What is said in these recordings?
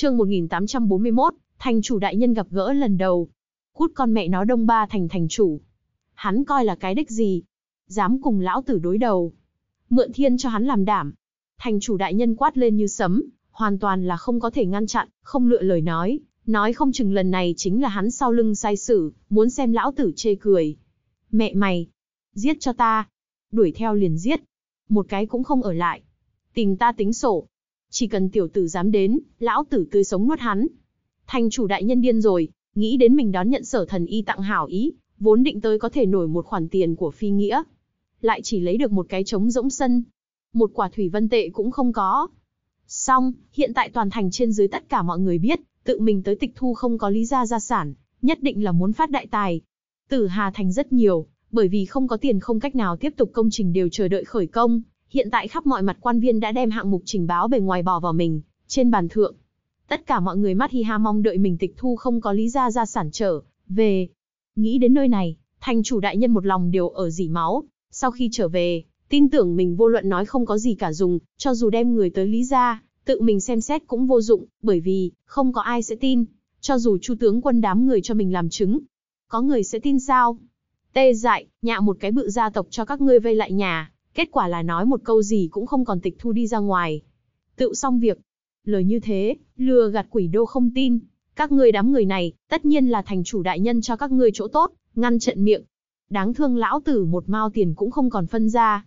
chương 1841, thành chủ đại nhân gặp gỡ lần đầu. Cút con mẹ nó đông ba thành thành chủ. Hắn coi là cái đích gì? Dám cùng lão tử đối đầu. Mượn thiên cho hắn làm đảm. Thành chủ đại nhân quát lên như sấm, hoàn toàn là không có thể ngăn chặn, không lựa lời nói. Nói không chừng lần này chính là hắn sau lưng sai sử, muốn xem lão tử chê cười. Mẹ mày! Giết cho ta! Đuổi theo liền giết. Một cái cũng không ở lại. Tình ta tính sổ, chỉ cần tiểu tử dám đến, lão tử tươi sống nuốt hắn. Thành chủ đại nhân điên rồi, nghĩ đến mình đón nhận sở thần y tặng hảo ý, vốn định tới có thể nổi một khoản tiền của phi nghĩa. Lại chỉ lấy được một cái trống rỗng sân. Một quả thủy vân tệ cũng không có. Xong, hiện tại toàn thành trên dưới tất cả mọi người biết, tự mình tới tịch thu không có lý ra gia sản, nhất định là muốn phát đại tài. Tử Hà Thành rất nhiều, bởi vì không có tiền không cách nào tiếp tục công trình đều chờ đợi khởi công, hiện tại khắp mọi mặt quan viên đã đem hạng mục trình báo bề ngoài bỏ vào mình, trên bàn thượng. Tất cả mọi người mắt hi ha mong đợi mình tịch thu không có lý ra ra sản trở, về. Nghĩ đến nơi này, thành chủ đại nhân một lòng đều ở dỉ máu. Sau khi trở về, tin tưởng mình vô luận nói không có gì cả dùng, cho dù đem người tới lý ra, tự mình xem xét cũng vô dụng, bởi vì, không có ai sẽ tin, cho dù chu tướng quân đám người cho mình làm chứng. Có người sẽ tin sao? Tê dại, nhạ một cái bự gia tộc cho các ngươi vây lại nhà, Kết quả là nói một câu gì cũng không còn tịch thu đi ra ngoài. Tự xong việc. Lời như thế, lừa gạt quỷ đô không tin. Các ngươi đám người này, tất nhiên là thành chủ đại nhân cho các ngươi chỗ tốt, ngăn trận miệng. Đáng thương lão tử một mao tiền cũng không còn phân ra.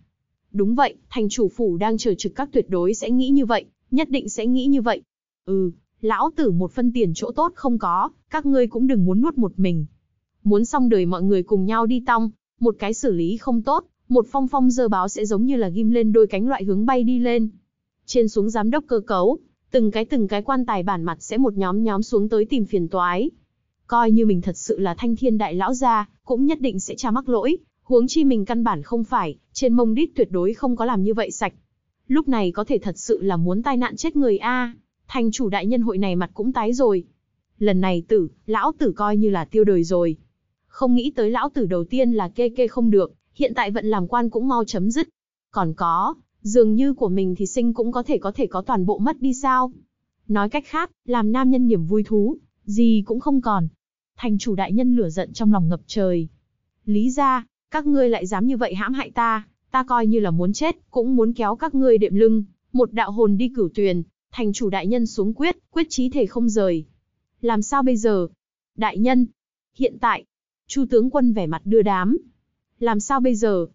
Đúng vậy, thành chủ phủ đang chờ trực các tuyệt đối sẽ nghĩ như vậy, nhất định sẽ nghĩ như vậy. Ừ, lão tử một phân tiền chỗ tốt không có, các ngươi cũng đừng muốn nuốt một mình. Muốn xong đời mọi người cùng nhau đi tong, một cái xử lý không tốt, một phong phong dơ báo sẽ giống như là ghim lên đôi cánh loại hướng bay đi lên. Trên xuống giám đốc cơ cấu, từng cái từng cái quan tài bản mặt sẽ một nhóm nhóm xuống tới tìm phiền toái. Coi như mình thật sự là thanh thiên đại lão gia, cũng nhất định sẽ tra mắc lỗi, huống chi mình căn bản không phải, trên mông đít tuyệt đối không có làm như vậy sạch. Lúc này có thể thật sự là muốn tai nạn chết người A, thành chủ đại nhân hội này mặt cũng tái rồi. Lần này tử, lão tử coi như là tiêu đời rồi. Không nghĩ tới lão tử đầu tiên là kê kê không được, hiện tại vận làm quan cũng mau chấm dứt. Còn có, dường như của mình thì sinh cũng có thể có thể có toàn bộ mất đi sao. Nói cách khác, làm nam nhân niềm vui thú, gì cũng không còn. Thành chủ đại nhân lửa giận trong lòng ngập trời. Lý ra, các ngươi lại dám như vậy hãm hại ta, ta coi như là muốn chết, cũng muốn kéo các ngươi đệm lưng. Một đạo hồn đi cửu tuyền, thành chủ đại nhân xuống quyết, quyết chí thể không rời. Làm sao bây giờ? Đại nhân, hiện tại, chu tướng quân vẻ mặt đưa đám, làm sao bây giờ?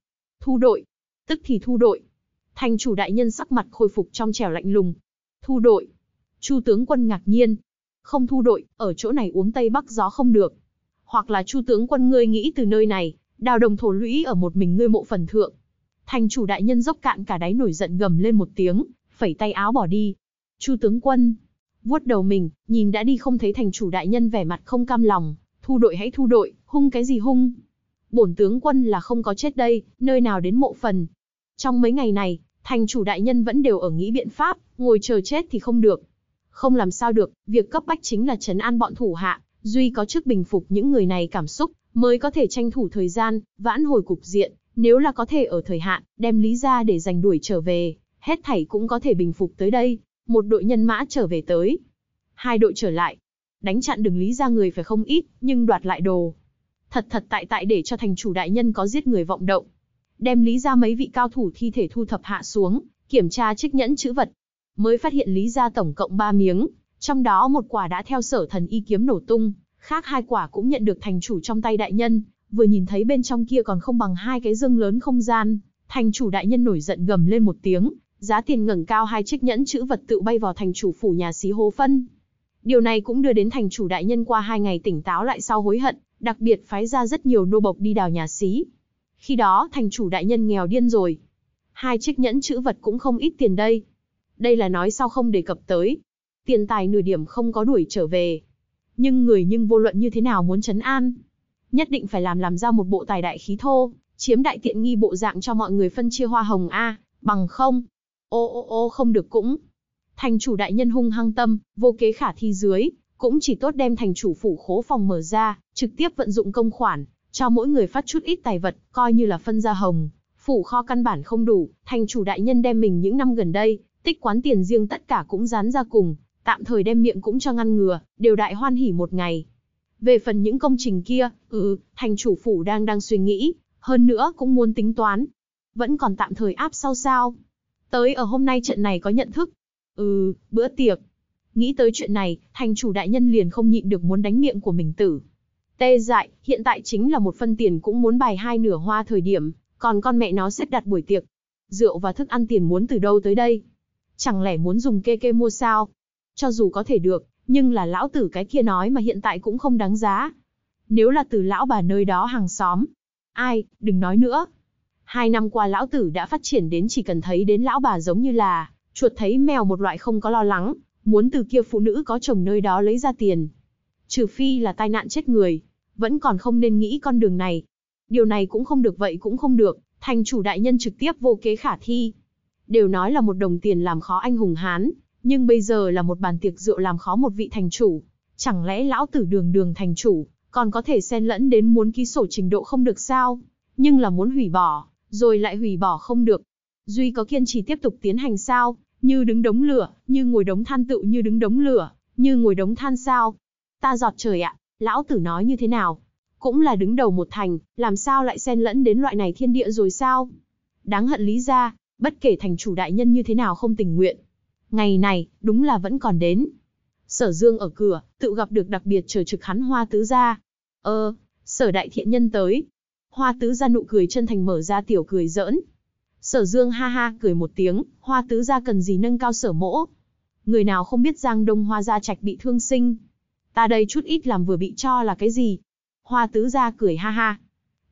Thu đội. Tức thì thu đội. Thành chủ đại nhân sắc mặt khôi phục trong trẻo lạnh lùng. Thu đội. Chu tướng quân ngạc nhiên. Không thu đội, ở chỗ này uống tây bắc gió không được. Hoặc là chu tướng quân ngươi nghĩ từ nơi này, đào đồng thổ lũy ở một mình ngươi mộ phần thượng. Thành chủ đại nhân dốc cạn cả đáy nổi giận gầm lên một tiếng, phẩy tay áo bỏ đi. Chu tướng quân, vuốt đầu mình, nhìn đã đi không thấy thành chủ đại nhân vẻ mặt không cam lòng, thu đội hãy thu đội, hung cái gì hung bổn tướng quân là không có chết đây, nơi nào đến mộ phần. Trong mấy ngày này, thành chủ đại nhân vẫn đều ở nghĩ biện pháp, ngồi chờ chết thì không được. Không làm sao được, việc cấp bách chính là trấn an bọn thủ hạ, duy có chức bình phục những người này cảm xúc, mới có thể tranh thủ thời gian, vãn hồi cục diện, nếu là có thể ở thời hạn, đem lý ra để giành đuổi trở về, hết thảy cũng có thể bình phục tới đây, một đội nhân mã trở về tới. Hai đội trở lại, đánh chặn đường lý ra người phải không ít, nhưng đoạt lại đồ, thật thật tại tại để cho thành chủ đại nhân có giết người vọng động. Đem Lý ra mấy vị cao thủ thi thể thu thập hạ xuống, kiểm tra chiếc nhẫn chữ vật. Mới phát hiện Lý ra tổng cộng 3 miếng, trong đó một quả đã theo sở thần y kiếm nổ tung, khác hai quả cũng nhận được thành chủ trong tay đại nhân, vừa nhìn thấy bên trong kia còn không bằng hai cái dương lớn không gian, thành chủ đại nhân nổi giận gầm lên một tiếng, giá tiền ngẩng cao hai chiếc nhẫn chữ vật tự bay vào thành chủ phủ nhà xí hố phân. Điều này cũng đưa đến thành chủ đại nhân qua hai ngày tỉnh táo lại sau hối hận, đặc biệt phái ra rất nhiều nô bộc đi đào nhà xí. Khi đó thành chủ đại nhân nghèo điên rồi. Hai chiếc nhẫn chữ vật cũng không ít tiền đây. Đây là nói sau không đề cập tới. Tiền tài nửa điểm không có đuổi trở về. Nhưng người nhưng vô luận như thế nào muốn chấn an. Nhất định phải làm làm ra một bộ tài đại khí thô, chiếm đại tiện nghi bộ dạng cho mọi người phân chia hoa hồng A, bằng không. Ô ô ô không được cũng. Thành chủ đại nhân hung hăng tâm, vô kế khả thi dưới, cũng chỉ tốt đem thành chủ phủ khố phòng mở ra, trực tiếp vận dụng công khoản, cho mỗi người phát chút ít tài vật, coi như là phân gia hồng. Phủ kho căn bản không đủ, thành chủ đại nhân đem mình những năm gần đây, tích quán tiền riêng tất cả cũng dán ra cùng, tạm thời đem miệng cũng cho ngăn ngừa, đều đại hoan hỉ một ngày. Về phần những công trình kia, ừ, thành chủ phủ đang đang suy nghĩ, hơn nữa cũng muốn tính toán. Vẫn còn tạm thời áp sau sao. Tới ở hôm nay trận này có nhận thức. Ừ, bữa tiệc, Nghĩ tới chuyện này, thành chủ đại nhân liền không nhịn được muốn đánh miệng của mình tử. Tê dại, hiện tại chính là một phân tiền cũng muốn bài hai nửa hoa thời điểm, còn con mẹ nó xếp đặt buổi tiệc. Rượu và thức ăn tiền muốn từ đâu tới đây? Chẳng lẽ muốn dùng kê kê mua sao? Cho dù có thể được, nhưng là lão tử cái kia nói mà hiện tại cũng không đáng giá. Nếu là từ lão bà nơi đó hàng xóm, ai, đừng nói nữa. Hai năm qua lão tử đã phát triển đến chỉ cần thấy đến lão bà giống như là, chuột thấy mèo một loại không có lo lắng, muốn từ kia phụ nữ có chồng nơi đó lấy ra tiền. Trừ phi là tai nạn chết người, vẫn còn không nên nghĩ con đường này. Điều này cũng không được vậy cũng không được, thành chủ đại nhân trực tiếp vô kế khả thi. Đều nói là một đồng tiền làm khó anh hùng Hán, nhưng bây giờ là một bàn tiệc rượu làm khó một vị thành chủ. Chẳng lẽ lão tử đường đường thành chủ, còn có thể xen lẫn đến muốn ký sổ trình độ không được sao? Nhưng là muốn hủy bỏ, rồi lại hủy bỏ không được. Duy có kiên trì tiếp tục tiến hành sao, như đứng đống lửa, như ngồi đống than tựu, như đứng đống lửa, như ngồi đống than sao. Ta giọt trời ạ, lão tử nói như thế nào? Cũng là đứng đầu một thành, làm sao lại xen lẫn đến loại này thiên địa rồi sao? Đáng hận lý ra, bất kể thành chủ đại nhân như thế nào không tình nguyện. Ngày này, đúng là vẫn còn đến. Sở Dương ở cửa, tự gặp được đặc biệt chờ trực hắn hoa tứ gia. Ơ, ờ, sở đại thiện nhân tới. Hoa tứ gia nụ cười chân thành mở ra tiểu cười giỡn, Sở Dương ha ha cười một tiếng, hoa tứ gia cần gì nâng cao sở mỗ. Người nào không biết Giang Đông hoa gia trạch bị thương sinh. Ta đây chút ít làm vừa bị cho là cái gì. Hoa tứ gia cười ha ha.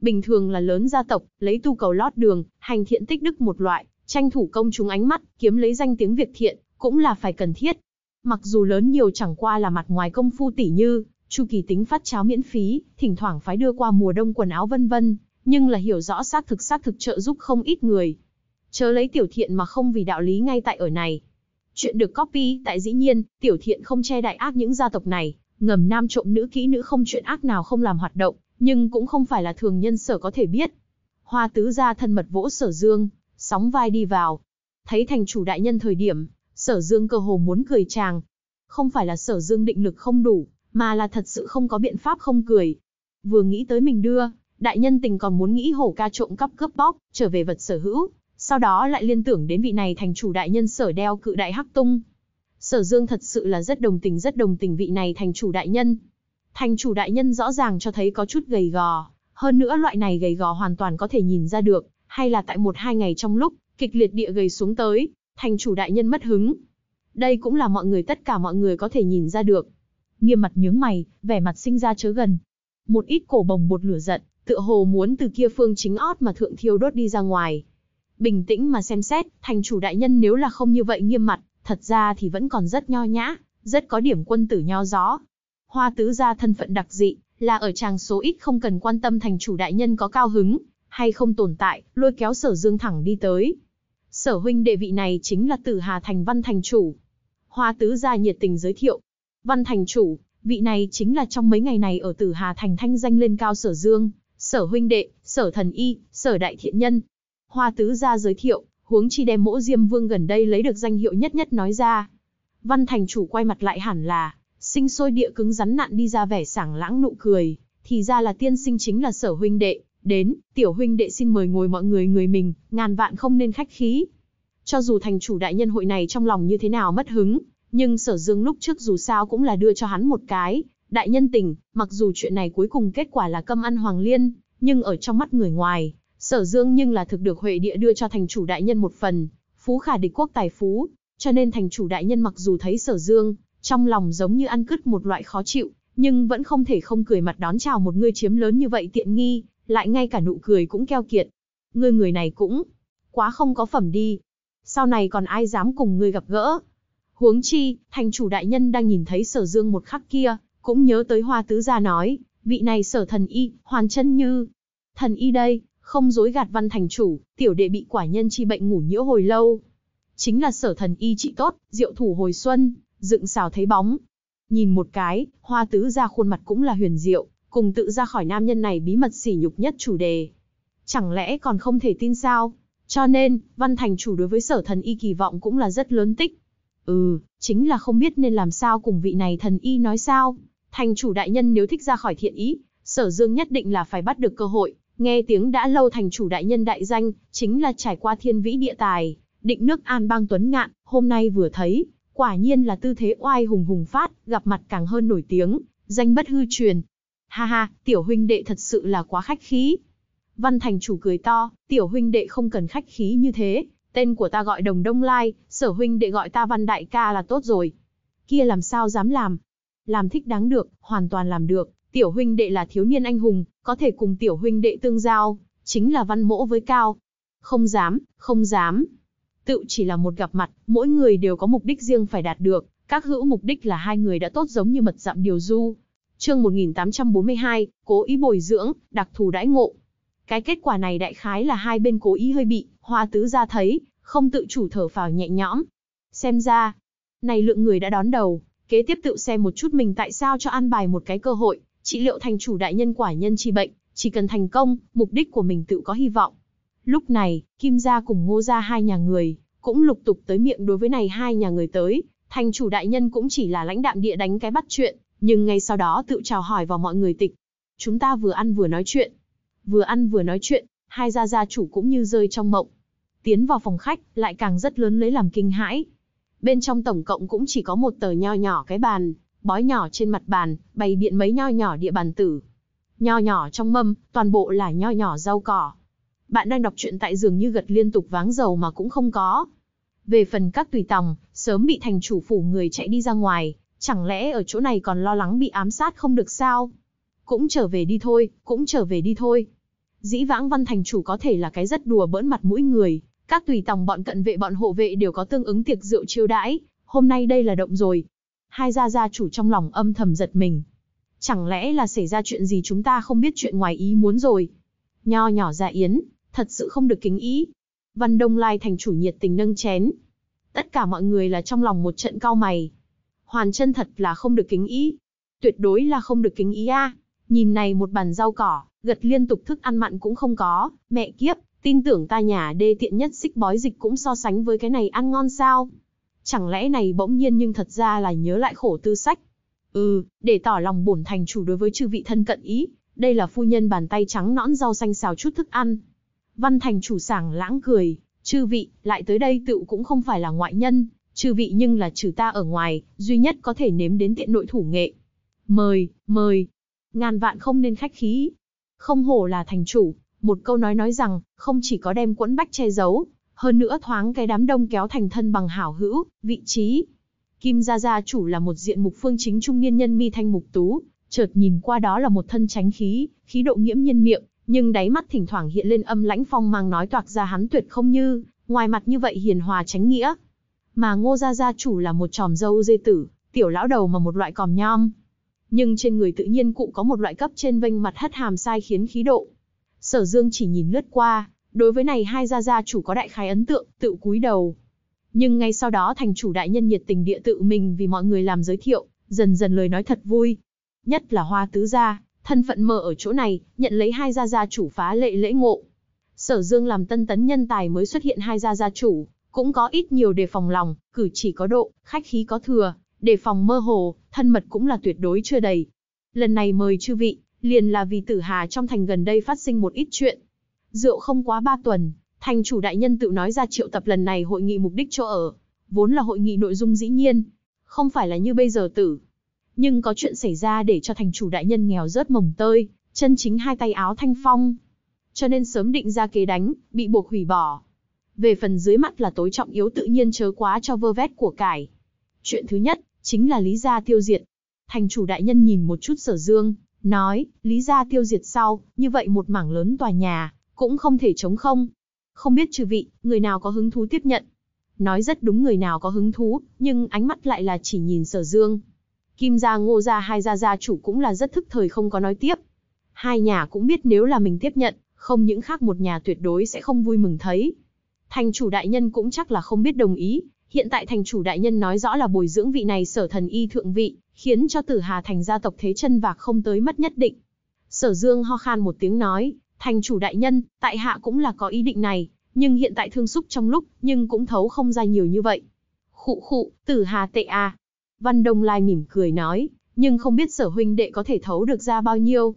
Bình thường là lớn gia tộc, lấy tu cầu lót đường, hành thiện tích đức một loại, tranh thủ công chúng ánh mắt, kiếm lấy danh tiếng việc thiện, cũng là phải cần thiết. Mặc dù lớn nhiều chẳng qua là mặt ngoài công phu tỉ như, chu kỳ tính phát cháo miễn phí, thỉnh thoảng phái đưa qua mùa đông quần áo vân vân, nhưng là hiểu rõ xác thực xác thực trợ giúp không ít người, Chớ lấy tiểu thiện mà không vì đạo lý ngay tại ở này. Chuyện được copy, tại dĩ nhiên, tiểu thiện không che đại ác những gia tộc này, ngầm nam trộm nữ kỹ nữ không chuyện ác nào không làm hoạt động, nhưng cũng không phải là thường nhân sở có thể biết. Hoa tứ gia thân mật vỗ sở dương, sóng vai đi vào. Thấy thành chủ đại nhân thời điểm, sở dương cơ hồ muốn cười chàng. Không phải là sở dương định lực không đủ, mà là thật sự không có biện pháp không cười. Vừa nghĩ tới mình đưa, đại nhân tình còn muốn nghĩ hổ ca trộm cắp cướp bóc, trở về vật sở hữu, sau đó lại liên tưởng đến vị này thành chủ đại nhân sở đeo cự đại hắc tung. Sở Dương thật sự là rất đồng tình rất đồng tình vị này thành chủ đại nhân. Thành chủ đại nhân rõ ràng cho thấy có chút gầy gò, hơn nữa loại này gầy gò hoàn toàn có thể nhìn ra được, hay là tại một hai ngày trong lúc, kịch liệt địa gầy xuống tới, thành chủ đại nhân mất hứng. Đây cũng là mọi người tất cả mọi người có thể nhìn ra được. Nghiêm mặt nhướng mày, vẻ mặt sinh ra chớ gần. Một ít cổ bồng bột lửa giận, tựa hồ muốn từ kia phương chính ót mà thượng thiêu đốt đi ra ngoài bình tĩnh mà xem xét, thành chủ đại nhân nếu là không như vậy nghiêm mặt, thật ra thì vẫn còn rất nho nhã, rất có điểm quân tử nho gió. Hoa tứ gia thân phận đặc dị, là ở chàng số ít không cần quan tâm thành chủ đại nhân có cao hứng, hay không tồn tại, lôi kéo sở dương thẳng đi tới. Sở huynh đệ vị này chính là tử hà thành văn thành chủ. Hoa tứ gia nhiệt tình giới thiệu. Văn thành chủ, vị này chính là trong mấy ngày này ở tử hà thành thanh danh lên cao sở dương, sở huynh đệ, sở thần y, sở đại thiện nhân, Hoa Tứ ra giới thiệu, huống chi đem mỗ Diêm Vương gần đây lấy được danh hiệu nhất nhất nói ra. Văn Thành chủ quay mặt lại hẳn là, sinh sôi địa cứng rắn nặn đi ra vẻ sảng lãng nụ cười, thì ra là tiên sinh chính là sở huynh đệ, đến, tiểu huynh đệ xin mời ngồi mọi người người mình, ngàn vạn không nên khách khí. Cho dù thành chủ đại nhân hội này trong lòng như thế nào mất hứng, nhưng sở dương lúc trước dù sao cũng là đưa cho hắn một cái, đại nhân tình, mặc dù chuyện này cuối cùng kết quả là câm ăn hoàng liên, nhưng ở trong mắt người ngoài, Sở Dương nhưng là thực được Huệ địa đưa cho thành chủ đại nhân một phần, phú khả địch quốc tài phú, cho nên thành chủ đại nhân mặc dù thấy Sở Dương, trong lòng giống như ăn cứt một loại khó chịu, nhưng vẫn không thể không cười mặt đón chào một người chiếm lớn như vậy tiện nghi, lại ngay cả nụ cười cũng keo kiệt. người người này cũng quá không có phẩm đi. Sau này còn ai dám cùng người gặp gỡ? Huống chi, thành chủ đại nhân đang nhìn thấy sở dương một khắc kia, cũng nhớ tới hoa tứ gia nói, vị này sở thần y, hoàn chân như. Thần y đây, không dối gạt văn thành chủ, tiểu đệ bị quả nhân chi bệnh ngủ nhiễu hồi lâu. Chính là sở thần y trị tốt, diệu thủ hồi xuân, dựng xào thấy bóng. Nhìn một cái, hoa tứ ra khuôn mặt cũng là huyền diệu, cùng tự ra khỏi nam nhân này bí mật sỉ nhục nhất chủ đề. Chẳng lẽ còn không thể tin sao? Cho nên, văn thành chủ đối với sở thần y kỳ vọng cũng là rất lớn tích. Ừ, chính là không biết nên làm sao cùng vị này thần y nói sao. Thành chủ đại nhân nếu thích ra khỏi thiện ý, sở dương nhất định là phải bắt được cơ hội, Nghe tiếng đã lâu thành chủ đại nhân đại danh, chính là trải qua thiên vĩ địa tài, định nước an bang tuấn ngạn, hôm nay vừa thấy, quả nhiên là tư thế oai hùng hùng phát, gặp mặt càng hơn nổi tiếng, danh bất hư truyền. Ha ha, tiểu huynh đệ thật sự là quá khách khí. Văn thành chủ cười to, tiểu huynh đệ không cần khách khí như thế, tên của ta gọi đồng đông lai, sở huynh đệ gọi ta văn đại ca là tốt rồi. Kia làm sao dám làm? Làm thích đáng được, hoàn toàn làm được, Tiểu huynh đệ là thiếu niên anh hùng, có thể cùng tiểu huynh đệ tương giao, chính là văn mỗ với cao. Không dám, không dám. Tự chỉ là một gặp mặt, mỗi người đều có mục đích riêng phải đạt được, các hữu mục đích là hai người đã tốt giống như mật dặm điều du. Chương 1842, cố ý bồi dưỡng, đặc thù đãi ngộ. Cái kết quả này đại khái là hai bên cố ý hơi bị, hoa tứ ra thấy, không tự chủ thở phào nhẹ nhõm. Xem ra, này lượng người đã đón đầu, kế tiếp tự xem một chút mình tại sao cho an bài một cái cơ hội, trị liệu thành chủ đại nhân quả nhân trị bệnh, chỉ cần thành công, mục đích của mình tự có hy vọng. Lúc này, Kim gia cùng Ngô gia hai nhà người, cũng lục tục tới miệng đối với này hai nhà người tới, thành chủ đại nhân cũng chỉ là lãnh đạm địa đánh cái bắt chuyện, nhưng ngay sau đó tự chào hỏi vào mọi người tịch. Chúng ta vừa ăn vừa nói chuyện. Vừa ăn vừa nói chuyện, hai gia gia chủ cũng như rơi trong mộng. Tiến vào phòng khách, lại càng rất lớn lấy làm kinh hãi. Bên trong tổng cộng cũng chỉ có một tờ nho nhỏ cái bàn, bói nhỏ trên mặt bàn, bày biện mấy nho nhỏ địa bàn tử. Nho nhỏ trong mâm, toàn bộ là nho nhỏ rau cỏ. Bạn đang đọc truyện tại giường như gật liên tục váng dầu mà cũng không có. Về phần các tùy tòng, sớm bị thành chủ phủ người chạy đi ra ngoài, chẳng lẽ ở chỗ này còn lo lắng bị ám sát không được sao? Cũng trở về đi thôi, cũng trở về đi thôi. Dĩ vãng văn thành chủ có thể là cái rất đùa bỡn mặt mũi người, các tùy tòng bọn cận vệ bọn hộ vệ đều có tương ứng tiệc rượu chiêu đãi, hôm nay đây là động rồi, hai gia gia chủ trong lòng âm thầm giật mình. Chẳng lẽ là xảy ra chuyện gì chúng ta không biết chuyện ngoài ý muốn rồi? Nho nhỏ dạ yến, thật sự không được kính ý. Văn Đông Lai thành chủ nhiệt tình nâng chén. Tất cả mọi người là trong lòng một trận cao mày. Hoàn chân thật là không được kính ý. Tuyệt đối là không được kính ý a. Nhìn này một bàn rau cỏ, gật liên tục thức ăn mặn cũng không có, mẹ kiếp, tin tưởng ta nhà đê tiện nhất xích bói dịch cũng so sánh với cái này ăn ngon sao. Chẳng lẽ này bỗng nhiên nhưng thật ra là nhớ lại khổ tư sách. Ừ, để tỏ lòng bổn thành chủ đối với chư vị thân cận ý, đây là phu nhân bàn tay trắng nõn rau xanh xào chút thức ăn. Văn thành chủ sảng lãng cười, chư vị, lại tới đây tựu cũng không phải là ngoại nhân, chư vị nhưng là trừ ta ở ngoài, duy nhất có thể nếm đến tiện nội thủ nghệ. Mời, mời, ngàn vạn không nên khách khí. Không hổ là thành chủ, một câu nói nói rằng, không chỉ có đem quẫn bách che giấu, hơn nữa thoáng cái đám đông kéo thành thân bằng hảo hữu, vị trí. Kim gia gia chủ là một diện mục phương chính trung niên nhân mi thanh mục tú, chợt nhìn qua đó là một thân tránh khí, khí độ nghiễm nhiên miệng, nhưng đáy mắt thỉnh thoảng hiện lên âm lãnh phong mang nói toạc ra hắn tuyệt không như, ngoài mặt như vậy hiền hòa tránh nghĩa. Mà ngô gia gia chủ là một tròm dâu dê tử, tiểu lão đầu mà một loại còm nhom. Nhưng trên người tự nhiên cụ có một loại cấp trên vênh mặt hất hàm sai khiến khí độ. Sở Dương chỉ nhìn lướt qua, Đối với này hai gia gia chủ có đại khái ấn tượng, tự cúi đầu. Nhưng ngay sau đó thành chủ đại nhân nhiệt tình địa tự mình vì mọi người làm giới thiệu, dần dần lời nói thật vui. Nhất là hoa tứ gia, thân phận mờ ở chỗ này, nhận lấy hai gia gia chủ phá lệ lễ ngộ. Sở Dương làm tân tấn nhân tài mới xuất hiện hai gia gia chủ, cũng có ít nhiều đề phòng lòng, cử chỉ có độ, khách khí có thừa, đề phòng mơ hồ, thân mật cũng là tuyệt đối chưa đầy. Lần này mời chư vị, liền là vì tử hà trong thành gần đây phát sinh một ít chuyện, Rượu không quá ba tuần, thành chủ đại nhân tự nói ra triệu tập lần này hội nghị mục đích chỗ ở. Vốn là hội nghị nội dung dĩ nhiên, không phải là như bây giờ tử. Nhưng có chuyện xảy ra để cho thành chủ đại nhân nghèo rớt mồng tơi, chân chính hai tay áo thanh phong. Cho nên sớm định ra kế đánh, bị buộc hủy bỏ. Về phần dưới mặt là tối trọng yếu tự nhiên chớ quá cho vơ vét của cải. Chuyện thứ nhất, chính là lý gia tiêu diệt. Thành chủ đại nhân nhìn một chút sở dương, nói, lý gia tiêu diệt sau, như vậy một mảng lớn tòa nhà, cũng không thể chống không. Không biết trừ vị, người nào có hứng thú tiếp nhận. Nói rất đúng người nào có hứng thú, nhưng ánh mắt lại là chỉ nhìn sở dương. Kim gia ngô gia hai gia gia chủ cũng là rất thức thời không có nói tiếp. Hai nhà cũng biết nếu là mình tiếp nhận, không những khác một nhà tuyệt đối sẽ không vui mừng thấy. Thành chủ đại nhân cũng chắc là không biết đồng ý, hiện tại thành chủ đại nhân nói rõ là bồi dưỡng vị này sở thần y thượng vị, khiến cho tử hà thành gia tộc thế chân vạc không tới mất nhất định. Sở dương ho khan một tiếng nói, Thành chủ đại nhân, tại hạ cũng là có ý định này, nhưng hiện tại thương xúc trong lúc, nhưng cũng thấu không ra nhiều như vậy. Khụ khụ, tử hà tệ à. Văn Đông Lai mỉm cười nói, nhưng không biết sở huynh đệ có thể thấu được ra bao nhiêu.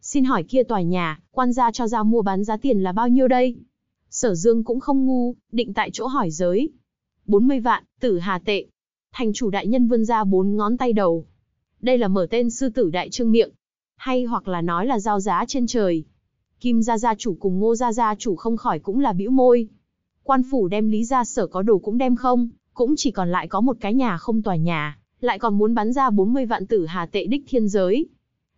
Xin hỏi kia tòa nhà, quan gia cho ra mua bán giá tiền là bao nhiêu đây? Sở Dương cũng không ngu, định tại chỗ hỏi giới. 40 vạn, tử hà tệ. Thành chủ đại nhân vươn ra bốn ngón tay đầu. Đây là mở tên sư tử đại trương miệng. Hay hoặc là nói là giao giá trên trời. Kim gia gia chủ cùng Ngô gia gia chủ không khỏi cũng là bĩu môi. Quan phủ đem Lý gia sở có đồ cũng đem không, cũng chỉ còn lại có một cái nhà không tòa nhà, lại còn muốn bán ra 40 vạn tử hà tệ đích thiên giới.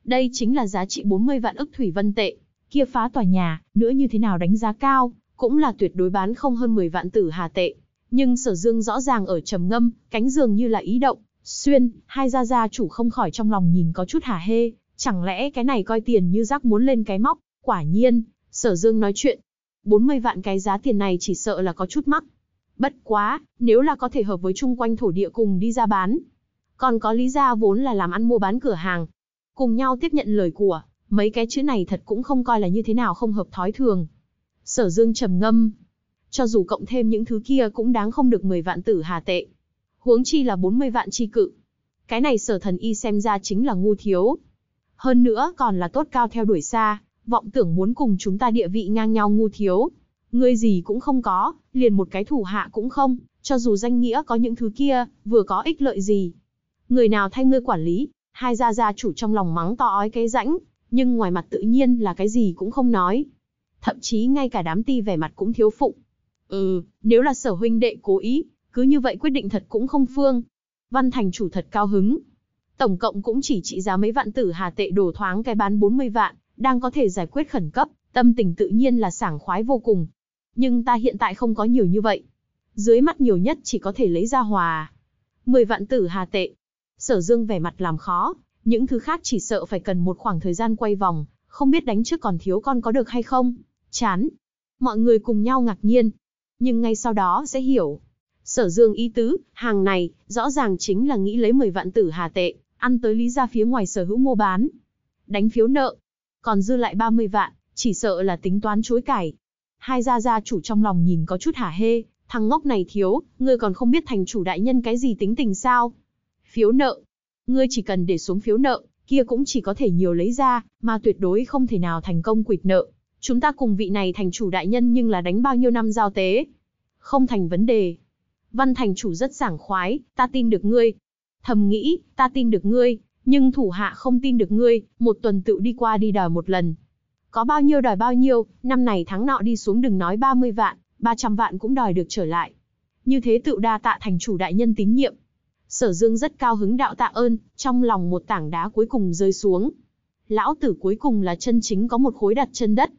Đây chính là giá trị 40 vạn ức thủy vân tệ, kia phá tòa nhà, nữa như thế nào đánh giá cao, cũng là tuyệt đối bán không hơn 10 vạn tử hà tệ. Nhưng Sở Dương rõ ràng ở trầm ngâm, cánh dường như là ý động, xuyên, hai gia gia chủ không khỏi trong lòng nhìn có chút hả hê, chẳng lẽ cái này coi tiền như rác muốn lên cái móc, quả nhiên, sở dương nói chuyện. 40 vạn cái giá tiền này chỉ sợ là có chút mắc. Bất quá, nếu là có thể hợp với chung quanh thổ địa cùng đi ra bán. Còn có lý gia vốn là làm ăn mua bán cửa hàng. Cùng nhau tiếp nhận lời của, mấy cái chữ này thật cũng không coi là như thế nào không hợp thói thường. Sở dương trầm ngâm. Cho dù cộng thêm những thứ kia cũng đáng không được 10 vạn tử hà tệ. Huống chi là 40 vạn chi cự. Cái này sở thần y xem ra chính là ngu thiếu. Hơn nữa còn là tốt cao theo đuổi xa, vọng tưởng muốn cùng chúng ta địa vị ngang nhau ngu thiếu. Ngươi gì cũng không có, liền một cái thủ hạ cũng không, cho dù danh nghĩa có những thứ kia, vừa có ích lợi gì. Người nào thay ngươi quản lý, hai gia gia chủ trong lòng mắng to ói cái rãnh, nhưng ngoài mặt tự nhiên là cái gì cũng không nói. Thậm chí ngay cả đám ti vẻ mặt cũng thiếu phụng. Ừ, nếu là sở huynh đệ cố ý, cứ như vậy quyết định thật cũng không phương. Văn thành chủ thật cao hứng. Tổng cộng cũng chỉ trị giá mấy vạn tử hà tệ đổ thoáng cái bán 40 vạn, đang có thể giải quyết khẩn cấp, tâm tình tự nhiên là sảng khoái vô cùng. Nhưng ta hiện tại không có nhiều như vậy. Dưới mắt nhiều nhất chỉ có thể lấy ra hòa. Mười vạn tử hà tệ. Sở dương vẻ mặt làm khó, những thứ khác chỉ sợ phải cần một khoảng thời gian quay vòng, không biết đánh trước còn thiếu con có được hay không. Chán. Mọi người cùng nhau ngạc nhiên. Nhưng ngay sau đó sẽ hiểu. Sở dương ý tứ, hàng này, rõ ràng chính là nghĩ lấy mười vạn tử hà tệ, ăn tới lý ra phía ngoài sở hữu mua bán. Đánh phiếu nợ, còn dư lại 30 vạn, chỉ sợ là tính toán chối cải. Hai gia gia chủ trong lòng nhìn có chút hả hê, thằng ngốc này thiếu, ngươi còn không biết thành chủ đại nhân cái gì tính tình sao? Phiếu nợ. Ngươi chỉ cần để xuống phiếu nợ, kia cũng chỉ có thể nhiều lấy ra, mà tuyệt đối không thể nào thành công quỵt nợ. Chúng ta cùng vị này thành chủ đại nhân nhưng là đánh bao nhiêu năm giao tế. Không thành vấn đề. Văn thành chủ rất sảng khoái, ta tin được ngươi. Thầm nghĩ, ta tin được ngươi, nhưng thủ hạ không tin được ngươi, một tuần tự đi qua đi đòi một lần. Có bao nhiêu đòi bao nhiêu, năm này tháng nọ đi xuống đừng nói 30 vạn, 300 vạn cũng đòi được trở lại. Như thế tự đa tạ thành chủ đại nhân tín nhiệm. Sở Dương rất cao hứng đạo tạ ơn, trong lòng một tảng đá cuối cùng rơi xuống. Lão tử cuối cùng là chân chính có một khối đặt chân đất.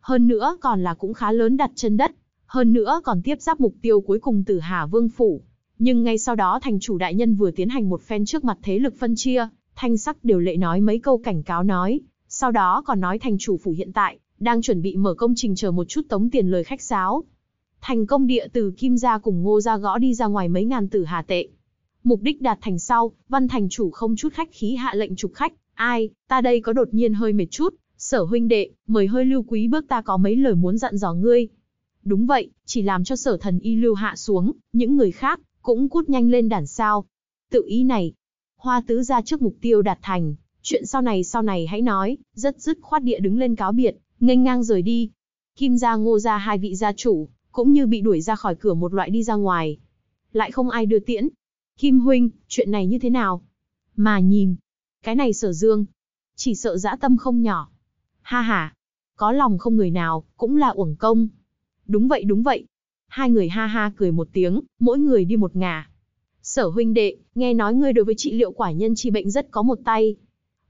Hơn nữa còn là cũng khá lớn đặt chân đất. Hơn nữa còn tiếp giáp mục tiêu cuối cùng từ Hà Vương Phủ. Nhưng ngay sau đó thành chủ đại nhân vừa tiến hành một phen trước mặt thế lực phân chia, Thanh sắc điều lệ nói mấy câu cảnh cáo nói, sau đó còn nói thành chủ phủ hiện tại, đang chuẩn bị mở công trình chờ một chút tống tiền lời khách sáo. Thành công địa từ Kim gia cùng Ngô gia gõ đi ra ngoài mấy ngàn tử hà tệ. Mục đích đạt thành sau, văn thành chủ không chút khách khí hạ lệnh trục khách, ai, ta đây có đột nhiên hơi mệt chút, sở huynh đệ, mời hơi lưu quý bước ta có mấy lời muốn dặn dò ngươi. Đúng vậy, chỉ làm cho sở thần y lưu hạ xuống, những người khác, cũng cút nhanh lên đản sao. Tự ý này, hoa tứ ra trước mục tiêu đạt thành, chuyện sau này sau này hãy nói, rất dứt khoát địa đứng lên cáo biệt, nghênh ngang rời đi. Kim gia ngô gia hai vị gia chủ, cũng như bị đuổi ra khỏi cửa một loại đi ra ngoài. Lại không ai đưa tiễn. Kim huynh, chuyện này như thế nào? Mà nhìn, cái này sở dương, chỉ sợ dã tâm không nhỏ. Ha ha, có lòng không người nào, cũng là uổng công. Đúng vậy đúng vậy. Hai người ha ha cười một tiếng, mỗi người đi một ngả, Sở huynh đệ, nghe nói ngươi đối với trị liệu quả nhân chi bệnh rất có một tay.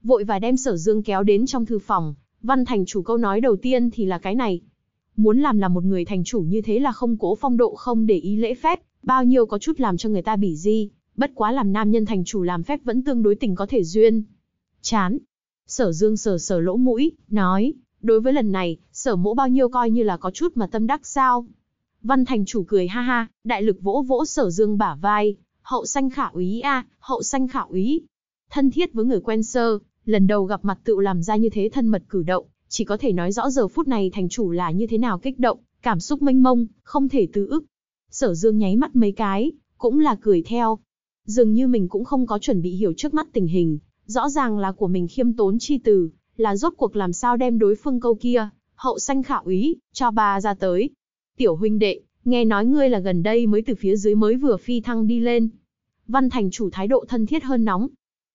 Vội và đem sở dương kéo đến trong thư phòng, văn thành chủ câu nói đầu tiên thì là cái này. Muốn làm là một người thành chủ như thế là không cố phong độ không để ý lễ phép, bao nhiêu có chút làm cho người ta bỉ di, bất quá làm nam nhân thành chủ làm phép vẫn tương đối tình có thể duyên. Chán. Sở dương sở sở lỗ mũi, nói, đối với lần này, sở mỗ bao nhiêu coi như là có chút mà tâm đắc sao. Văn thành chủ cười ha ha, đại lực vỗ vỗ sở dương bả vai, hậu sanh khả úy a, hậu sanh khả úy. Thân thiết với người quen sơ, lần đầu gặp mặt tự làm ra như thế thân mật cử động, chỉ có thể nói rõ giờ phút này thành chủ là như thế nào kích động, cảm xúc mênh mông, không thể tứ ức. Sở Dương nháy mắt mấy cái, cũng là cười theo. Dường như mình cũng không có chuẩn bị hiểu trước mắt tình hình, rõ ràng là của mình khiêm tốn chi từ, là rốt cuộc làm sao đem đối phương câu kia, hậu sanh khả úy, cho ba ra tới. Tiểu huynh đệ, Nghe nói ngươi là gần đây mới từ phía dưới mới vừa phi thăng đi lên. Văn thành chủ thái độ thân thiết hơn nóng.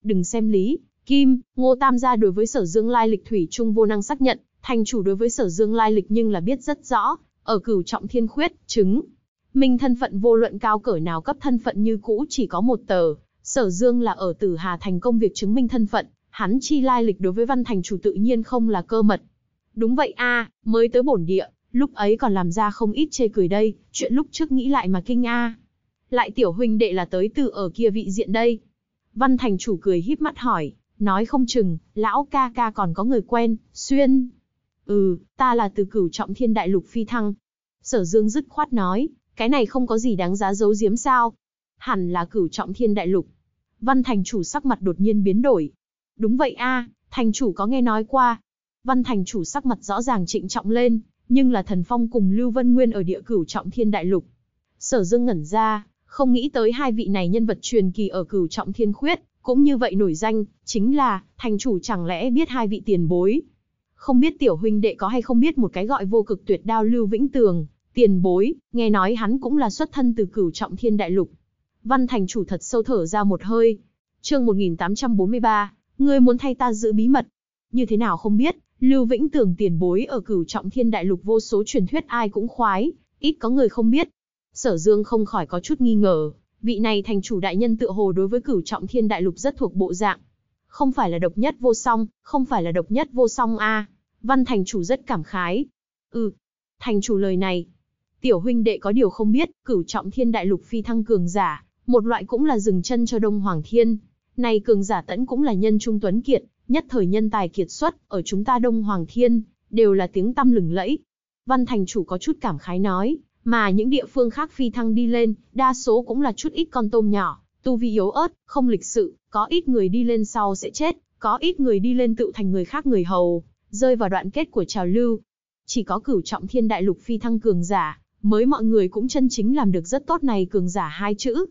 Đừng xem lý, Kim, Ngô Tam gia đối với sở dương lai lịch thủy Trung vô năng xác nhận, thành chủ đối với sở dương lai lịch nhưng là biết rất rõ, ở cửu trọng thiên khuyết, chứng. Minh thân phận vô luận cao cỡ nào cấp thân phận như cũ chỉ có một tờ, sở dương là ở tử hà thành công việc chứng minh thân phận, hắn chi lai lịch đối với văn thành chủ tự nhiên không là cơ mật. Đúng vậy a, mới tới bổn địa, Lúc ấy còn làm ra không ít chê cười đây, chuyện lúc trước nghĩ lại mà kinh a. Lại tiểu huynh đệ là tới từ ở kia vị diện đây. Văn thành chủ cười híp mắt hỏi, nói không chừng, lão ca ca còn có người quen, xuyên. Ừ, ta là từ cửu trọng thiên đại lục phi thăng. Sở dương dứt khoát nói, cái này không có gì đáng giá giấu giếm sao. Hẳn là cửu trọng thiên đại lục. Văn thành chủ sắc mặt đột nhiên biến đổi. Đúng vậy a, thành chủ có nghe nói qua. Văn thành chủ sắc mặt rõ ràng trịnh trọng lên, nhưng là Thần Phong cùng Lưu Vân Nguyên ở địa cửu trọng thiên đại lục. Sở Dương ngẩn ra, không nghĩ tới hai vị này nhân vật truyền kỳ ở cửu trọng thiên khuyết, cũng như vậy nổi danh, chính là, thành chủ chẳng lẽ biết hai vị tiền bối. Không biết tiểu huynh đệ có hay không biết một cái gọi vô cực tuyệt đao Lưu Vĩnh Tường, tiền bối, nghe nói hắn cũng là xuất thân từ cửu trọng thiên đại lục. Văn thành chủ thật sâu thở ra một hơi. Chương một nghìn tám trăm bốn mươi ba ngươi muốn thay ta giữ bí mật. Như thế nào không biết, Lưu Vĩnh Tường tiền bối ở cửu trọng thiên đại lục vô số truyền thuyết ai cũng khoái, ít có người không biết. Sở Dương không khỏi có chút nghi ngờ, vị này thành chủ đại nhân tự hồ đối với cửu trọng thiên đại lục rất thuộc bộ dạng. Không phải là độc nhất vô song, không phải là độc nhất vô song a. Văn thành chủ rất cảm khái. Ừ, thành chủ lời này. Tiểu huynh đệ có điều không biết, cửu trọng thiên đại lục phi thăng cường giả, một loại cũng là dừng chân cho đông hoàng thiên. Này cường giả tẫn cũng là nhân trung tuấn kiệt, nhất thời nhân tài kiệt xuất, ở chúng ta Đông Hoàng Thiên, đều là tiếng tăm lừng lẫy. Văn thành chủ có chút cảm khái nói, mà những địa phương khác phi thăng đi lên, đa số cũng là chút ít con tôm nhỏ, tu vi yếu ớt, không lịch sự, có ít người đi lên sau sẽ chết, có ít người đi lên tự thành người khác người hầu, rơi vào đoạn kết của trào lưu. Chỉ có cửu trọng thiên đại lục phi thăng cường giả, mới mọi người cũng chân chính làm được rất tốt này cường giả hai chữ.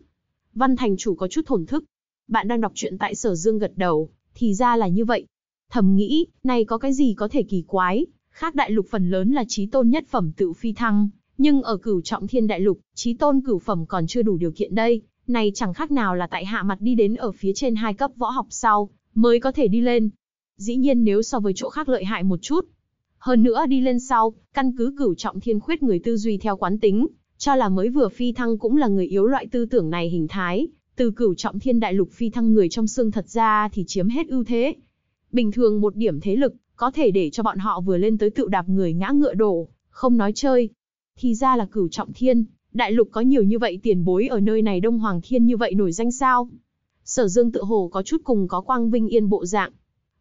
Văn thành chủ có chút thổn thức. Bạn đang đọc truyện tại sở dương gật đầu, thì ra là như vậy. Thầm nghĩ, này có cái gì có thể kỳ quái, khác đại lục phần lớn là trí tôn nhất phẩm tự phi thăng, nhưng ở cửu trọng thiên đại lục, trí tôn cửu phẩm còn chưa đủ điều kiện đây, này chẳng khác nào là tại hạ mặt đi đến ở phía trên hai cấp võ học sau, mới có thể đi lên. Dĩ nhiên nếu so với chỗ khác lợi hại một chút. Hơn nữa đi lên sau, căn cứ cửu trọng thiên khuyết người tư duy theo quán tính, cho là mới vừa phi thăng cũng là người yếu loại tư tưởng này hình thái, từ cửu trọng thiên đại lục phi thăng người trong xương thật ra thì chiếm hết ưu thế. Bình thường một điểm thế lực, có thể để cho bọn họ vừa lên tới cựu đạp người ngã ngựa đổ, không nói chơi. Thì ra là cửu trọng thiên, đại lục có nhiều như vậy tiền bối ở nơi này đông hoàng thiên như vậy nổi danh sao. Sở dương tự hồ có chút cùng có quang vinh yên bộ dạng.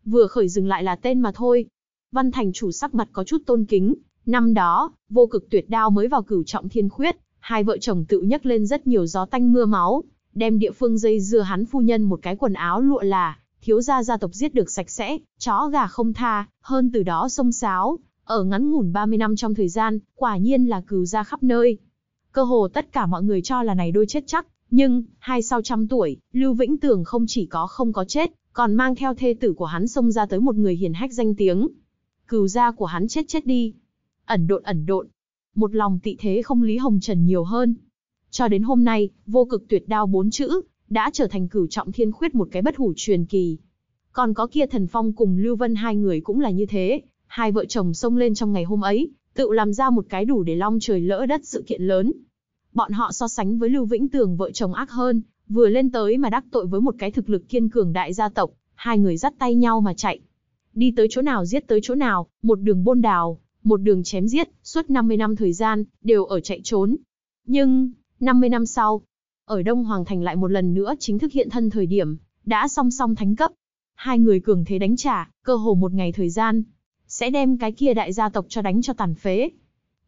Vừa khởi dừng lại là tên mà thôi. Văn thành chủ sắc mặt có chút tôn kính. Năm đó, vô cực tuyệt đao mới vào cửu trọng thiên khuyết, hai vợ chồng tự nhắc lên rất nhiều gió tanh mưa máu, đem địa phương dây dưa hắn phu nhân một cái quần áo lụa là, thiếu gia gia tộc giết được sạch sẽ, chó gà không tha, hơn từ đó sông sáo, ở ngắn ngủn 30 năm trong thời gian, quả nhiên là cừu ra khắp nơi. Cơ hồ tất cả mọi người cho là này đôi chết chắc, nhưng, hai sau trăm tuổi, Lưu Vĩnh Tường không chỉ có không có chết, còn mang theo thê tử của hắn xông ra tới một người hiền hách danh tiếng. Cừu gia của hắn chết chết đi. Ẩn độn ẩn độn. Một lòng tị thế không Lý Hồng Trần nhiều hơn. Cho đến hôm nay, vô cực tuyệt đao bốn chữ, đã trở thành cửu trọng thiên khuyết một cái bất hủ truyền kỳ. Còn có kia thần phong cùng Lưu Vân hai người cũng là như thế, hai vợ chồng xông lên trong ngày hôm ấy, tự làm ra một cái đủ để long trời lỡ đất sự kiện lớn. Bọn họ so sánh với Lưu Vĩnh Tường vợ chồng ác hơn, vừa lên tới mà đắc tội với một cái thực lực kiên cường đại gia tộc, hai người dắt tay nhau mà chạy. Đi tới chỗ nào giết tới chỗ nào, một đường bôn đào, một đường chém giết, suốt 50 năm thời gian, đều ở chạy trốn. Nhưng, 50 năm sau, ở Đông Hoàng Thành lại một lần nữa chính thức hiện thân thời điểm, đã song song thánh cấp. Hai người cường thế đánh trả, cơ hồ một ngày thời gian, sẽ đem cái kia đại gia tộc cho đánh cho tàn phế.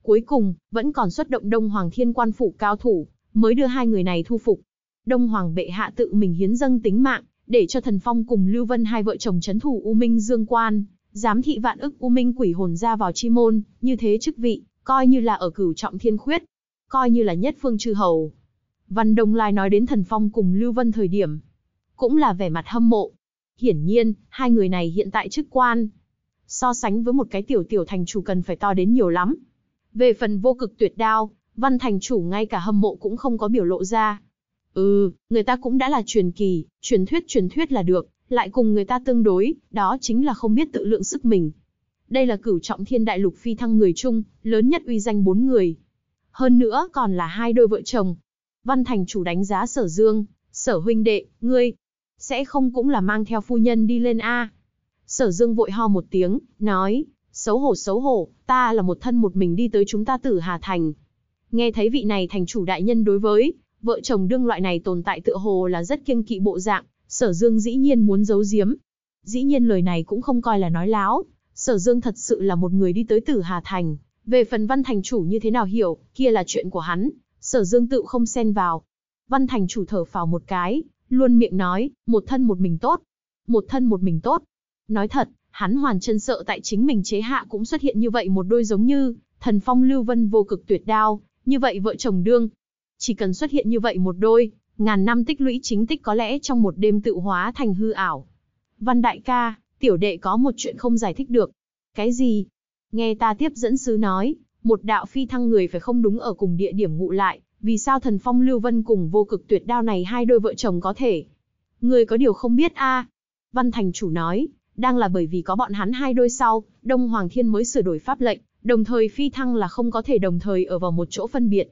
Cuối cùng, vẫn còn xuất động Đông Hoàng Thiên Quan Phủ cao thủ, mới đưa hai người này thu phục. Đông Hoàng bệ hạ tự mình hiến dâng tính mạng, để cho Thần Phong cùng Lưu Vân hai vợ chồng chấn thủ U Minh Dương Quan, giám thị vạn ức U Minh quỷ hồn ra vào chi môn, như thế chức vị, coi như là ở cửu trọng thiên khuyết, coi như là nhất phương chư hầu. Văn Đông Lai nói đến Thần Phong cùng Lưu Vân thời điểm, cũng là vẻ mặt hâm mộ. Hiển nhiên, hai người này hiện tại chức quan, so sánh với một cái tiểu tiểu thành chủ cần phải to đến nhiều lắm. Về phần vô cực tuyệt đao, văn thành chủ ngay cả hâm mộ cũng không có biểu lộ ra. Ừ, người ta cũng đã là truyền kỳ, truyền thuyết truyền thuyết là được, lại cùng người ta tương đối, đó chính là không biết tự lượng sức mình. Đây là cửu trọng thiên đại lục phi thăng người chung, lớn nhất uy danh bốn người hơn nữa còn là hai đôi vợ chồng. Văn thành chủ đánh giá sở dương, sở huynh đệ, ngươi, sẽ không cũng là mang theo phu nhân đi lên A. Sở dương vội ho một tiếng, nói, xấu hổ xấu hổ, ta là một thân một mình đi tới chúng ta tử Hà Thành. Nghe thấy vị này thành chủ đại nhân đối với, vợ chồng đương loại này tồn tại tựa hồ là rất kiêng kỵ bộ dạng, sở dương dĩ nhiên muốn giấu giếm. Dĩ nhiên lời này cũng không coi là nói láo, sở dương thật sự là một người đi tới tử Hà Thành, về phần văn thành chủ như thế nào hiểu, kia là chuyện của hắn, sở dương tự không xen vào. Văn thành chủ thở phào một cái, luôn miệng nói, một thân một mình tốt, một thân một mình tốt. Nói thật, hắn hoàn chân sợ tại chính mình chế hạ cũng xuất hiện như vậy một đôi giống như thần phong lưu vân vô cực tuyệt đao, như vậy vợ chồng đương. Chỉ cần xuất hiện như vậy một đôi, ngàn năm tích lũy chính tích có lẽ trong một đêm tự hóa thành hư ảo. Văn đại ca, tiểu đệ có một chuyện không giải thích được. Cái gì? Nghe ta tiếp dẫn sứ nói, một đạo phi thăng người phải không đúng ở cùng địa điểm ngụ lại, vì sao thần phong lưu vân cùng vô cực tuyệt đao này hai đôi vợ chồng có thể? Người có điều không biết a Văn thành chủ nói, đang là bởi vì có bọn hắn hai đôi sau, Đông Hoàng Thiên mới sửa đổi pháp lệnh, đồng thời phi thăng là không có thể đồng thời ở vào một chỗ phân biệt.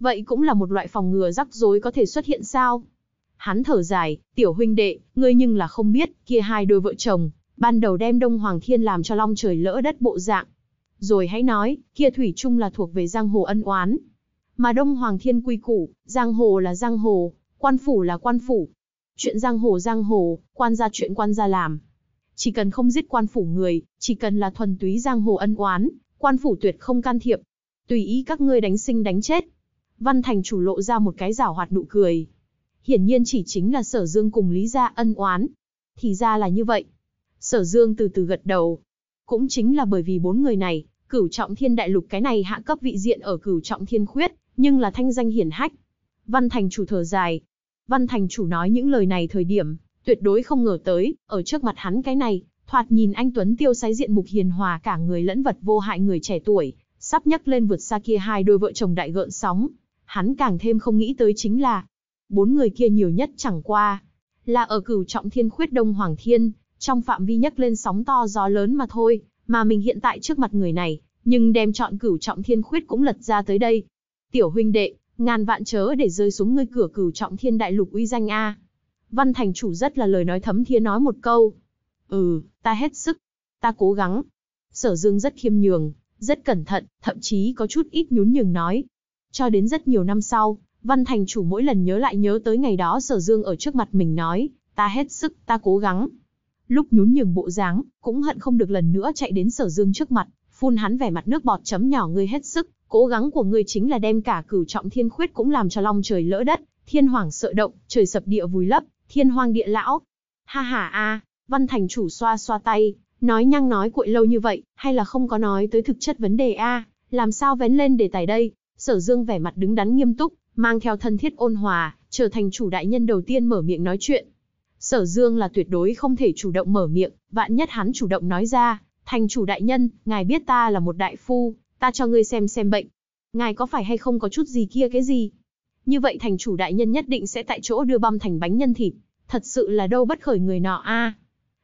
Vậy cũng là một loại phòng ngừa rắc rối có thể xuất hiện sao? Hắn thở dài, tiểu huynh đệ, ngươi nhưng là không biết, kia hai đôi vợ chồng, ban đầu đem Đông Hoàng Thiên làm cho long trời lỡ đất bộ dạng, rồi hãy nói, kia thủy chung là thuộc về giang hồ ân oán. Mà Đông Hoàng Thiên quy củ, giang hồ là giang hồ, quan phủ là quan phủ. Chuyện giang hồ giang hồ, quan gia chuyện quan gia làm. Chỉ cần không giết quan phủ người, chỉ cần là thuần túy giang hồ ân oán, quan phủ tuyệt không can thiệp. Tùy ý các ngươi đánh sinh đánh chết. Văn Thành chủ lộ ra một cái giảo hoạt nụ cười. Hiển nhiên chỉ chính là sở dương cùng Lý Gia ân oán. Thì ra là như vậy. Sở dương từ từ gật đầu. Cũng chính là bởi vì bốn người này, Cửu Trọng Thiên Đại Lục cái này hạ cấp vị diện ở Cửu Trọng Thiên Khuyết, nhưng là thanh danh hiển hách. Văn Thành Chủ thở dài. Văn Thành Chủ nói những lời này thời điểm, tuyệt đối không ngờ tới, ở trước mặt hắn cái này, thoạt nhìn anh Tuấn tiêu sái diện mục hiền hòa cả người lẫn vật vô hại người trẻ tuổi, sắp nhắc lên vượt xa kia hai đôi vợ chồng đại gợn sóng. Hắn càng thêm không nghĩ tới chính là, bốn người kia nhiều nhất chẳng qua, là ở cửu trọng thiên khuyết đông hoàng thiên, trong phạm vi nhắc lên sóng to gió lớn mà thôi mà mình hiện tại trước mặt người này, nhưng đem chọn cửu trọng thiên khuyết cũng lật ra tới đây. Tiểu huynh đệ, ngàn vạn chớ để rơi xuống ngươi cửa cửu trọng thiên đại lục uy danh a. Văn thành chủ rất là lời nói thấm thía nói một câu. Ừ, ta hết sức, ta cố gắng. Sở Dương rất khiêm nhường, rất cẩn thận, thậm chí có chút ít nhún nhường nói. Cho đến rất nhiều năm sau, Văn Thành chủ mỗi lần nhớ lại nhớ tới ngày đó Sở Dương ở trước mặt mình nói, ta hết sức, ta cố gắng, lúc nhún nhường bộ dáng, cũng hận không được lần nữa chạy đến sở dương trước mặt, phun hắn vẻ mặt nước bọt chấm nhỏ ngươi hết sức, cố gắng của ngươi chính là đem cả cửu trọng thiên khuyết cũng làm cho long trời lỡ đất, thiên hoàng sợ động, trời sập địa vùi lấp, thiên hoàng địa lão. Ha ha a, văn thành chủ xoa xoa tay, nói nhăng nói cuội lâu như vậy, hay là không có nói tới thực chất vấn đề a, làm sao vén lên để tài đây? Sở Dương vẻ mặt đứng đắn nghiêm túc, mang theo thân thiết ôn hòa, trở thành chủ đại nhân đầu tiên mở miệng nói chuyện. Sở Dương là tuyệt đối không thể chủ động mở miệng, vạn nhất hắn chủ động nói ra, thành chủ đại nhân, ngài biết ta là một đại phu, ta cho ngươi xem xem bệnh. Ngài có phải hay không có chút gì kia cái gì? Như vậy thành chủ đại nhân nhất định sẽ tại chỗ đưa băm thành bánh nhân thịt, thật sự là đâu bất khởi người nọ a.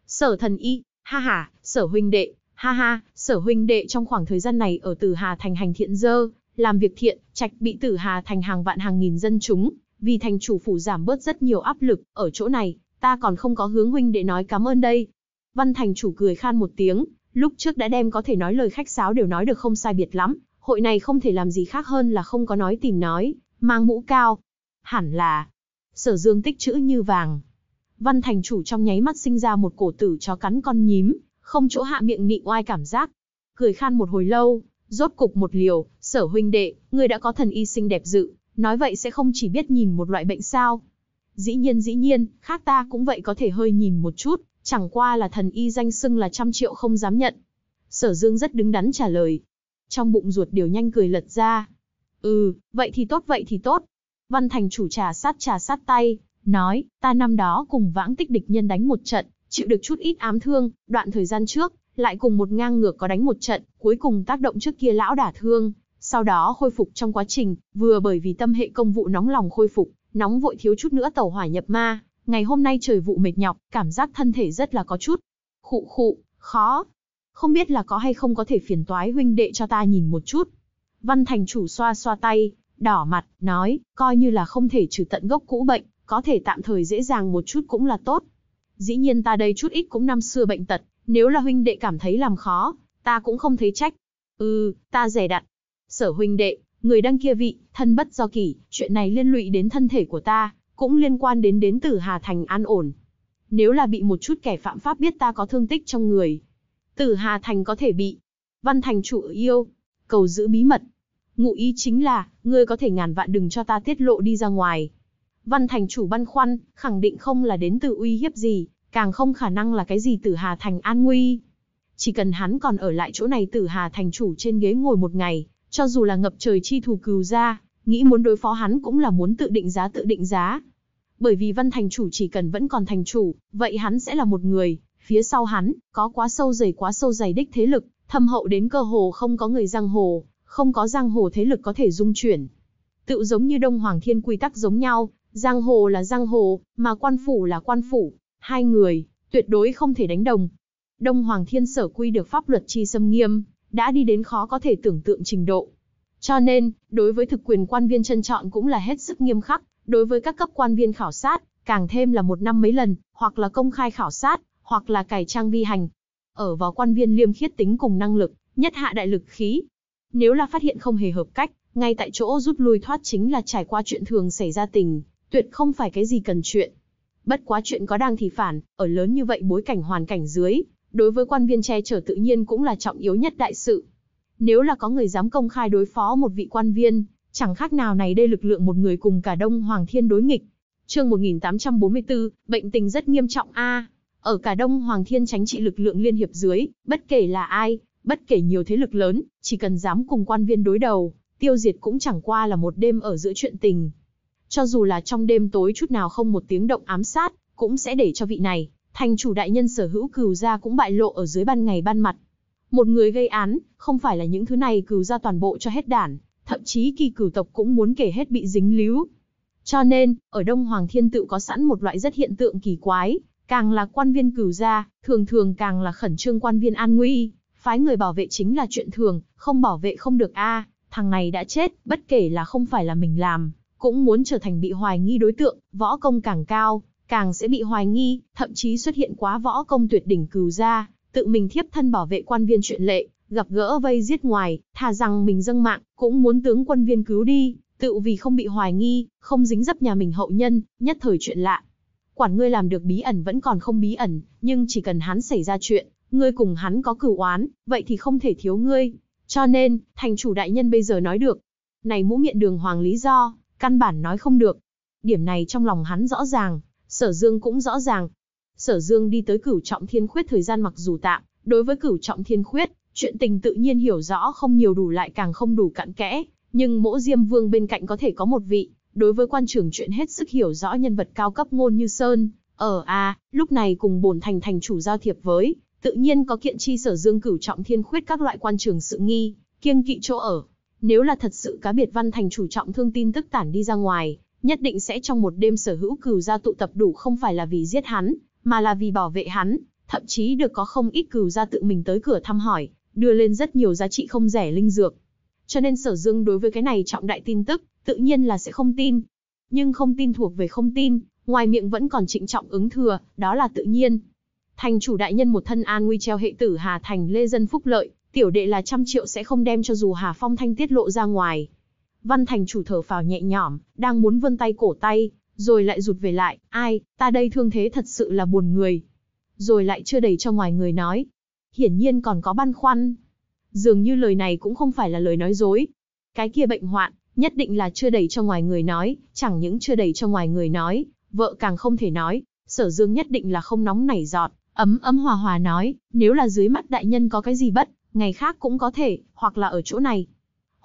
Sở thần y, ha ha, sở huynh đệ, ha ha, sở huynh đệ trong khoảng thời gian này ở Tử Hà thành hành thiện dơ, làm việc thiện, trạch bị Tử Hà thành hàng vạn hàng nghìn dân chúng, vì thành chủ phủ giảm bớt rất nhiều áp lực, ở chỗ này, ta còn không có hướng huynh để nói cảm ơn đây. Văn thành chủ cười khan một tiếng, lúc trước đã đem có thể nói lời khách sáo đều nói được không sai biệt lắm, hội này không thể làm gì khác hơn là không có nói tìm nói, mang mũ cao. Hẳn là, sở dương tích chữ như vàng. Văn thành chủ trong nháy mắt sinh ra một cổ tử chó cắn con nhím, không chỗ hạ miệng nị oai cảm giác. Cười khan một hồi lâu, rốt cục một liều, sở huynh đệ, ngươi đã có thần y xinh đẹp dự, nói vậy sẽ không chỉ biết nhìn một loại bệnh sao. Dĩ nhiên dĩ nhiên, khác ta cũng vậy có thể hơi nhìn một chút, chẳng qua là thần y danh xưng là trăm triệu không dám nhận. Sở Dương rất đứng đắn trả lời. Trong bụng ruột điều nhanh cười lật ra. Ừ, vậy thì tốt vậy thì tốt. Văn Thành chủ trà sát trà sát tay, nói, ta năm đó cùng vãng tích địch nhân đánh một trận, chịu được chút ít ám thương, đoạn thời gian trước, lại cùng một ngang ngược có đánh một trận, cuối cùng tác động trước kia lão đả thương, sau đó khôi phục trong quá trình, vừa bởi vì tâm hệ công vụ nóng lòng khôi phục, nóng vội thiếu chút nữa tẩu hỏa nhập ma, ngày hôm nay trời vụ mệt nhọc, cảm giác thân thể rất là có chút. Khụ khụ, khó. Không biết là có hay không có thể phiền toái huynh đệ cho ta nhìn một chút. Văn thành chủ xoa xoa tay, đỏ mặt, nói, coi như là không thể trừ tận gốc cũ bệnh, có thể tạm thời dễ dàng một chút cũng là tốt. Dĩ nhiên ta đây chút ít cũng năm xưa bệnh tật, nếu là huynh đệ cảm thấy làm khó, ta cũng không thấy trách. Ừ, ta rẻ đặt. Sở huynh đệ, người đăng kia vị, thân bất do kỷ, chuyện này liên lụy đến thân thể của ta, cũng liên quan đến đến tử Hà Thành an ổn. Nếu là bị một chút kẻ phạm pháp biết ta có thương tích trong người, tử Hà Thành có thể bị. Văn Thành chủ yêu, cầu giữ bí mật. Ngụ ý chính là, ngươi có thể ngàn vạn đừng cho ta tiết lộ đi ra ngoài. Văn Thành chủ băn khoăn, khẳng định không là đến từ uy hiếp gì, càng không khả năng là cái gì tử Hà Thành an nguy. Chỉ cần hắn còn ở lại chỗ này tử Hà Thành chủ trên ghế ngồi một ngày, cho dù là ngập trời chi thù cừu ra, nghĩ muốn đối phó hắn cũng là muốn tự định giá tự định giá. Bởi vì văn thành chủ chỉ cần vẫn còn thành chủ, vậy hắn sẽ là một người, phía sau hắn, có quá sâu dày quá sâu dày đích thế lực, thâm hậu đến cơ hồ không có người giang hồ, không có giang hồ thế lực có thể dung chuyển. Tự giống như Đông Hoàng Thiên quy tắc giống nhau, giang hồ là giang hồ, mà quan phủ là quan phủ, hai người, tuyệt đối không thể đánh đồng. Đông Hoàng Thiên sở quy được pháp luật chi xâm nghiêm, đã đi đến khó có thể tưởng tượng trình độ. Cho nên, đối với thực quyền quan viên trân chọn cũng là hết sức nghiêm khắc, đối với các cấp quan viên khảo sát, càng thêm là một năm mấy lần, hoặc là công khai khảo sát, hoặc là cải trang vi hành. Ở vào quan viên liêm khiết tính cùng năng lực, nhất hạ đại lực khí. Nếu là phát hiện không hề hợp cách, ngay tại chỗ rút lui thoát chính là trải qua chuyện thường xảy ra tình, tuyệt không phải cái gì cần chuyện. Bất quá chuyện có đang thì phản, ở lớn như vậy bối cảnh hoàn cảnh dưới, đối với quan viên che chở tự nhiên cũng là trọng yếu nhất đại sự. Nếu là có người dám công khai đối phó một vị quan viên, chẳng khác nào này đây lực lượng một người cùng cả Đông Hoàng Thiên đối nghịch. Chương 1844, bệnh tình rất nghiêm trọng a. ở cả Đông Hoàng Thiên tránh trị lực lượng liên hiệp dưới, bất kể là ai, bất kể nhiều thế lực lớn, chỉ cần dám cùng quan viên đối đầu, tiêu diệt cũng chẳng qua là một đêm ở giữa chuyện tình. Cho dù là trong đêm tối chút nào không một tiếng động ám sát, cũng sẽ để cho vị này thành chủ đại nhân sở hữu cừu gia cũng bại lộ ở dưới ban ngày ban mặt. Một người gây án, không phải là những thứ này cừu gia toàn bộ cho hết đản, thậm chí kỳ cửu tộc cũng muốn kể hết bị dính líu. Cho nên, ở Đông Hoàng Thiên Tự có sẵn một loại rất hiện tượng kỳ quái, càng là quan viên cửu gia, thường thường càng là khẩn trương quan viên an nguy, phái người bảo vệ chính là chuyện thường, không bảo vệ không được a, à, thằng này đã chết, bất kể là không phải là mình làm, cũng muốn trở thành bị hoài nghi đối tượng, võ công càng cao, càng sẽ bị hoài nghi, thậm chí xuất hiện quá võ công tuyệt đỉnh cừu gia, tự mình thiếp thân bảo vệ quan viên chuyện lệ, gặp gỡ vây giết ngoài, thà rằng mình dâng mạng, cũng muốn tướng quân viên cứu đi, tự vì không bị hoài nghi, không dính dấp nhà mình hậu nhân, nhất thời chuyện lạ. Quản ngươi làm được bí ẩn vẫn còn không bí ẩn, nhưng chỉ cần hắn xảy ra chuyện, ngươi cùng hắn có cửu oán, vậy thì không thể thiếu ngươi. Cho nên, thành chủ đại nhân bây giờ nói được. Này mũ miệng đường hoàng lý do, căn bản nói không được. Điểm này trong lòng hắn rõ ràng, Sở Dương cũng rõ ràng. Sở Dương đi tới cửu trọng thiên khuyết thời gian mặc dù tạm, đối với cửu trọng thiên khuyết, chuyện tình tự nhiên hiểu rõ không nhiều đủ lại càng không đủ cặn kẽ, nhưng mỗ diêm vương bên cạnh có thể có một vị, đối với quan trưởng chuyện hết sức hiểu rõ nhân vật cao cấp ngôn như Sơn, ở ờ, a à, lúc này cùng bổn thành thành chủ giao thiệp với, tự nhiên có kiện chi sở dương cửu trọng thiên khuyết các loại quan trường sự nghi, kiêng kỵ chỗ ở. Nếu là thật sự cá biệt văn thành chủ trọng thương tin tức tản đi ra ngoài, nhất định sẽ trong một đêm sở hữu cửu gia tụ tập đủ không phải là vì giết hắn, mà là vì bảo vệ hắn, thậm chí được có không ít cửu gia tự mình tới cửa thăm hỏi, đưa lên rất nhiều giá trị không rẻ linh dược. Cho nên sở dương đối với cái này trọng đại tin tức, tự nhiên là sẽ không tin. Nhưng không tin thuộc về không tin, ngoài miệng vẫn còn trịnh trọng ứng thừa, đó là tự nhiên. Thành chủ đại nhân một thân an nguy treo hệ tử Hà Thành Lê Dân Phúc Lợi, tiểu đệ là trăm triệu sẽ không đem cho dù Hà Phong Thanh tiết lộ ra ngoài, Văn thành chủ thở phào nhẹ nhõm, đang muốn vươn tay cổ tay, rồi lại rụt về lại, ai, ta đây thương thế thật sự là buồn người. Rồi lại chưa đầy cho ngoài người nói. Hiển nhiên còn có băn khoăn. Dường như lời này cũng không phải là lời nói dối. Cái kia bệnh hoạn, nhất định là chưa đầy cho ngoài người nói, chẳng những chưa đầy cho ngoài người nói, vợ càng không thể nói, sở dương nhất định là không nóng nảy giọt, ấm ấm hòa hòa nói, nếu là dưới mắt đại nhân có cái gì bất, ngày khác cũng có thể, hoặc là ở chỗ này,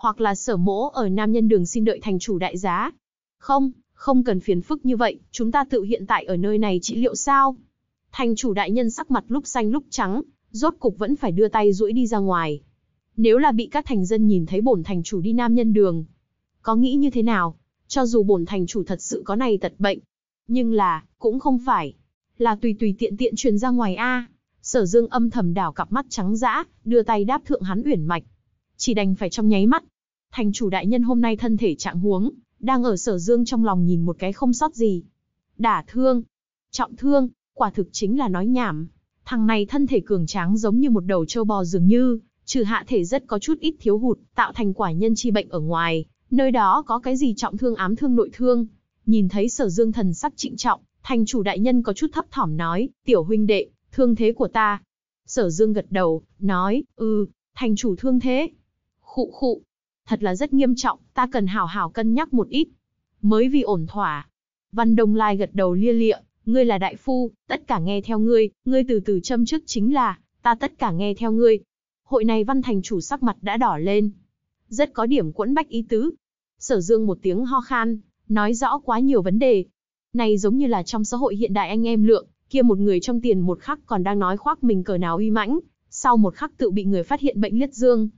hoặc là sở mỗ ở Nam Nhân Đường xin đợi thành chủ đại giá. Không, không cần phiền phức như vậy, chúng ta tự hiện tại ở nơi này trị liệu sao? Thành chủ đại nhân sắc mặt lúc xanh lúc trắng, rốt cục vẫn phải đưa tay duỗi đi ra ngoài. Nếu là bị các thành dân nhìn thấy bổn thành chủ đi Nam Nhân Đường, có nghĩ như thế nào? Cho dù bổn thành chủ thật sự có này tật bệnh, nhưng là, cũng không phải. Là tùy tùy tiện tiện truyền ra ngoài a. Sở Dương âm thầm đảo cặp mắt trắng dã, đưa tay đáp thượng hắn uyển mạch chỉ đành phải trong nháy mắt. Thành chủ đại nhân hôm nay thân thể trạng huống, đang ở sở dương trong lòng nhìn một cái không sót gì. Đả thương, trọng thương, quả thực chính là nói nhảm. Thằng này thân thể cường tráng giống như một đầu trâu bò dường như, trừ hạ thể rất có chút ít thiếu hụt, tạo thành quả nhân chi bệnh ở ngoài, nơi đó có cái gì trọng thương ám thương nội thương. Nhìn thấy sở dương thần sắc trịnh trọng, thành chủ đại nhân có chút thấp thỏm nói, tiểu huynh đệ, thương thế của ta. Sở dương gật đầu, nói, ừ, thành chủ thương thế, Khụ khụ. Thật là rất nghiêm trọng, ta cần hảo hảo cân nhắc một ít. Mới vì ổn thỏa. Văn Đông Lai gật đầu lia lịa, ngươi là đại phu, tất cả nghe theo ngươi, ngươi từ từ châm chức chính là, ta tất cả nghe theo ngươi. Hội này văn thành chủ sắc mặt đã đỏ lên. Rất có điểm quẫn bách ý tứ. Sở dương một tiếng ho khan, nói rõ quá nhiều vấn đề. Này giống như là trong xã hội hiện đại anh em lượng, kia một người trong tiền một khắc còn đang nói khoác mình cờ nào uy mãnh, sau một khắc tự bị người phát hiện bệnh liệt dương,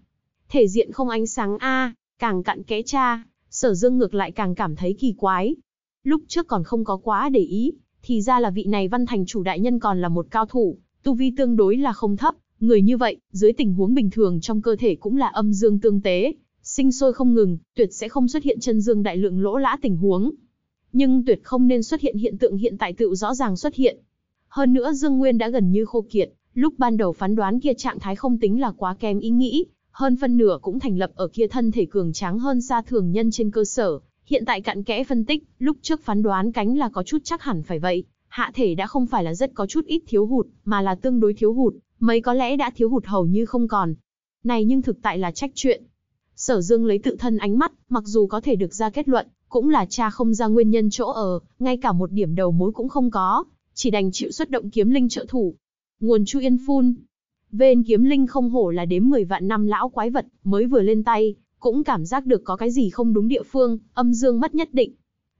Thể diện không ánh sáng a, càng cặn kẽ cha, sở dương ngược lại càng cảm thấy kỳ quái. Lúc trước còn không có quá để ý, thì ra là vị này văn thành chủ đại nhân còn là một cao thủ, tu vi tương đối là không thấp, người như vậy, dưới tình huống bình thường trong cơ thể cũng là âm dương tương tế, sinh sôi không ngừng, tuyệt sẽ không xuất hiện chân dương đại lượng lỗ lã tình huống. Nhưng tuyệt không nên xuất hiện hiện tượng hiện tại tự rõ ràng xuất hiện. Hơn nữa Dương Nguyên đã gần như khô kiệt, lúc ban đầu phán đoán kia trạng thái không tính là quá kém ý nghĩ, hơn phân nửa cũng thành lập ở kia thân thể cường tráng hơn xa thường nhân trên cơ sở, hiện tại cặn kẽ phân tích, lúc trước phán đoán cánh là có chút chắc hẳn phải vậy, hạ thể đã không phải là rất có chút ít thiếu hụt, mà là tương đối thiếu hụt, mấy có lẽ đã thiếu hụt hầu như không còn. Này nhưng thực tại là trách chuyện. Sở Dương lấy tự thân ánh mắt, mặc dù có thể được ra kết luận, cũng là cha không ra nguyên nhân chỗ ở, ngay cả một điểm đầu mối cũng không có, chỉ đành chịu xuất động kiếm linh trợ thủ. Nguồn Chu Yên phun, Vên kiếm linh không hổ là đếm 10 vạn năm lão quái vật, mới vừa lên tay, cũng cảm giác được có cái gì không đúng địa phương, âm dương mất nhất định.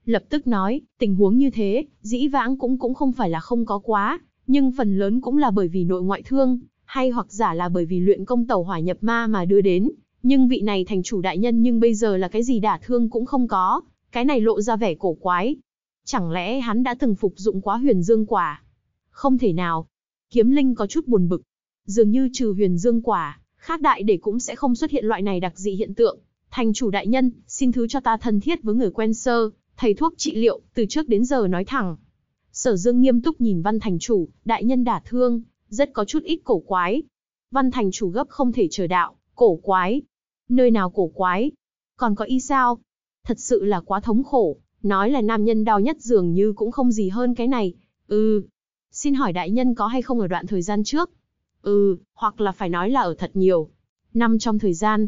Lập tức nói, tình huống như thế, dĩ vãng cũng cũng không phải là không có quá, nhưng phần lớn cũng là bởi vì nội ngoại thương, hay hoặc giả là bởi vì luyện công tàu hỏa nhập ma mà đưa đến, nhưng vị này thành chủ đại nhân nhưng bây giờ là cái gì đả thương cũng không có, cái này lộ ra vẻ cổ quái. Chẳng lẽ hắn đã từng phục dụng quá huyền dương quả? Không thể nào. Kiếm Linh có chút buồn bực, dường như trừ huyền dương quả, khác đại để cũng sẽ không xuất hiện loại này đặc dị hiện tượng. Thành chủ đại nhân, xin thứ cho ta thân thiết với người quen sơ, thầy thuốc trị liệu, từ trước đến giờ nói thẳng. Sở Dương nghiêm túc nhìn văn thành chủ, đại nhân đả thương, rất có chút ít cổ quái. Văn thành chủ gấp không thể chờ đạo, cổ quái. Nơi nào cổ quái? Còn có y sao? Thật sự là quá thống khổ, nói là nam nhân đau nhất dường như cũng không gì hơn cái này. Ừ, xin hỏi đại nhân có hay không ở đoạn thời gian trước, Ừ, hoặc là phải nói là ở thật nhiều. Năm trong thời gian,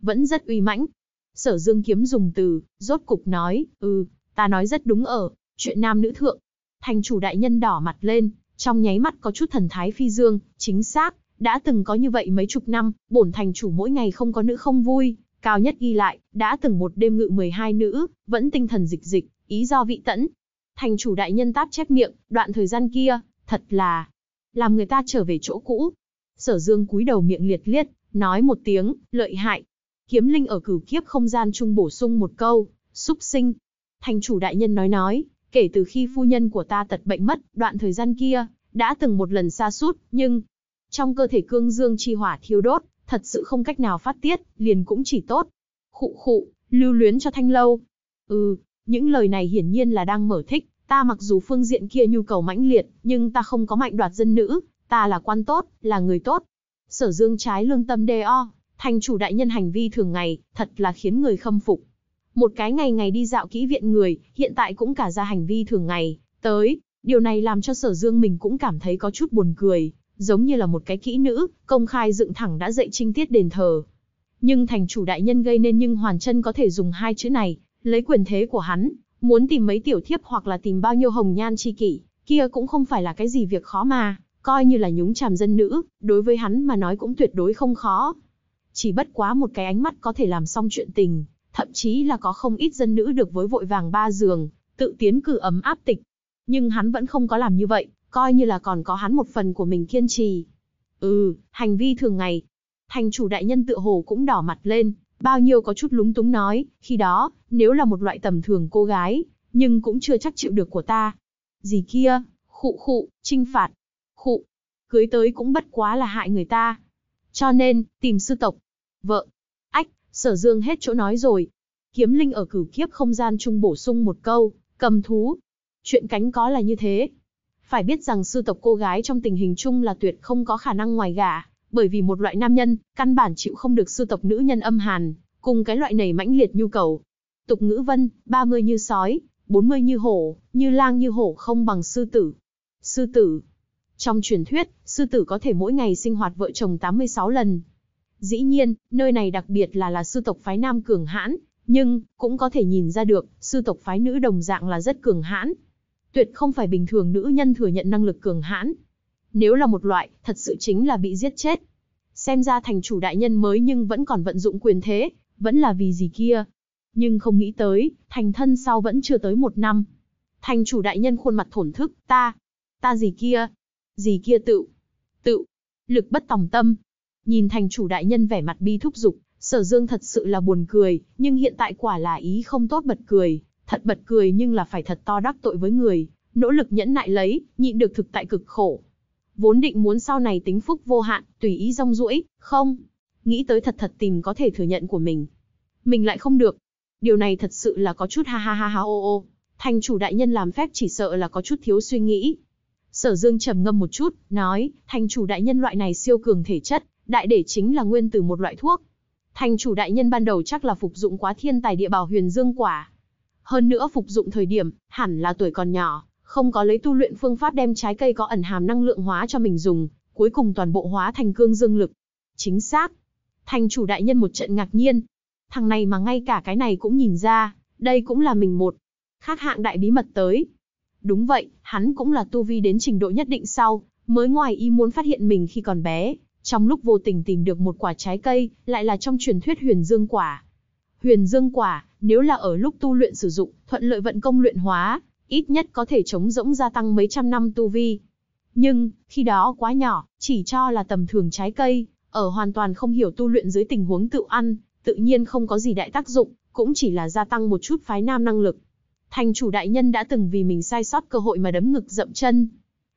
vẫn rất uy mãnh. Sở Dương Kiếm dùng từ, rốt cục nói, ừ, ta nói rất đúng ở, chuyện nam nữ thượng. Thành chủ đại nhân đỏ mặt lên, trong nháy mắt có chút thần thái phi dương, chính xác, đã từng có như vậy mấy chục năm, bổn thành chủ mỗi ngày không có nữ không vui, cao nhất ghi lại, đã từng một đêm ngự 12 nữ, vẫn tinh thần dịch dịch, ý do vị tẫn. Thành chủ đại nhân táp chép miệng, đoạn thời gian kia, thật là, làm người ta trở về chỗ cũ. Sở Dương cúi đầu miệng liệt liệt, nói một tiếng, lợi hại. Kiếm linh ở cửu kiếp không gian chung bổ sung một câu, xúc sinh. Thành chủ đại nhân nói nói, kể từ khi phu nhân của ta tật bệnh mất, đoạn thời gian kia, đã từng một lần xa suốt, nhưng trong cơ thể cương dương chi hỏa thiêu đốt, thật sự không cách nào phát tiết, liền cũng chỉ tốt. Khụ khụ, lưu luyến cho thanh lâu. Ừ, những lời này hiển nhiên là đang mở thích, Ta mặc dù phương diện kia nhu cầu mãnh liệt, nhưng ta không có mạnh đoạt dân nữ, ta là quan tốt, là người tốt. Sở dương trái lương tâm đê o, thành chủ đại nhân hành vi thường ngày, thật là khiến người khâm phục. Một cái ngày ngày đi dạo kỹ viện người, hiện tại cũng cả ra hành vi thường ngày, tới, điều này làm cho sở dương mình cũng cảm thấy có chút buồn cười, giống như là một cái kỹ nữ, công khai dựng thẳng đã dậy trinh tiết đền thờ. Nhưng thành chủ đại nhân gây nên nhưng hoàn chân có thể dùng hai chữ này, lấy quyền thế của hắn, Muốn tìm mấy tiểu thiếp hoặc là tìm bao nhiêu hồng nhan chi kỷ, kia cũng không phải là cái gì việc khó mà, coi như là nhúng chàm dân nữ, đối với hắn mà nói cũng tuyệt đối không khó. Chỉ bất quá một cái ánh mắt có thể làm xong chuyện tình, thậm chí là có không ít dân nữ được với vội vàng ba giường, tự tiến cử ấm áp tịch. Nhưng hắn vẫn không có làm như vậy, coi như là còn có hắn một phần của mình kiên trì. Ừ, hành vi thường ngày. Thành chủ đại nhân tự hồ cũng đỏ mặt lên, bao nhiêu có chút lúng túng nói, khi đó, nếu là một loại tầm thường cô gái, nhưng cũng chưa chắc chịu được của ta. Gì kia, khụ khụ, trinh phạt, khụ, cưới tới cũng bất quá là hại người ta. Cho nên, tìm sư tộc, vợ, ách, sở dương hết chỗ nói rồi. Kiếm linh ở cửu kiếp không gian chung bổ sung một câu, cầm thú. Chuyện cánh có là như thế. Phải biết rằng sư tộc cô gái trong tình hình chung là tuyệt không có khả năng ngoài gả, bởi vì một loại nam nhân, căn bản chịu không được sư tộc nữ nhân âm hàn, cùng cái loại này mãnh liệt nhu cầu. Tục ngữ vân, 30 như sói, 40 như hổ, như lang như hổ không bằng sư tử. Sư tử. Trong truyền thuyết, sư tử có thể mỗi ngày sinh hoạt vợ chồng 86 lần. Dĩ nhiên, nơi này đặc biệt là là sư tộc phái nam cường hãn, nhưng cũng có thể nhìn ra được, sư tộc phái nữ đồng dạng là rất cường hãn. Tuyệt không phải bình thường nữ nhân thừa nhận năng lực cường hãn, nếu là một loại, thật sự chính là bị giết chết. Xem ra thành chủ đại nhân mới nhưng vẫn còn vận dụng quyền thế, vẫn là vì gì kia. Nhưng không nghĩ tới, thành thân sau vẫn chưa tới một năm. Thành chủ đại nhân khuôn mặt thổn thức, ta, ta gì kia, gì kia tự, tự, lực bất tòng tâm. Nhìn thành chủ đại nhân vẻ mặt bi thúc dục, sở dương thật sự là buồn cười, nhưng hiện tại quả là ý không tốt bật cười, thật bật cười nhưng là phải thật to đắc tội với người, nỗ lực nhẫn nại lấy, nhịn được thực tại cực khổ, vốn định muốn sau này tính phúc vô hạn, tùy ý rong ruỗi, không. Nghĩ tới thật thật tìm có thể thừa nhận của mình. Mình lại không được. Điều này thật sự là có chút ha ha ha ha ô ô. Thành chủ đại nhân làm phép chỉ sợ là có chút thiếu suy nghĩ. Sở Dương trầm ngâm một chút, nói, thành chủ đại nhân loại này siêu cường thể chất, đại để chính là nguyên từ một loại thuốc. Thành chủ đại nhân ban đầu chắc là phục dụng quá thiên tài địa bảo huyền dương quả. Hơn nữa phục dụng thời điểm, hẳn là tuổi còn nhỏ, không có lấy tu luyện phương pháp đem trái cây có ẩn hàm năng lượng hóa cho mình dùng, cuối cùng toàn bộ hóa thành cương dương lực. Chính xác. Thành chủ đại nhân một trận ngạc nhiên. Thằng này mà ngay cả cái này cũng nhìn ra, đây cũng là mình một. Khác hạng đại bí mật tới. Đúng vậy, hắn cũng là tu vi đến trình độ nhất định sau, mới ngoài ý muốn phát hiện mình khi còn bé, trong lúc vô tình tìm được một quả trái cây, lại là trong truyền thuyết huyền dương quả. Huyền dương quả, nếu là ở lúc tu luyện sử dụng, thuận lợi vận công luyện hóa, ít nhất có thể chống rỗng gia tăng mấy trăm năm tu vi. Nhưng, khi đó quá nhỏ, chỉ cho là tầm thường trái cây, ở hoàn toàn không hiểu tu luyện dưới tình huống tự ăn, tự nhiên không có gì đại tác dụng, cũng chỉ là gia tăng một chút phái nam năng lực. Thành chủ đại nhân đã từng vì mình sai sót cơ hội mà đấm ngực dậm chân.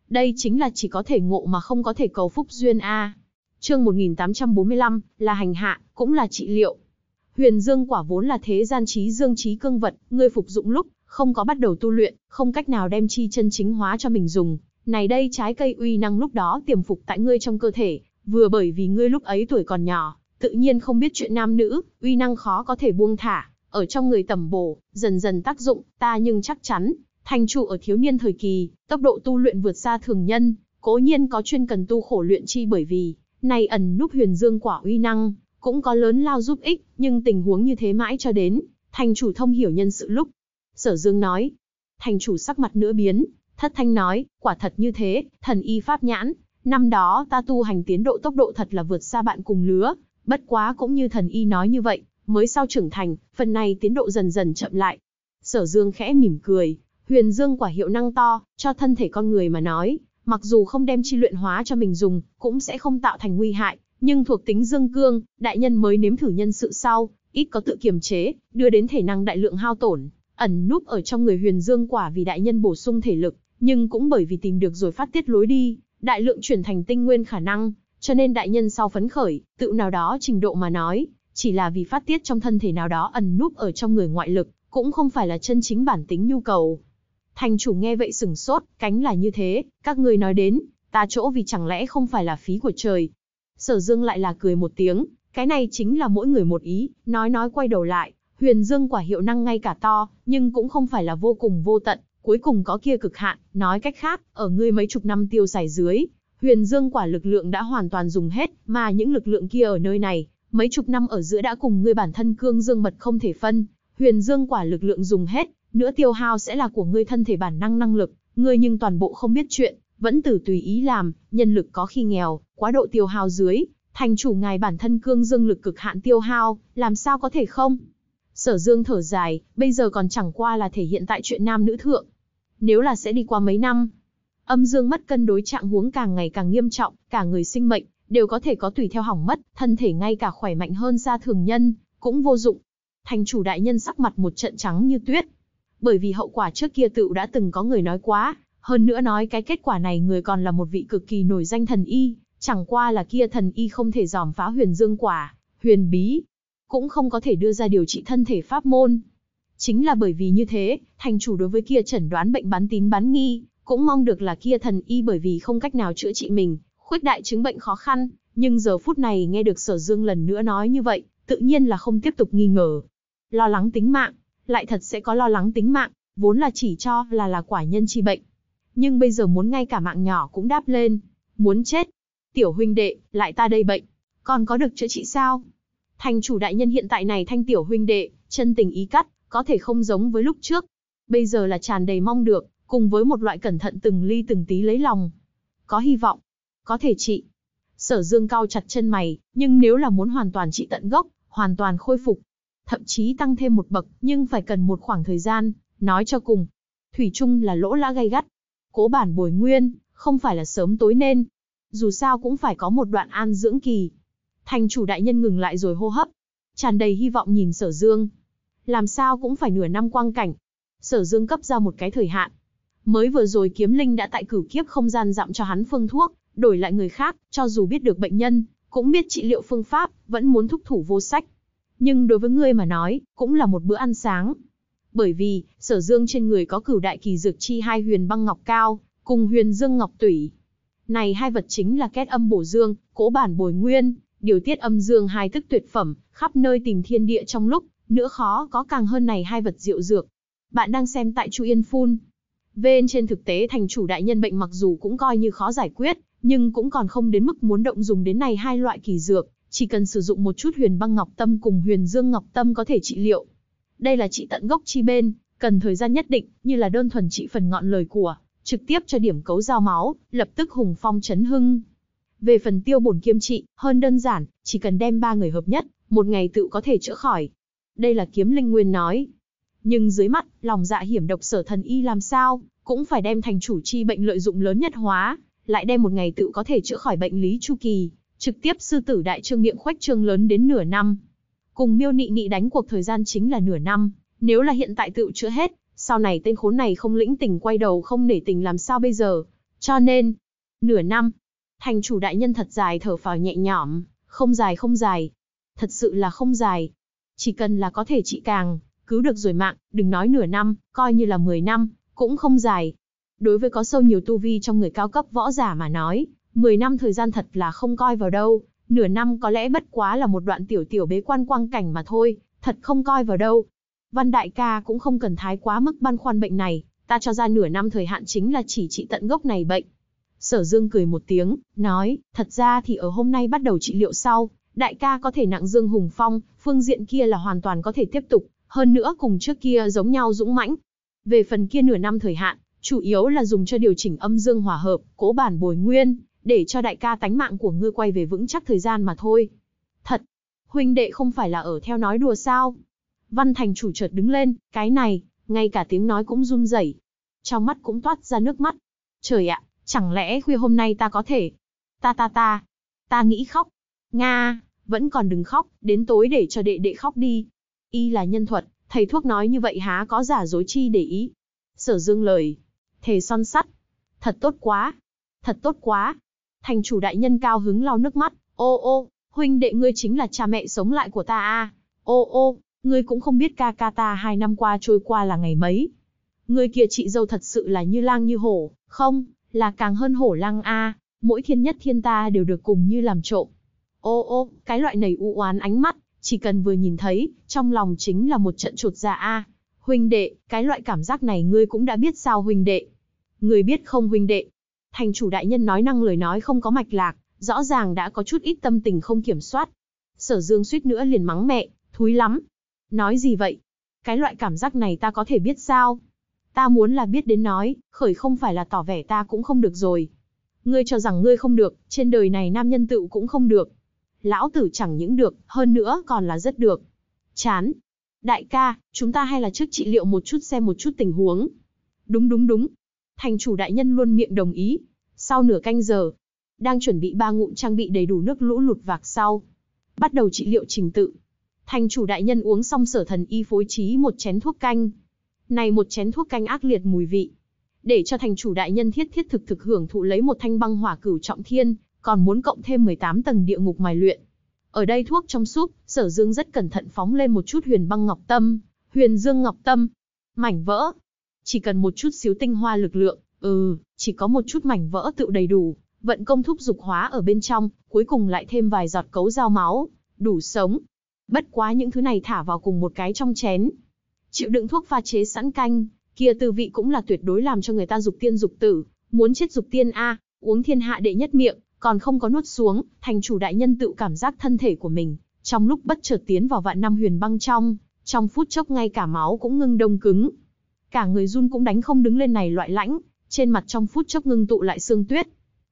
Đây chính là chỉ có thể ngộ mà không có thể cầu phúc duyên A. À. Chương 1845, là hành hạ, cũng là trị liệu. Huyền dương quả vốn là thế gian trí dương trí cương vật, ngươi phục dụng lúc, không có bắt đầu tu luyện, không cách nào đem chi chân chính hóa cho mình dùng. Này đây trái cây uy năng lúc đó tiềm phục tại ngươi trong cơ thể, vừa bởi vì ngươi lúc ấy tuổi còn nhỏ, tự nhiên không biết chuyện nam nữ, uy năng khó có thể buông thả, ở trong người tầm bổ, dần dần tác dụng, ta nhưng chắc chắn, thành trụ ở thiếu niên thời kỳ, tốc độ tu luyện vượt xa thường nhân, cố nhiên có chuyên cần tu khổ luyện chi bởi vì, này ẩn núp huyền dương quả uy năng, cũng có lớn lao giúp ích, nhưng tình huống như thế mãi cho đến, thành chủ thông hiểu nhân sự lúc, Sở Dương nói. Thành chủ sắc mặt nửa biến, thất thanh nói, quả thật như thế, thần y pháp nhãn, năm đó ta tu hành tiến độ tốc độ thật là vượt xa bạn cùng lứa, bất quá cũng như thần y nói như vậy, mới sau trưởng thành, phần này tiến độ dần dần chậm lại. Sở Dương khẽ mỉm cười, huyền dương quả hiệu năng to, cho thân thể con người mà nói, mặc dù không đem chi luyện hóa cho mình dùng, cũng sẽ không tạo thành nguy hại, nhưng thuộc tính dương cương, đại nhân mới nếm thử nhân sự sau, ít có tự kiềm chế, đưa đến thể năng đại lượng hao tổn, ẩn núp ở trong người huyền dương quả vì đại nhân bổ sung thể lực, nhưng cũng bởi vì tìm được rồi phát tiết lối đi, đại lượng chuyển thành tinh nguyên khả năng, cho nên đại nhân sau phấn khởi, tự nào đó trình độ mà nói, chỉ là vì phát tiết trong thân thể nào đó ẩn núp ở trong người ngoại lực, cũng không phải là chân chính bản tính nhu cầu. Thành chủ nghe vậy sửng sốt, cánh là như thế, các ngươi nói đến, ta chỗ vì chẳng lẽ không phải là phí của trời. Sở Dương lại là cười một tiếng, cái này chính là mỗi người một ý, nói nói quay đầu lại, Huyền Dương quả hiệu năng ngay cả to, nhưng cũng không phải là vô cùng vô tận, cuối cùng có kia cực hạn, nói cách khác, ở ngươi mấy chục năm tiêu xài dưới, Huyền Dương quả lực lượng đã hoàn toàn dùng hết, mà những lực lượng kia ở nơi này, mấy chục năm ở giữa đã cùng ngươi bản thân cương dương mật không thể phân, Huyền Dương quả lực lượng dùng hết, nữa tiêu hao sẽ là của ngươi thân thể bản năng năng lực, ngươi nhưng toàn bộ không biết chuyện, vẫn tự tùy ý làm, nhân lực có khi nghèo, quá độ tiêu hao dưới, thành chủ ngài bản thân cương dương lực cực hạn tiêu hao, làm sao có thể không? Sở Dương thở dài, bây giờ còn chẳng qua là thể hiện tại chuyện nam nữ thượng. Nếu là sẽ đi qua mấy năm, âm dương mất cân đối trạng huống càng ngày càng nghiêm trọng, cả người sinh mệnh đều có thể có tùy theo hỏng mất, thân thể ngay cả khỏe mạnh hơn gia thường nhân cũng vô dụng. Thành chủ đại nhân sắc mặt một trận trắng như tuyết, bởi vì hậu quả trước kia tựu đã từng có người nói quá, hơn nữa nói cái kết quả này người còn là một vị cực kỳ nổi danh thần y, chẳng qua là kia thần y không thể giòm phá huyền dương quả, huyền bí, cũng không có thể đưa ra điều trị thân thể pháp môn. Chính là bởi vì như thế, thành chủ đối với kia chẩn đoán bệnh bán tín bán nghi, cũng mong được là kia thần y bởi vì không cách nào chữa trị mình, khuyết đại chứng bệnh khó khăn, nhưng giờ phút này nghe được sở dương lần nữa nói như vậy, tự nhiên là không tiếp tục nghi ngờ. Lo lắng tính mạng, lại thật sẽ có lo lắng tính mạng, vốn là chỉ cho là là quả nhân chi bệnh. Nhưng bây giờ muốn ngay cả mạng nhỏ cũng đáp lên, muốn chết. Tiểu huynh đệ, lại ta đây bệnh, còn có được chữa trị sao? Thành chủ đại nhân hiện tại này thanh tiểu huynh đệ, chân tình ý cắt, có thể không giống với lúc trước. Bây giờ là tràn đầy mong được, cùng với một loại cẩn thận từng ly từng tí lấy lòng. Có hy vọng. Có thể trị. Sở dương cao chặt chân mày, nhưng nếu là muốn hoàn toàn trị tận gốc, hoàn toàn khôi phục, thậm chí tăng thêm một bậc, nhưng phải cần một khoảng thời gian, nói cho cùng. Thủy chung là lỗ lã gay gắt. Cố bản bồi nguyên, không phải là sớm tối nên. Dù sao cũng phải có một đoạn an dưỡng kỳ, Thành chủ đại nhân ngừng lại rồi hô hấp, tràn đầy hy vọng nhìn Sở Dương. Làm sao cũng phải nửa năm quang cảnh. Sở Dương cấp ra một cái thời hạn. Mới vừa rồi kiếm linh đã tại cửu kiếp không gian dặm cho hắn phương thuốc, đổi lại người khác, cho dù biết được bệnh nhân, cũng biết trị liệu phương pháp, vẫn muốn thúc thủ vô sách. Nhưng đối với ngươi mà nói, cũng là một bữa ăn sáng. Bởi vì, sở dương trên người có cửu đại kỳ dược chi hai huyền băng ngọc cao, cùng huyền dương ngọc tủy. Này hai vật chính là kết âm bổ dương, cố bản bồi nguyên, điều tiết âm dương hai thức tuyệt phẩm, khắp nơi tìm thiên địa trong lúc, nữa khó có càng hơn này hai vật diệu dược. Bạn đang xem tại Chu Yên Phun. Bên trên thực tế thành chủ đại nhân bệnh mặc dù cũng coi như khó giải quyết, nhưng cũng còn không đến mức muốn động dùng đến này hai loại kỳ dược, chỉ cần sử dụng một chút huyền băng ngọc tâm cùng huyền dương ngọc tâm có thể trị liệu. Đây là trị tận gốc chi bên, cần thời gian nhất định, như là đơn thuần trị phần ngọn lời của, trực tiếp cho điểm cấu giao máu, lập tức hùng phong chấn hưng, về phần tiêu bổn kiêm trị, hơn đơn giản, chỉ cần đem ba người hợp nhất, một ngày tự có thể chữa khỏi. Đây là kiếm linh nguyên nói. Nhưng dưới mắt, lòng dạ hiểm độc sở thần y làm sao, cũng phải đem thành chủ chi bệnh lợi dụng lớn nhất hóa, lại đem một ngày tự có thể chữa khỏi bệnh lý chu kỳ, trực tiếp sư tử đại trương miệng khoách trương lớn đến nửa năm. Cùng miêu nị nị đánh cuộc thời gian chính là nửa năm, nếu là hiện tại tự chữa hết, sau này tên khốn này không lĩnh tình quay đầu không nể tình làm sao bây giờ. Cho nên, nửa năm, Thành chủ đại nhân thật dài thở phào nhẹ nhõm, không dài không dài. Thật sự là không dài. Chỉ cần là có thể trị càng, cứu được rồi mạng, đừng nói nửa năm, coi như là 10 năm, cũng không dài. Đối với có sâu nhiều tu vi trong người cao cấp võ giả mà nói, 10 năm thời gian thật là không coi vào đâu, nửa năm có lẽ bất quá là một đoạn tiểu tiểu bế quan quang cảnh mà thôi, thật không coi vào đâu. Văn đại ca cũng không cần thái quá mức băn khoăn bệnh này, ta cho ra nửa năm thời hạn chính là chỉ trị tận gốc này bệnh, Sở Dương cười một tiếng, nói, thật ra thì ở hôm nay bắt đầu trị liệu sau, đại ca có thể nặng Dương Hùng Phong, phương diện kia là hoàn toàn có thể tiếp tục, hơn nữa cùng trước kia giống nhau dũng mãnh. Về phần kia nửa năm thời hạn, chủ yếu là dùng cho điều chỉnh âm dương hòa hợp, cố bản bồi nguyên, để cho đại ca tánh mạng của ngươi quay về vững chắc thời gian mà thôi. Thật, huynh đệ không phải là ở theo nói đùa sao? Văn Thành chủ chợt đứng lên, cái này, ngay cả tiếng nói cũng run rẩy, trong mắt cũng toát ra nước mắt. Trời ạ, Chẳng lẽ khuya hôm nay ta có thể... Ta ta ta... Ta nghĩ khóc. Nga, vẫn còn đừng khóc, đến tối để cho đệ đệ khóc đi. Y là nhân thuật, thầy thuốc nói như vậy há có giả dối chi để ý. Sở dương lời. Thề son sắt. Thật tốt quá. Thật tốt quá. Thành chủ đại nhân cao hứng lau nước mắt. Ô ô, huynh đệ ngươi chính là cha mẹ sống lại của ta a. À. Ô ô, ngươi cũng không biết ca ca ta hai năm qua trôi qua là ngày mấy. Ngươi kia chị dâu thật sự là như lang như hổ, không, là càng hơn hổ lăng a, mỗi thiên nhất thiên ta đều được cùng như làm trộm. Ô ô, cái loại này u oán ánh mắt, chỉ cần vừa nhìn thấy, trong lòng chính là một trận chuột dạ a. Huynh đệ, cái loại cảm giác này ngươi cũng đã biết sao huynh đệ? Ngươi biết không huynh đệ? Thành chủ đại nhân nói năng lời nói không có mạch lạc, rõ ràng đã có chút ít tâm tình không kiểm soát. Sở Dương suýt nữa liền mắng mẹ, thúi lắm. Nói gì vậy? Cái loại cảm giác này ta có thể biết sao? Ta muốn là biết đến nói, khởi không phải là tỏ vẻ ta cũng không được rồi. Ngươi cho rằng ngươi không được, trên đời này nam nhân tựu cũng không được. Lão tử chẳng những được, hơn nữa còn là rất được. Chán. Đại ca, chúng ta hay là trước trị liệu một chút xem một chút tình huống. Đúng đúng đúng. Thành chủ đại nhân luôn miệng đồng ý. Sau nửa canh giờ, đang chuẩn bị ba ngụm trang bị đầy đủ nước lũ lụt vạc sau. Bắt đầu trị liệu trình tự. Thành chủ đại nhân uống xong sở thần y phối trí một chén thuốc canh, này một chén thuốc canh ác liệt mùi vị. Để cho thành chủ đại nhân thiết thiết thực thực hưởng thụ lấy một thanh băng hỏa cửu trọng thiên, còn muốn cộng thêm 18 tầng địa ngục mài luyện. Ở đây thuốc trong súp, Sở Dương rất cẩn thận phóng lên một chút huyền băng ngọc tâm, huyền dương ngọc tâm, mảnh vỡ. Chỉ cần một chút xíu tinh hoa lực lượng, ừ, chỉ có một chút mảnh vỡ tự đầy đủ, vận công thúc dục hóa ở bên trong, cuối cùng lại thêm vài giọt cấu dao máu, đủ sống. Bất quá những thứ này thả vào cùng một cái trong chén, chịu đựng thuốc pha chế sẵn canh, kia tư vị cũng là tuyệt đối làm cho người ta dục tiên dục tử, muốn chết dục tiên a, uống thiên hạ đệ nhất miệng, còn không có nuốt xuống, thành chủ đại nhân tự cảm giác thân thể của mình, trong lúc bất chợt tiến vào vạn năm huyền băng trong, trong phút chốc ngay cả máu cũng ngưng đông cứng. Cả người run cũng đánh không đứng lên này loại lãnh, trên mặt trong phút chốc ngưng tụ lại xương tuyết.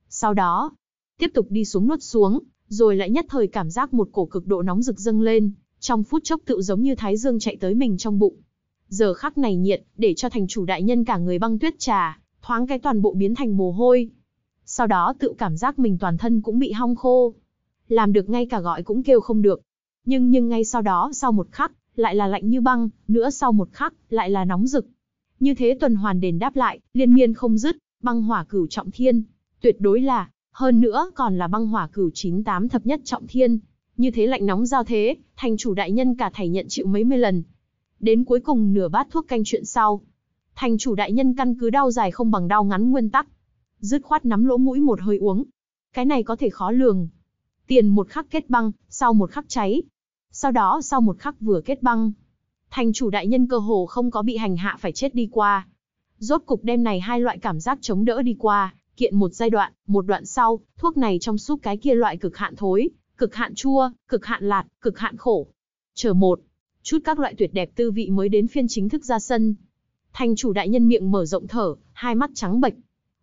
Sau đó, tiếp tục đi xuống nuốt xuống, rồi lại nhất thời cảm giác một cổ cực độ nóng rực dâng lên, trong phút chốc tự giống như thái dương chạy tới mình trong bụng, giờ khắc này nhiệt, để cho thành chủ đại nhân cả người băng tuyết trà, thoáng cái toàn bộ biến thành mồ hôi. Sau đó tự cảm giác mình toàn thân cũng bị hong khô. Làm được ngay cả gọi cũng kêu không được. Nhưng nhưng ngay sau đó sau một khắc, lại là lạnh như băng, nữa sau một khắc, lại là nóng rực. Như thế tuần hoàn đền đáp lại, liên miên không dứt, băng hỏa cửu trọng thiên, tuyệt đối là, hơn nữa còn là băng hỏa cửu 98 thập nhất trọng thiên. Như thế lạnh nóng giao thế, thành chủ đại nhân cả thảy nhận chịu mấy mươi lần, đến cuối cùng nửa bát thuốc canh chuyện sau. Thành chủ đại nhân căn cứ đau dài không bằng đau ngắn nguyên tắc. Dứt khoát nắm lỗ mũi một hơi uống. Cái này có thể khó lường. Tiền một khắc kết băng, sau một khắc cháy. Sau đó sau một khắc vừa kết băng. Thành chủ đại nhân cơ hồ không có bị hành hạ phải chết đi qua. Rốt cục đêm này hai loại cảm giác chống đỡ đi qua, kiện một giai đoạn, một đoạn sau, thuốc này trong suốt cái kia loại cực hạn thối, cực hạn chua, cực hạn lạt, cực hạn khổ. Chờ một, Chút các loại tuyệt đẹp tư vị mới đến phiên chính thức ra sân. Thành chủ đại nhân miệng mở rộng thở, hai mắt trắng bệch.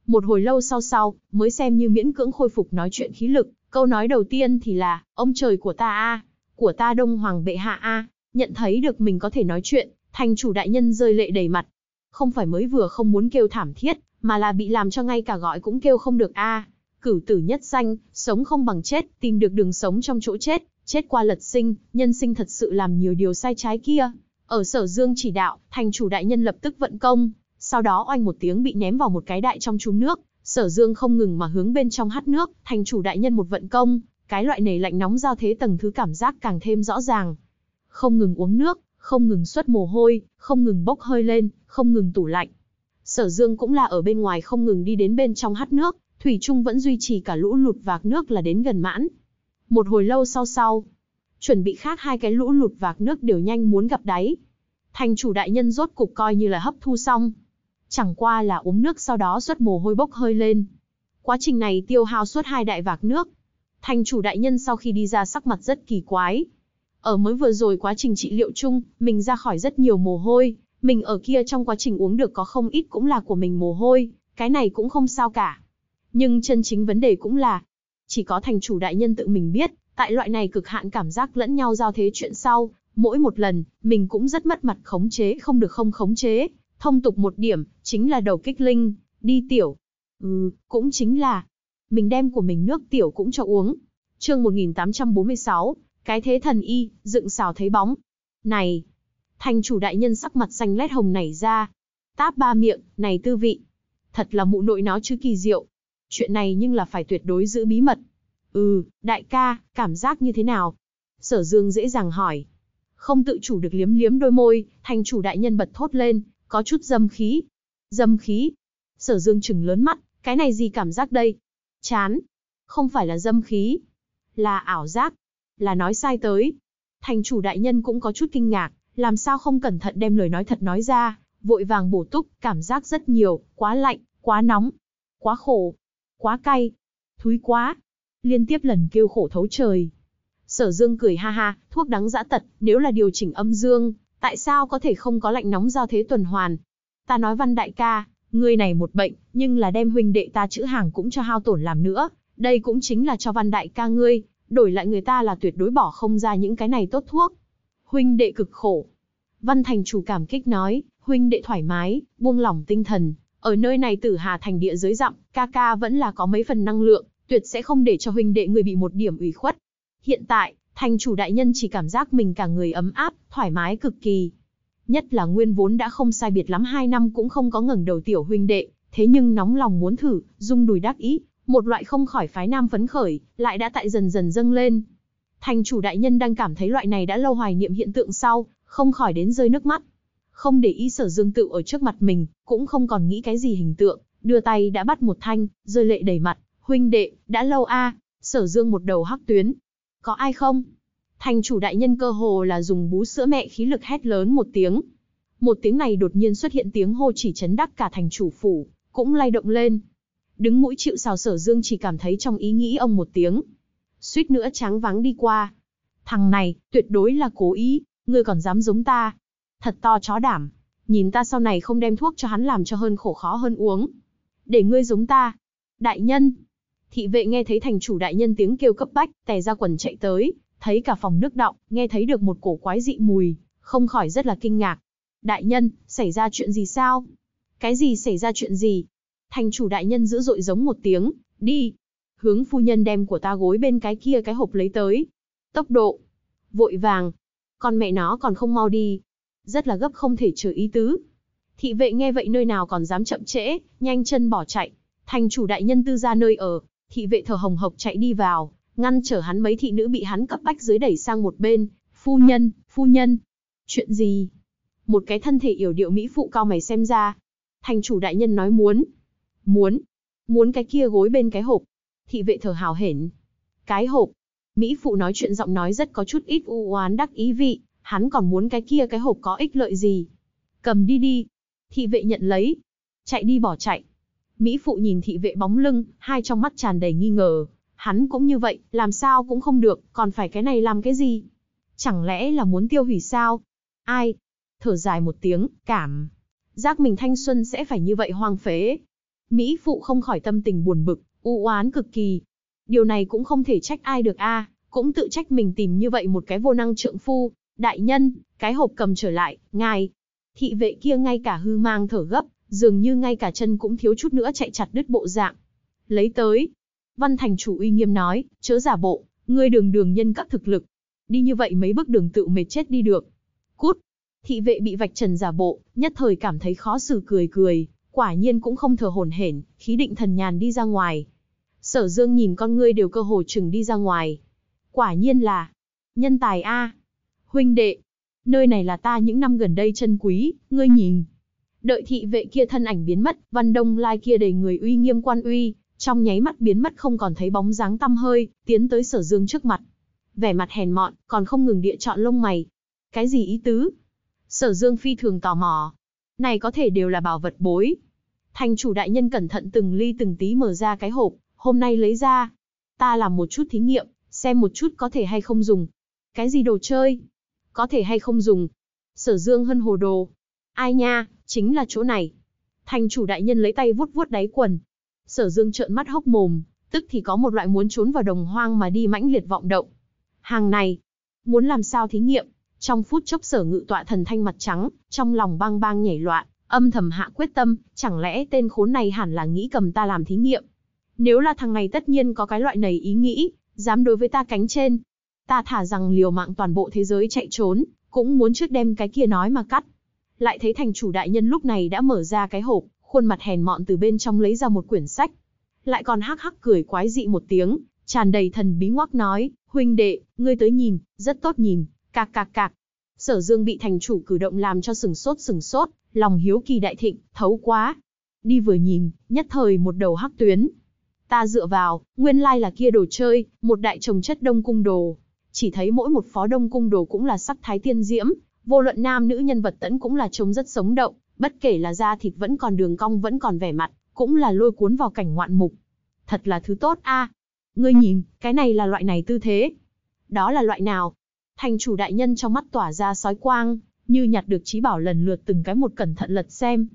Một hồi lâu sau sau, mới xem như miễn cưỡng khôi phục nói chuyện khí lực, câu nói đầu tiên thì là, ông trời của ta a, của ta đông hoàng bệ hạ a, nhận thấy được mình có thể nói chuyện, thành chủ đại nhân rơi lệ đầy mặt. Không phải mới vừa không muốn kêu thảm thiết, mà là bị làm cho ngay cả gọi cũng kêu không được a. Cửu tử nhất danh, sống không bằng chết, tìm được đường sống trong chỗ chết, Chết qua lật sinh, nhân sinh thật sự làm nhiều điều sai trái kia. Ở sở dương chỉ đạo, thành chủ đại nhân lập tức vận công, sau đó oanh một tiếng bị ném vào một cái đại trong trúng nước. Sở dương không ngừng mà hướng bên trong hắt nước, thành chủ đại nhân một vận công, cái loại nảy lạnh nóng giao thế tầng thứ cảm giác càng thêm rõ ràng. Không ngừng uống nước, không ngừng xuất mồ hôi, không ngừng bốc hơi lên, không ngừng tủ lạnh. Sở Dương cũng là ở bên ngoài không ngừng đi đến bên trong hắt nước, thủy Trung vẫn duy trì cả lũ lụt vạc nước là đến gần mãn một hồi lâu sau sau. Chuẩn bị khác hai cái lũ lụt vạc nước đều nhanh muốn gặp đáy. Thành chủ đại nhân rốt cục coi như là hấp thu xong. Chẳng qua là uống nước sau đó xuất mồ hôi bốc hơi lên. Quá trình này tiêu hao suốt hai đại vạc nước. Thành chủ đại nhân sau khi đi ra sắc mặt rất kỳ quái. Ở mới vừa rồi quá trình trị liệu chung, mình ra khỏi rất nhiều mồ hôi. Mình ở kia trong quá trình uống được có không ít cũng là của mình mồ hôi. Cái này cũng không sao cả. Nhưng chân chính vấn đề cũng là, chỉ có thành chủ đại nhân tự mình biết, tại loại này cực hạn cảm giác lẫn nhau giao thế chuyện sau, mỗi một lần, mình cũng rất mất mặt khống chế không được không khống chế, thông tục một điểm, chính là đầu kích linh, đi tiểu. Ừ, cũng chính là, mình đem của mình nước tiểu cũng cho uống. chương 1846, cái thế thần y, dựng xào thấy bóng. Này, thành chủ đại nhân sắc mặt xanh lét hồng nảy ra. Táp ba miệng, này tư vị. Thật là mụ nội nó chứ kỳ diệu chuyện này nhưng là phải tuyệt đối giữ bí mật. Ừ, đại ca, cảm giác như thế nào? Sở Dương dễ dàng hỏi. Không tự chủ được liếm liếm đôi môi, thành chủ đại nhân bật thốt lên, có chút dâm khí. Dâm khí? Sở Dương chừng lớn mắt, cái này gì cảm giác đây? Chán. Không phải là dâm khí. Là ảo giác. Là nói sai tới. Thành chủ đại nhân cũng có chút kinh ngạc, làm sao không cẩn thận đem lời nói thật nói ra, vội vàng bổ túc, cảm giác rất nhiều, quá lạnh, quá nóng, quá khổ, Quá cay. Thúi quá. Liên tiếp lần kêu khổ thấu trời. Sở Dương cười ha ha, thuốc đắng dã tật, nếu là điều chỉnh âm dương, tại sao có thể không có lạnh nóng do thế tuần hoàn? Ta nói Văn đại ca, ngươi này một bệnh, nhưng là đem huynh đệ ta chữ hàng cũng cho hao tổn làm nữa, đây cũng chính là cho Văn đại ca ngươi, đổi lại người ta là tuyệt đối bỏ không ra những cái này tốt thuốc. Huynh đệ cực khổ. Văn Thành chủ cảm kích nói, huynh đệ thoải mái, buông lỏng tinh thần, ở nơi này tử hà thành địa giới dặm, ca ca vẫn là có mấy phần năng lượng, tuyệt sẽ không để cho huynh đệ người bị một điểm ủy khuất. Hiện tại, thành chủ đại nhân chỉ cảm giác mình cả người ấm áp, thoải mái cực kỳ. Nhất là nguyên vốn đã không sai biệt lắm hai năm cũng không có ngẩng đầu tiểu huynh đệ, thế nhưng nóng lòng muốn thử, rung đùi đắc ý, một loại không khỏi phái nam phấn khởi, lại đã tại dần dần dâng lên. Thành chủ đại nhân đang cảm thấy loại này đã lâu hoài niệm hiện tượng sau, không khỏi đến rơi nước mắt không để ý sở dương tự ở trước mặt mình, cũng không còn nghĩ cái gì hình tượng, đưa tay đã bắt một thanh, rơi lệ đầy mặt, huynh đệ, đã lâu a sở dương một đầu hắc tuyến. Có ai không? Thành chủ đại nhân cơ hồ là dùng bú sữa mẹ khí lực hét lớn một tiếng. Một tiếng này đột nhiên xuất hiện tiếng hô chỉ chấn đắc cả thành chủ phủ, cũng lay động lên. Đứng mũi chịu sào sở dương chỉ cảm thấy trong ý nghĩ ông một tiếng. Suýt nữa tráng vắng đi qua. Thằng này, tuyệt đối là cố ý, ngươi còn dám giống ta, thật to chó đảm. Nhìn ta sau này không đem thuốc cho hắn làm cho hơn khổ khó hơn uống. Để ngươi giống ta. Đại nhân. Thị vệ nghe thấy thành chủ đại nhân tiếng kêu cấp bách, tè ra quần chạy tới, thấy cả phòng nước đọng, nghe thấy được một cổ quái dị mùi, không khỏi rất là kinh ngạc. Đại nhân, xảy ra chuyện gì sao? Cái gì xảy ra chuyện gì? Thành chủ đại nhân dữ dội giống một tiếng, đi. Hướng phu nhân đem của ta gối bên cái kia cái hộp lấy tới. Tốc độ. Vội vàng. Con mẹ nó còn không mau đi, rất là gấp không thể chờ ý tứ. Thị vệ nghe vậy nơi nào còn dám chậm trễ, nhanh chân bỏ chạy, thành chủ đại nhân tư ra nơi ở, thị vệ thở hồng hộc chạy đi vào, ngăn trở hắn mấy thị nữ bị hắn cấp bách dưới đẩy sang một bên, phu nhân, phu nhân, chuyện gì? Một cái thân thể yểu điệu mỹ phụ cao mày xem ra, thành chủ đại nhân nói muốn, muốn, muốn cái kia gối bên cái hộp, thị vệ thở hào hển, cái hộp, mỹ phụ nói chuyện giọng nói rất có chút ít u oán đắc ý vị, hắn còn muốn cái kia cái hộp có ích lợi gì. Cầm đi đi. Thị vệ nhận lấy. Chạy đi bỏ chạy. Mỹ phụ nhìn thị vệ bóng lưng, hai trong mắt tràn đầy nghi ngờ. Hắn cũng như vậy, làm sao cũng không được, còn phải cái này làm cái gì? Chẳng lẽ là muốn tiêu hủy sao? Ai? Thở dài một tiếng, cảm. Giác mình thanh xuân sẽ phải như vậy hoang phế. Mỹ phụ không khỏi tâm tình buồn bực, u oán cực kỳ. Điều này cũng không thể trách ai được a, cũng tự trách mình tìm như vậy một cái vô năng trượng phu, Đại nhân, cái hộp cầm trở lại, ngài. Thị vệ kia ngay cả hư mang thở gấp, dường như ngay cả chân cũng thiếu chút nữa chạy chặt đứt bộ dạng. Lấy tới. Văn thành chủ uy nghiêm nói, chớ giả bộ, ngươi đường đường nhân các thực lực. Đi như vậy mấy bước đường tự mệt chết đi được. Cút. Thị vệ bị vạch trần giả bộ, nhất thời cảm thấy khó xử cười cười, quả nhiên cũng không thở hổn hển, khí định thần nhàn đi ra ngoài. Sở Dương nhìn con ngươi đều cơ hồ chừng đi ra ngoài. Quả nhiên là nhân tài a, huynh đệ, nơi này là ta những năm gần đây chân quý, ngươi nhìn. Đợi thị vệ kia thân ảnh biến mất, văn đông lai kia đầy người uy nghiêm quan uy, trong nháy mắt biến mất không còn thấy bóng dáng tăm hơi, tiến tới sở dương trước mặt. Vẻ mặt hèn mọn, còn không ngừng địa chọn lông mày. Cái gì ý tứ? Sở dương phi thường tò mò. Này có thể đều là bảo vật bối. Thành chủ đại nhân cẩn thận từng ly từng tí mở ra cái hộp, hôm nay lấy ra. Ta làm một chút thí nghiệm, xem một chút có thể hay không dùng. Cái gì đồ chơi, có thể hay không dùng. Sở Dương Hân hồ đồ. Ai nha, chính là chỗ này. Thành chủ đại nhân lấy tay vuốt vuốt đáy quần. Sở Dương trợn mắt hốc mồm, tức thì có một loại muốn trốn vào đồng hoang mà đi mãnh liệt vọng động. Hàng này, muốn làm sao thí nghiệm? Trong phút chốc sở ngự tọa thần thanh mặt trắng, trong lòng bang bang nhảy loạn, âm thầm hạ quyết tâm, chẳng lẽ tên khốn này hẳn là nghĩ cầm ta làm thí nghiệm. Nếu là thằng này tất nhiên có cái loại này ý nghĩ, dám đối với ta cánh trên, Ta thả rằng liều mạng toàn bộ thế giới chạy trốn, cũng muốn trước đem cái kia nói mà cắt. Lại thấy thành chủ đại nhân lúc này đã mở ra cái hộp, khuôn mặt hèn mọn từ bên trong lấy ra một quyển sách. Lại còn hắc hắc cười quái dị một tiếng, tràn đầy thần bí ngoắc nói, huynh đệ, ngươi tới nhìn, rất tốt nhìn, cạc cạc cạc. Sở dương bị thành chủ cử động làm cho sừng sốt sừng sốt, lòng hiếu kỳ đại thịnh, thấu quá. Đi vừa nhìn, nhất thời một đầu hắc tuyến. Ta dựa vào, nguyên lai là kia đồ chơi, một đại chồng chất đông cung đồ chỉ thấy mỗi một phó đông cung đồ cũng là sắc thái tiên diễm, vô luận nam nữ nhân vật tẫn cũng là trông rất sống động, bất kể là da thịt vẫn còn đường cong vẫn còn vẻ mặt, cũng là lôi cuốn vào cảnh ngoạn mục. Thật là thứ tốt a. ngươi nhìn, cái này là loại này tư thế. Đó là loại nào? Thành chủ đại nhân trong mắt tỏa ra sói quang, như nhặt được trí bảo lần lượt từng cái một cẩn thận lật xem.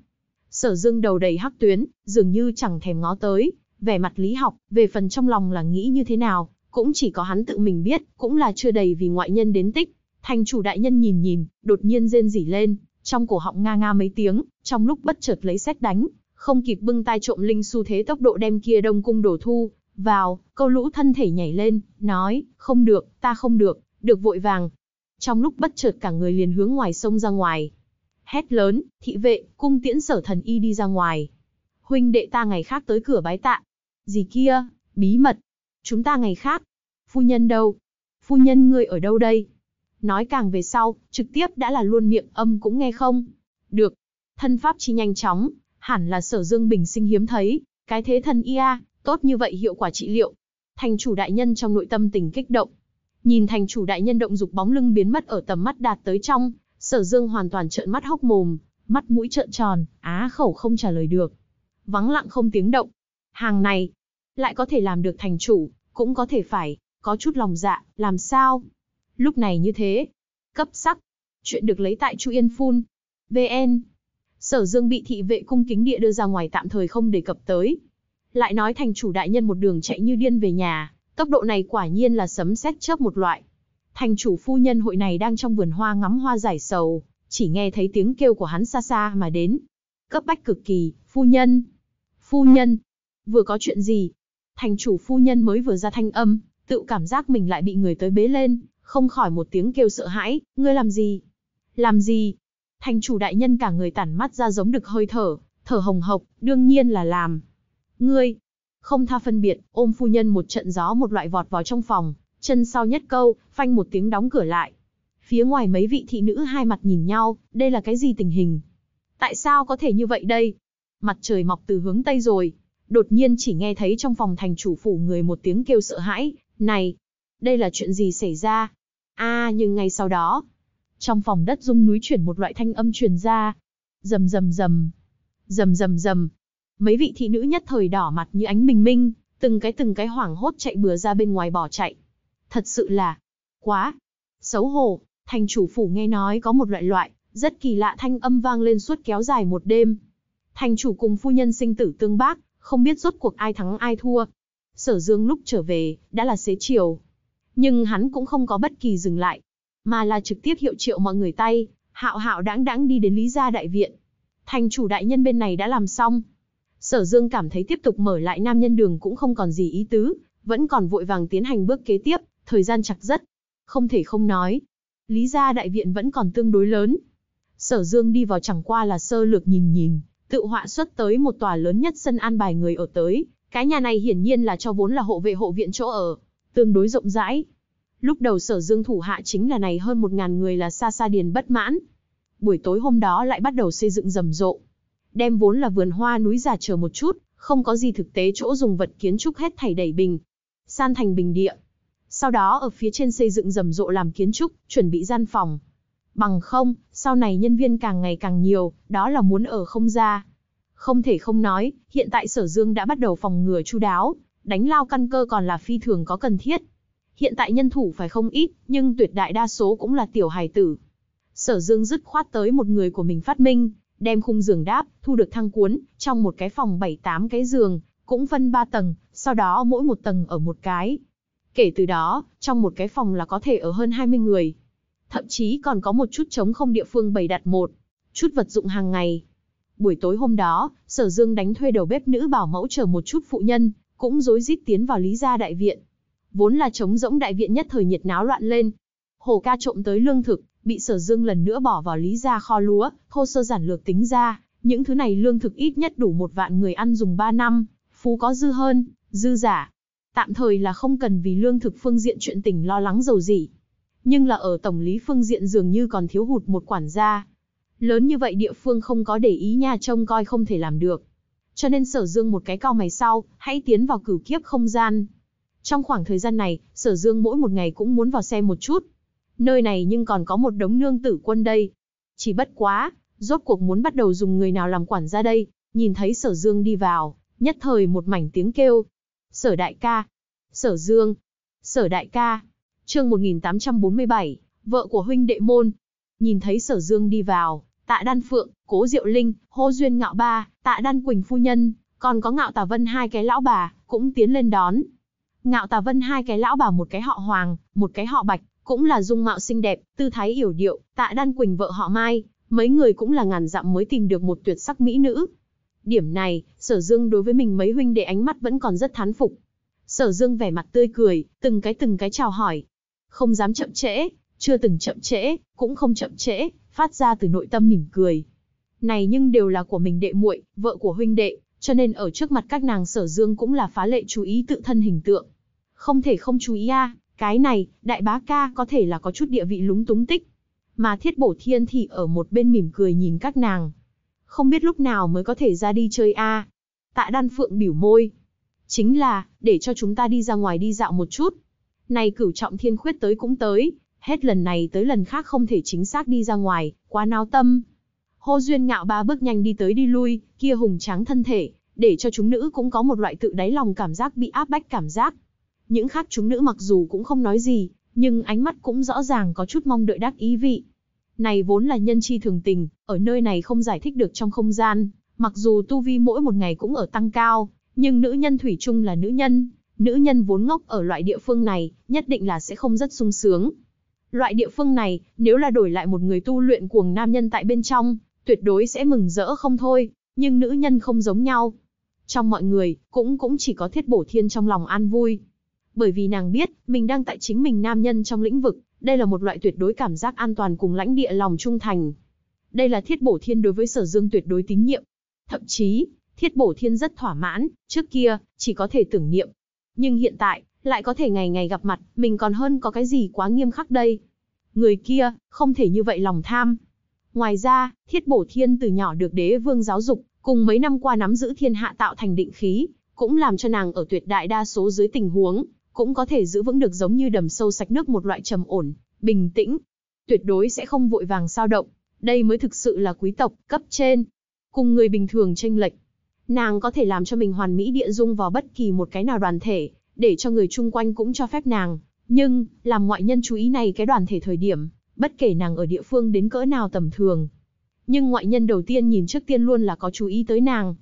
Sở Dương đầu đầy hắc tuyến, dường như chẳng thèm ngó tới, vẻ mặt Lý Học, về phần trong lòng là nghĩ như thế nào, cũng chỉ có hắn tự mình biết, cũng là chưa đầy vì ngoại nhân đến tích. Thành chủ đại nhân nhìn nhìn, đột nhiên rên rỉ lên, trong cổ họng nga nga mấy tiếng, trong lúc bất chợt lấy xét đánh, không kịp bưng tay trộm linh xu thế tốc độ đem kia đông cung đổ thu, vào, câu lũ thân thể nhảy lên, nói, không được, ta không được, được vội vàng. Trong lúc bất chợt cả người liền hướng ngoài sông ra ngoài. Hét lớn, thị vệ, cung tiễn sở thần y đi ra ngoài. Huynh đệ ta ngày khác tới cửa bái tạ. Gì kia, bí mật, chúng ta ngày khác. Phu nhân đâu? Phu nhân ngươi ở đâu đây? Nói càng về sau, trực tiếp đã là luôn miệng âm cũng nghe không. Được. Thân pháp chi nhanh chóng, hẳn là sở dương bình sinh hiếm thấy, cái thế thân ia, tốt như vậy hiệu quả trị liệu. Thành chủ đại nhân trong nội tâm tình kích động. Nhìn thành chủ đại nhân động dục bóng lưng biến mất ở tầm mắt đạt tới trong, sở dương hoàn toàn trợn mắt hốc mồm, mắt mũi trợn tròn, á khẩu không trả lời được. Vắng lặng không tiếng động. Hàng này, lại có thể làm được thành chủ, cũng có thể phải, có chút lòng dạ, làm sao? Lúc này như thế, cấp sắc, chuyện được lấy tại Chu Yên Phun. VN Sở Dương bị thị vệ cung kính địa đưa ra ngoài tạm thời không đề cập tới. Lại nói thành chủ đại nhân một đường chạy như điên về nhà, tốc độ này quả nhiên là sấm sét chớp một loại. Thành chủ phu nhân hội này đang trong vườn hoa ngắm hoa giải sầu, chỉ nghe thấy tiếng kêu của hắn xa xa mà đến. Cấp bách cực kỳ, phu nhân. Phu nhân, vừa có chuyện gì, thành chủ phu nhân mới vừa ra thanh âm, tự cảm giác mình lại bị người tới bế lên, không khỏi một tiếng kêu sợ hãi, ngươi làm gì? Làm gì? Thành chủ đại nhân cả người tản mắt ra giống được hơi thở, thở hồng hộc, đương nhiên là làm. Ngươi, không tha phân biệt, ôm phu nhân một trận gió một loại vọt vào trong phòng, chân sau nhất câu, phanh một tiếng đóng cửa lại. Phía ngoài mấy vị thị nữ hai mặt nhìn nhau, đây là cái gì tình hình? Tại sao có thể như vậy đây? Mặt trời mọc từ hướng Tây rồi, Đột nhiên chỉ nghe thấy trong phòng thành chủ phủ người một tiếng kêu sợ hãi, này, đây là chuyện gì xảy ra? a nhưng ngay sau đó, trong phòng đất rung núi chuyển một loại thanh âm truyền ra. Rầm rầm rầm, rầm rầm rầm. Mấy vị thị nữ nhất thời đỏ mặt như ánh bình minh, từng cái từng cái hoảng hốt chạy bừa ra bên ngoài bỏ chạy. Thật sự là quá xấu hổ, thành chủ phủ nghe nói có một loại loại rất kỳ lạ thanh âm vang lên suốt kéo dài một đêm. Thành chủ cùng phu nhân sinh tử tương bác, không biết rốt cuộc ai thắng ai thua. Sở Dương lúc trở về, đã là xế chiều. Nhưng hắn cũng không có bất kỳ dừng lại, mà là trực tiếp hiệu triệu mọi người tay, hạo hạo đáng đáng đi đến Lý Gia Đại Viện. Thành chủ đại nhân bên này đã làm xong. Sở Dương cảm thấy tiếp tục mở lại nam nhân đường cũng không còn gì ý tứ, vẫn còn vội vàng tiến hành bước kế tiếp, thời gian chật rất. Không thể không nói, Lý Gia Đại Viện vẫn còn tương đối lớn. Sở Dương đi vào chẳng qua là sơ lược nhìn nhìn, tự họa xuất tới một tòa lớn nhất sân an bài người ở tới, cái nhà này hiển nhiên là cho vốn là hộ vệ hộ viện chỗ ở, tương đối rộng rãi. Lúc đầu sở dương thủ hạ chính là này hơn một ngàn người là xa xa điền bất mãn. Buổi tối hôm đó lại bắt đầu xây dựng rầm rộ. Đem vốn là vườn hoa núi giả chờ một chút, không có gì thực tế chỗ dùng vật kiến trúc hết thảy đầy bình. San thành bình địa. Sau đó ở phía trên xây dựng rầm rộ làm kiến trúc, chuẩn bị gian phòng, Bằng không, sau này nhân viên càng ngày càng nhiều, đó là muốn ở không ra. Không thể không nói, hiện tại Sở Dương đã bắt đầu phòng ngừa chu đáo, đánh lao căn cơ còn là phi thường có cần thiết. Hiện tại nhân thủ phải không ít, nhưng tuyệt đại đa số cũng là tiểu hài tử. Sở Dương dứt khoát tới một người của mình phát minh, đem khung giường đáp, thu được thang cuốn, trong một cái phòng 7-8 cái giường, cũng phân 3 tầng, sau đó mỗi một tầng ở một cái. Kể từ đó, trong một cái phòng là có thể ở hơn 20 người thậm chí còn có một chút trống không địa phương bày đặt một chút vật dụng hàng ngày. Buổi tối hôm đó, Sở Dương đánh thuê đầu bếp nữ bảo mẫu chờ một chút phụ nhân, cũng rối rít tiến vào Lý gia đại viện. Vốn là trống rỗng đại viện nhất thời nhiệt náo loạn lên. Hồ ca trộm tới lương thực, bị Sở Dương lần nữa bỏ vào Lý gia kho lúa, thô sơ giản lược tính ra, những thứ này lương thực ít nhất đủ một vạn người ăn dùng 3 năm, phú có dư hơn, dư giả. Tạm thời là không cần vì lương thực phương diện chuyện tình lo lắng dầu gì nhưng là ở tổng lý phương diện dường như còn thiếu hụt một quản gia. Lớn như vậy địa phương không có để ý nhà trông coi không thể làm được. Cho nên sở dương một cái cao mày sau, hãy tiến vào cửu kiếp không gian. Trong khoảng thời gian này, sở dương mỗi một ngày cũng muốn vào xem một chút. Nơi này nhưng còn có một đống nương tử quân đây. Chỉ bất quá, rốt cuộc muốn bắt đầu dùng người nào làm quản gia đây, nhìn thấy sở dương đi vào, nhất thời một mảnh tiếng kêu. Sở đại ca, sở dương, sở đại ca, chương 1847, vợ của huynh đệ môn. Nhìn thấy sở dương đi vào, tạ đan phượng, cố diệu linh, hô duyên ngạo ba, tạ đan quỳnh phu nhân, còn có ngạo tà vân hai cái lão bà, cũng tiến lên đón. Ngạo tà vân hai cái lão bà một cái họ hoàng, một cái họ bạch, cũng là dung mạo xinh đẹp, tư thái yểu điệu, tạ đan quỳnh vợ họ mai, mấy người cũng là ngàn dặm mới tìm được một tuyệt sắc mỹ nữ. Điểm này, sở dương đối với mình mấy huynh đệ ánh mắt vẫn còn rất thán phục. Sở dương vẻ mặt tươi cười, từng cái từng cái chào hỏi, không dám chậm trễ, chưa từng chậm trễ, cũng không chậm trễ, phát ra từ nội tâm mỉm cười. Này nhưng đều là của mình đệ muội, vợ của huynh đệ, cho nên ở trước mặt các nàng sở dương cũng là phá lệ chú ý tự thân hình tượng. Không thể không chú ý a, cái này, đại bá ca có thể là có chút địa vị lúng túng tích. Mà thiết bổ thiên thì ở một bên mỉm cười nhìn các nàng. Không biết lúc nào mới có thể ra đi chơi a. Tạ đan phượng biểu môi. Chính là, để cho chúng ta đi ra ngoài đi dạo một chút, nay cửu trọng thiên khuyết tới cũng tới, hết lần này tới lần khác không thể chính xác đi ra ngoài, quá náo tâm. Hô Duyên ngạo ba bước nhanh đi tới đi lui, kia hùng tráng thân thể, để cho chúng nữ cũng có một loại tự đáy lòng cảm giác bị áp bách cảm giác. Những khác chúng nữ mặc dù cũng không nói gì, nhưng ánh mắt cũng rõ ràng có chút mong đợi đắc ý vị. Này vốn là nhân chi thường tình, ở nơi này không giải thích được trong không gian, mặc dù tu vi mỗi một ngày cũng ở tăng cao, nhưng nữ nhân thủy chung là nữ nhân, nữ nhân vốn ngốc ở loại địa phương này, nhất định là sẽ không rất sung sướng. Loại địa phương này, nếu là đổi lại một người tu luyện cuồng nam nhân tại bên trong, tuyệt đối sẽ mừng rỡ không thôi, nhưng nữ nhân không giống nhau. Trong mọi người, cũng cũng chỉ có thiết bổ thiên trong lòng an vui. Bởi vì nàng biết, mình đang tại chính mình nam nhân trong lĩnh vực, đây là một loại tuyệt đối cảm giác an toàn cùng lãnh địa lòng trung thành. Đây là thiết bổ thiên đối với sở dương tuyệt đối tín nhiệm. Thậm chí, thiết bổ thiên rất thỏa mãn, trước kia, chỉ có thể tưởng niệm, nhưng hiện tại, lại có thể ngày ngày gặp mặt, mình còn hơn có cái gì quá nghiêm khắc đây. Người kia, không thể như vậy lòng tham. Ngoài ra, thiết bổ thiên từ nhỏ được đế vương giáo dục, cùng mấy năm qua nắm giữ thiên hạ tạo thành định khí, cũng làm cho nàng ở tuyệt đại đa số dưới tình huống, cũng có thể giữ vững được giống như đầm sâu sạch nước một loại trầm ổn, bình tĩnh. Tuyệt đối sẽ không vội vàng sao động, đây mới thực sự là quý tộc, cấp trên. Cùng người bình thường tranh lệch, Nàng có thể làm cho mình hoàn mỹ địa dung vào bất kỳ một cái nào đoàn thể, để cho người chung quanh cũng cho phép nàng. Nhưng, làm ngoại nhân chú ý này cái đoàn thể thời điểm, bất kể nàng ở địa phương đến cỡ nào tầm thường. Nhưng ngoại nhân đầu tiên nhìn trước tiên luôn là có chú ý tới nàng.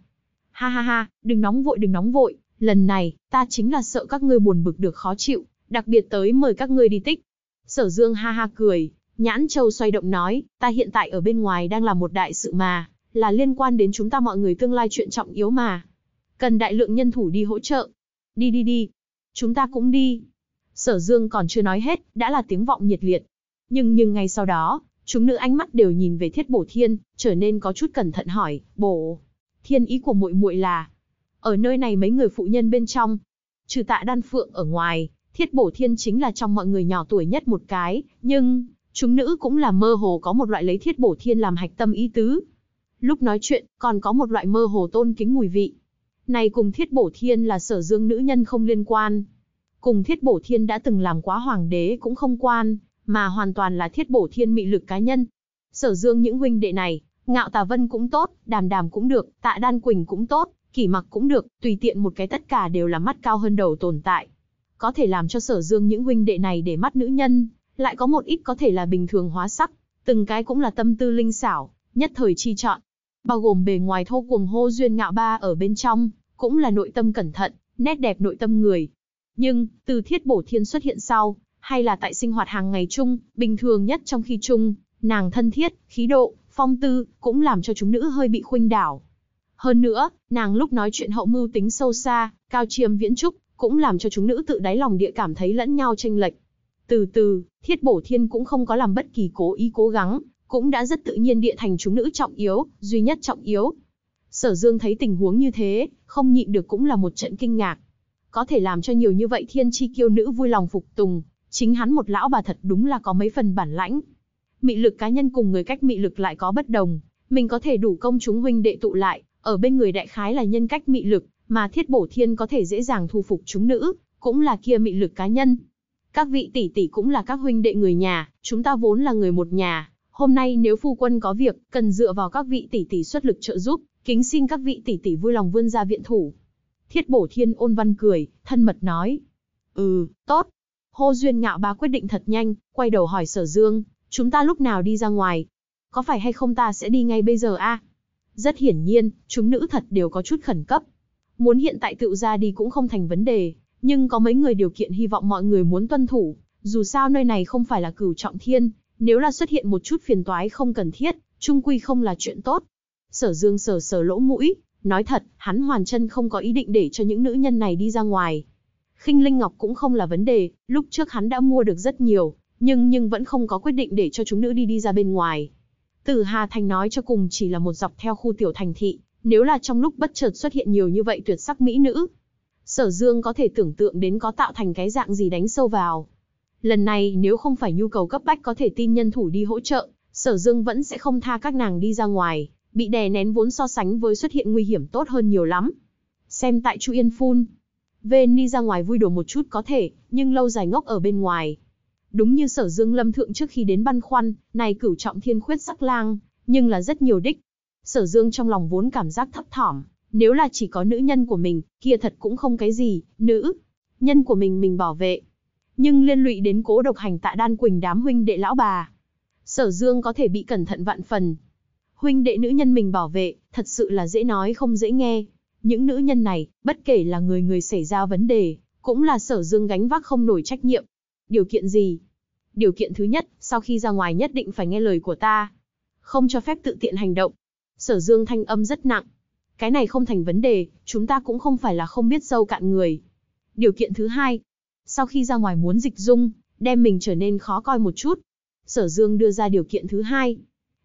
Ha ha ha, đừng nóng vội đừng nóng vội, lần này, ta chính là sợ các ngươi buồn bực được khó chịu, đặc biệt tới mời các ngươi đi tích. Sở Dương ha ha cười, nhãn châu xoay động nói, ta hiện tại ở bên ngoài đang là một đại sự mà, là liên quan đến chúng ta mọi người tương lai chuyện trọng yếu mà. Cần đại lượng nhân thủ đi hỗ trợ. Đi đi đi. Chúng ta cũng đi. Sở Dương còn chưa nói hết, đã là tiếng vọng nhiệt liệt. Nhưng nhưng ngay sau đó, chúng nữ ánh mắt đều nhìn về Thiết Bổ Thiên, trở nên có chút cẩn thận hỏi, "Bổ, thiên ý của muội muội là?" Ở nơi này mấy người phụ nhân bên trong, trừ Tạ Đan Phượng ở ngoài, Thiết Bổ Thiên chính là trong mọi người nhỏ tuổi nhất một cái, nhưng chúng nữ cũng là mơ hồ có một loại lấy Thiết Bổ Thiên làm hạch tâm ý tứ. Lúc nói chuyện, còn có một loại mơ hồ tôn kính mùi vị. Này cùng thiết bổ thiên là sở dương nữ nhân không liên quan. Cùng thiết bổ thiên đã từng làm quá hoàng đế cũng không quan, mà hoàn toàn là thiết bổ thiên mị lực cá nhân. Sở dương những huynh đệ này, ngạo tà vân cũng tốt, đàm đàm cũng được, tạ đan quỳnh cũng tốt, kỷ mặc cũng được, tùy tiện một cái tất cả đều là mắt cao hơn đầu tồn tại. Có thể làm cho sở dương những huynh đệ này để mắt nữ nhân, lại có một ít có thể là bình thường hóa sắc, từng cái cũng là tâm tư linh xảo, nhất thời chi chọn, bao gồm bề ngoài thô cuồng hô duyên ngạo ba ở bên trong, cũng là nội tâm cẩn thận, nét đẹp nội tâm người. Nhưng, từ thiết bổ thiên xuất hiện sau, hay là tại sinh hoạt hàng ngày chung, bình thường nhất trong khi chung, nàng thân thiết, khí độ, phong tư, cũng làm cho chúng nữ hơi bị khuynh đảo. Hơn nữa, nàng lúc nói chuyện hậu mưu tính sâu xa, cao chiêm viễn trúc, cũng làm cho chúng nữ tự đáy lòng địa cảm thấy lẫn nhau tranh lệch. Từ từ, thiết bổ thiên cũng không có làm bất kỳ cố ý cố gắng, cũng đã rất tự nhiên địa thành chúng nữ trọng yếu, duy nhất trọng yếu. Sở Dương thấy tình huống như thế, không nhịn được cũng là một trận kinh ngạc. Có thể làm cho nhiều như vậy thiên chi kiêu nữ vui lòng phục tùng, chính hắn một lão bà thật đúng là có mấy phần bản lãnh. Mị lực cá nhân cùng người cách mị lực lại có bất đồng, mình có thể đủ công chúng huynh đệ tụ lại, ở bên người đại khái là nhân cách mị lực, mà thiết bổ thiên có thể dễ dàng thu phục chúng nữ, cũng là kia mị lực cá nhân. Các vị tỷ tỷ cũng là các huynh đệ người nhà, chúng ta vốn là người một nhà, Hôm nay nếu phu quân có việc, cần dựa vào các vị tỷ tỷ xuất lực trợ giúp, kính xin các vị tỷ tỷ vui lòng vươn ra viện thủ. Thiết bổ thiên ôn văn cười, thân mật nói. Ừ, tốt. Hô Duyên ngạo bá quyết định thật nhanh, quay đầu hỏi sở dương, chúng ta lúc nào đi ra ngoài? Có phải hay không ta sẽ đi ngay bây giờ a? À? Rất hiển nhiên, chúng nữ thật đều có chút khẩn cấp. Muốn hiện tại tự ra đi cũng không thành vấn đề, nhưng có mấy người điều kiện hy vọng mọi người muốn tuân thủ, dù sao nơi này không phải là cửu trọng thiên, nếu là xuất hiện một chút phiền toái không cần thiết, trung quy không là chuyện tốt. Sở Dương sờ sờ lỗ mũi, nói thật, hắn hoàn chân không có ý định để cho những nữ nhân này đi ra ngoài. Khinh Linh Ngọc cũng không là vấn đề, lúc trước hắn đã mua được rất nhiều, nhưng nhưng vẫn không có quyết định để cho chúng nữ đi đi ra bên ngoài. Từ Hà Thành nói cho cùng chỉ là một dọc theo khu tiểu thành thị, nếu là trong lúc bất chợt xuất hiện nhiều như vậy tuyệt sắc mỹ nữ. Sở Dương có thể tưởng tượng đến có tạo thành cái dạng gì đánh sâu vào. Lần này nếu không phải nhu cầu cấp bách có thể tin nhân thủ đi hỗ trợ, sở dương vẫn sẽ không tha các nàng đi ra ngoài, bị đè nén vốn so sánh với xuất hiện nguy hiểm tốt hơn nhiều lắm. Xem tại Chu Yên Phun. Vên đi ra ngoài vui đùa một chút có thể, nhưng lâu dài ngốc ở bên ngoài. Đúng như sở dương lâm thượng trước khi đến băn khoăn, này cửu trọng thiên khuyết sắc lang, nhưng là rất nhiều đích. Sở dương trong lòng vốn cảm giác thấp thỏm, nếu là chỉ có nữ nhân của mình, kia thật cũng không cái gì, nữ. Nhân của mình mình bảo vệ, nhưng liên lụy đến cố độc hành tạ đan quỳnh đám huynh đệ lão bà. Sở Dương có thể bị cẩn thận vạn phần. Huynh đệ nữ nhân mình bảo vệ, thật sự là dễ nói không dễ nghe. Những nữ nhân này, bất kể là người người xảy ra vấn đề, cũng là Sở Dương gánh vác không nổi trách nhiệm. Điều kiện gì? Điều kiện thứ nhất, sau khi ra ngoài nhất định phải nghe lời của ta. Không cho phép tự tiện hành động. Sở Dương thanh âm rất nặng. Cái này không thành vấn đề, chúng ta cũng không phải là không biết sâu cạn người. Điều kiện thứ hai, sau khi ra ngoài muốn dịch dung, đem mình trở nên khó coi một chút. Sở Dương đưa ra điều kiện thứ hai.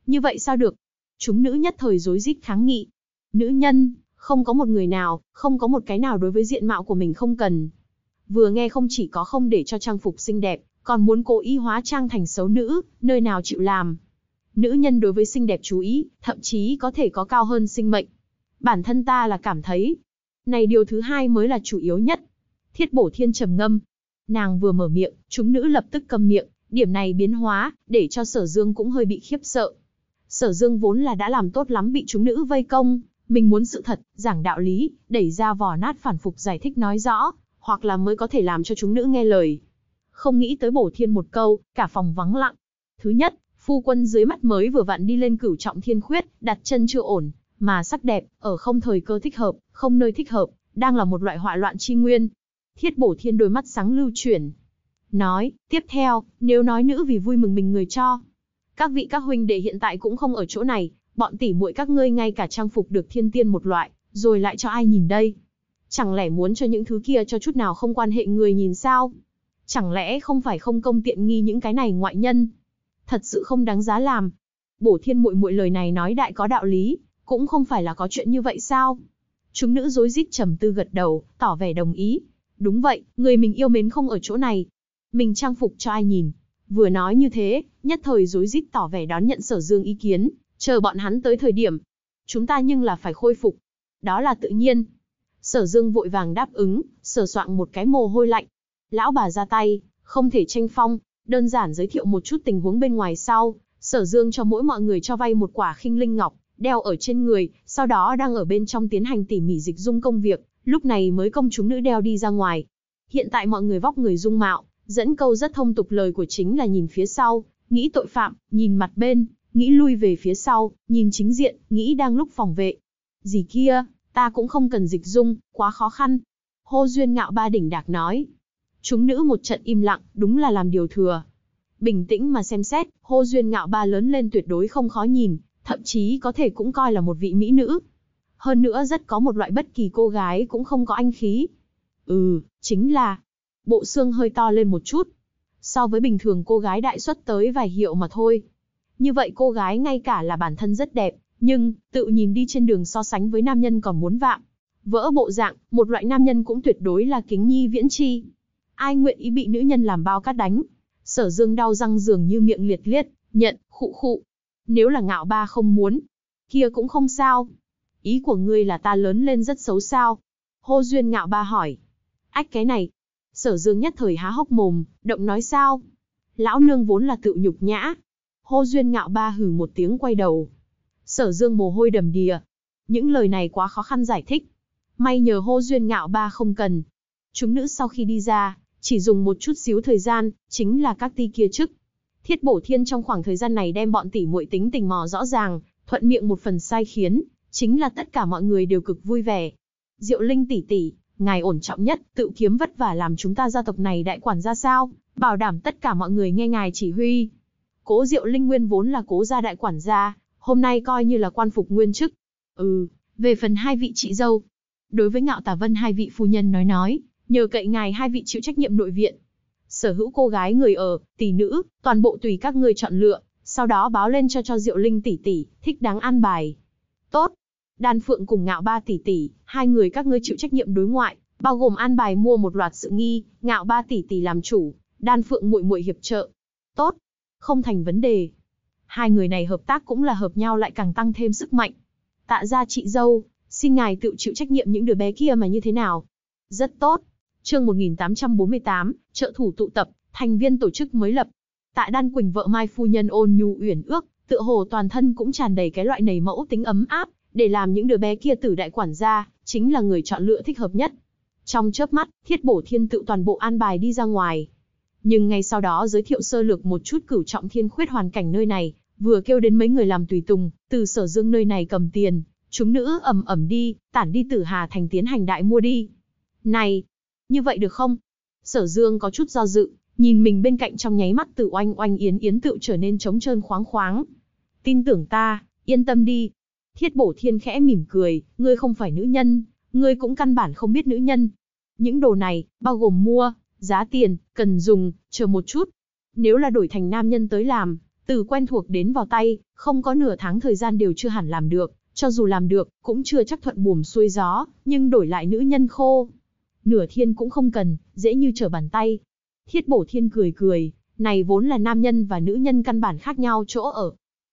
Như vậy sao được? Chúng nữ nhất thời rối rít kháng nghị. Nữ nhân, không có một người nào, không có một cái nào đối với diện mạo của mình không cần. Vừa nghe không chỉ có không để cho trang phục xinh đẹp, còn muốn cố ý hóa trang thành xấu nữ, nơi nào chịu làm. Nữ nhân đối với xinh đẹp chú ý, thậm chí có thể có cao hơn sinh mệnh. Bản thân ta là cảm thấy. Này điều thứ hai mới là chủ yếu nhất. Thiết bổ thiên trầm ngâm, Nàng vừa mở miệng, chúng nữ lập tức câm miệng, điểm này biến hóa, để cho sở dương cũng hơi bị khiếp sợ. Sở dương vốn là đã làm tốt lắm bị chúng nữ vây công, mình muốn sự thật, giảng đạo lý, đẩy ra vỏ nát phản phục giải thích nói rõ, hoặc là mới có thể làm cho chúng nữ nghe lời. Không nghĩ tới bổ thiên một câu, cả phòng vắng lặng. Thứ nhất, phu quân dưới mắt mới vừa vặn đi lên cửu trọng thiên khuyết, đặt chân chưa ổn, mà sắc đẹp, ở không thời cơ thích hợp, không nơi thích hợp, đang là một loại họa loạn chi nguyên, Thiết bổ thiên đôi mắt sáng lưu chuyển. Nói, tiếp theo, nếu nói nữ vì vui mừng mình người cho. Các vị các huynh đệ hiện tại cũng không ở chỗ này, bọn tỷ muội các ngươi ngay cả trang phục được thiên tiên một loại, rồi lại cho ai nhìn đây? Chẳng lẽ muốn cho những thứ kia cho chút nào không quan hệ người nhìn sao? Chẳng lẽ không phải không công tiện nghi những cái này ngoại nhân? Thật sự không đáng giá làm. Bổ thiên muội muội lời này nói đại có đạo lý, cũng không phải là có chuyện như vậy sao? Chúng nữ rối rít trầm tư gật đầu, tỏ vẻ đồng ý, Đúng vậy, người mình yêu mến không ở chỗ này. Mình trang phục cho ai nhìn. Vừa nói như thế, nhất thời rối rít tỏ vẻ đón nhận sở dương ý kiến, chờ bọn hắn tới thời điểm. Chúng ta nhưng là phải khôi phục. Đó là tự nhiên. Sở dương vội vàng đáp ứng, sở soạng một cái mồ hôi lạnh. Lão bà ra tay, không thể tranh phong, đơn giản giới thiệu một chút tình huống bên ngoài sau. Sở dương cho mỗi mọi người cho vay một quả khinh linh ngọc, đeo ở trên người, sau đó đang ở bên trong tiến hành tỉ mỉ dịch dung công việc, Lúc này mới công chúng nữ đeo đi ra ngoài. Hiện tại mọi người vóc người dung mạo, dẫn câu rất thông tục lời của chính là nhìn phía sau, nghĩ tội phạm, nhìn mặt bên, nghĩ lui về phía sau, nhìn chính diện, nghĩ đang lúc phòng vệ. Gì kia, ta cũng không cần dịch dung, quá khó khăn. Hô Duyên ngạo ba đỉnh đạc nói. Chúng nữ một trận im lặng, đúng là làm điều thừa. Bình tĩnh mà xem xét, Hô Duyên ngạo ba lớn lên tuyệt đối không khó nhìn, thậm chí có thể cũng coi là một vị mỹ nữ, hơn nữa rất có một loại bất kỳ cô gái cũng không có anh khí. Ừ, chính là, bộ xương hơi to lên một chút. So với bình thường cô gái đại xuất tới vài hiệu mà thôi. Như vậy cô gái ngay cả là bản thân rất đẹp, nhưng, tự nhìn đi trên đường so sánh với nam nhân còn muốn vạm. Vỡ bộ dạng, một loại nam nhân cũng tuyệt đối là kính nhi viễn chi. Ai nguyện ý bị nữ nhân làm bao cát đánh? Sở dương đau răng dường như miệng liệt liệt, nhận, khụ khụ. Nếu là ngạo ba không muốn, kia cũng không sao ý của ngươi là ta lớn lên rất xấu sao? Hô Duyên ngạo ba hỏi. Ách cái này. Sở dương nhất thời há hốc mồm, động nói sao? Lão nương vốn là tự nhục nhã. Hô Duyên ngạo ba hừ một tiếng quay đầu. Sở dương mồ hôi đầm đìa. Những lời này quá khó khăn giải thích. May nhờ hô Duyên ngạo ba không cần. Chúng nữ sau khi đi ra, chỉ dùng một chút xíu thời gian, chính là các ti kia chức. Thiết bổ thiên trong khoảng thời gian này đem bọn tỷ muội tính tình mò rõ ràng, thuận miệng một phần sai khiến, chính là tất cả mọi người đều cực vui vẻ. Diệu Linh tỷ tỷ, ngài ổn trọng nhất, tự kiếm vất vả làm chúng ta gia tộc này đại quản ra sao, bảo đảm tất cả mọi người nghe ngài chỉ huy. Cố Diệu Linh nguyên vốn là cố gia đại quản gia, hôm nay coi như là quan phục nguyên chức. Ừ, về phần hai vị chị dâu. Đối với ngạo tà vân hai vị phu nhân nói nói, nhờ cậy ngài hai vị chịu trách nhiệm nội viện. Sở hữu cô gái người ở, tỷ nữ, toàn bộ tùy các người chọn lựa, sau đó báo lên cho cho Diệu Linh tỷ tỷ, thích đáng an bài. Tốt, Đan Phượng cùng Ngạo Ba tỷ tỷ, hai người các ngươi chịu trách nhiệm đối ngoại, bao gồm an bài mua một loạt sự nghi, Ngạo Ba tỷ tỷ làm chủ, Đan Phượng muội muội hiệp trợ. Tốt, không thành vấn đề. Hai người này hợp tác cũng là hợp nhau lại càng tăng thêm sức mạnh. Tạ gia chị dâu, xin ngài tự chịu trách nhiệm những đứa bé kia mà như thế nào? Rất tốt. Chương 1848, trợ thủ tụ tập, thành viên tổ chức mới lập. Tạ Đan Quỳnh vợ Mai phu nhân ôn nhu uyển ước, tựa hồ toàn thân cũng tràn đầy cái loại nảy mẫu tính ấm áp, để làm những đứa bé kia tử đại quản gia, chính là người chọn lựa thích hợp nhất. Trong chớp mắt, thiết bổ thiên tự toàn bộ an bài đi ra ngoài. Nhưng ngay sau đó giới thiệu sơ lược một chút cửu trọng thiên khuyết hoàn cảnh nơi này, vừa kêu đến mấy người làm tùy tùng, từ sở dương nơi này cầm tiền, chúng nữ ẩm ẩm đi, tản đi tử hà thành tiến hành đại mua đi. Này, như vậy được không? Sở dương có chút do dự, nhìn mình bên cạnh trong nháy mắt tự oanh oanh yến yến tự trở nên trống trơn khoáng khoáng. Tin tưởng ta, yên tâm đi, Thiết bổ thiên khẽ mỉm cười, ngươi không phải nữ nhân, ngươi cũng căn bản không biết nữ nhân. Những đồ này, bao gồm mua, giá tiền, cần dùng, chờ một chút. Nếu là đổi thành nam nhân tới làm, từ quen thuộc đến vào tay, không có nửa tháng thời gian đều chưa hẳn làm được, cho dù làm được, cũng chưa chắc thuận buồm xuôi gió, nhưng đổi lại nữ nhân khô. Nửa thiên cũng không cần, dễ như trở bàn tay. Thiết bổ thiên cười cười, này vốn là nam nhân và nữ nhân căn bản khác nhau chỗ ở.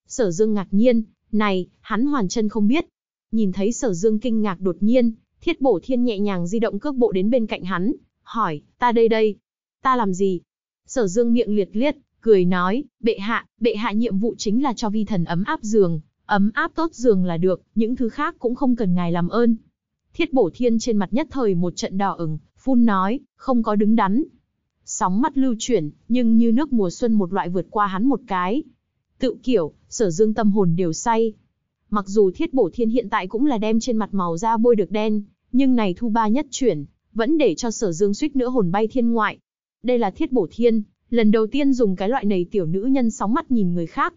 Sở dương ngạc nhiên, này, hắn hoàn chân không biết. Nhìn thấy sở dương kinh ngạc đột nhiên, thiết bổ thiên nhẹ nhàng di động cước bộ đến bên cạnh hắn, hỏi, ta đây đây, ta làm gì? Sở dương miệng liệt liệt, cười nói, bệ hạ, bệ hạ nhiệm vụ chính là cho vi thần ấm áp giường, ấm áp tốt giường là được, những thứ khác cũng không cần ngài làm ơn. Thiết bổ thiên trên mặt nhất thời một trận đỏ ửng, phun nói, không có đứng đắn. Sóng mắt lưu chuyển, nhưng như nước mùa xuân một loại vượt qua hắn một cái, tự kiểu, sở dương tâm hồn đều say. Mặc dù thiết bổ thiên hiện tại cũng là đem trên mặt màu da bôi được đen, nhưng này thu ba nhất chuyển, vẫn để cho sở dương suýt nữa hồn bay thiên ngoại. Đây là thiết bổ thiên, lần đầu tiên dùng cái loại này tiểu nữ nhân sóng mắt nhìn người khác.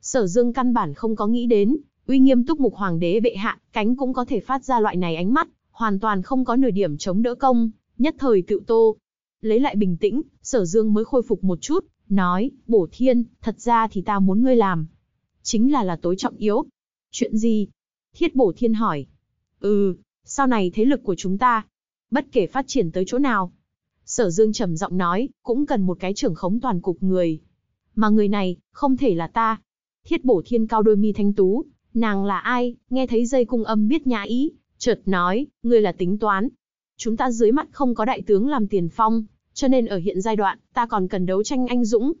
Sở dương căn bản không có nghĩ đến, uy nghiêm túc mục hoàng đế bệ hạ, cánh cũng có thể phát ra loại này ánh mắt, hoàn toàn không có nửa điểm chống đỡ công, nhất thời tự tô. Lấy lại bình tĩnh, sở dương mới khôi phục một chút, nói, bổ thiên, thật ra thì ta muốn ngươi làm. Chính là là tối trọng yếu. Chuyện gì? Thiết bổ thiên hỏi. Ừ, sau này thế lực của chúng ta, bất kể phát triển tới chỗ nào. Sở Dương trầm giọng nói, cũng cần một cái trưởng khống toàn cục người. Mà người này, không thể là ta. Thiết bổ thiên cao đôi mi thanh tú, nàng là ai, nghe thấy dây cung âm biết nhã ý, chợt nói, ngươi là tính toán. Chúng ta dưới mắt không có đại tướng làm tiền phong, cho nên ở hiện giai đoạn, ta còn cần đấu tranh anh dũng,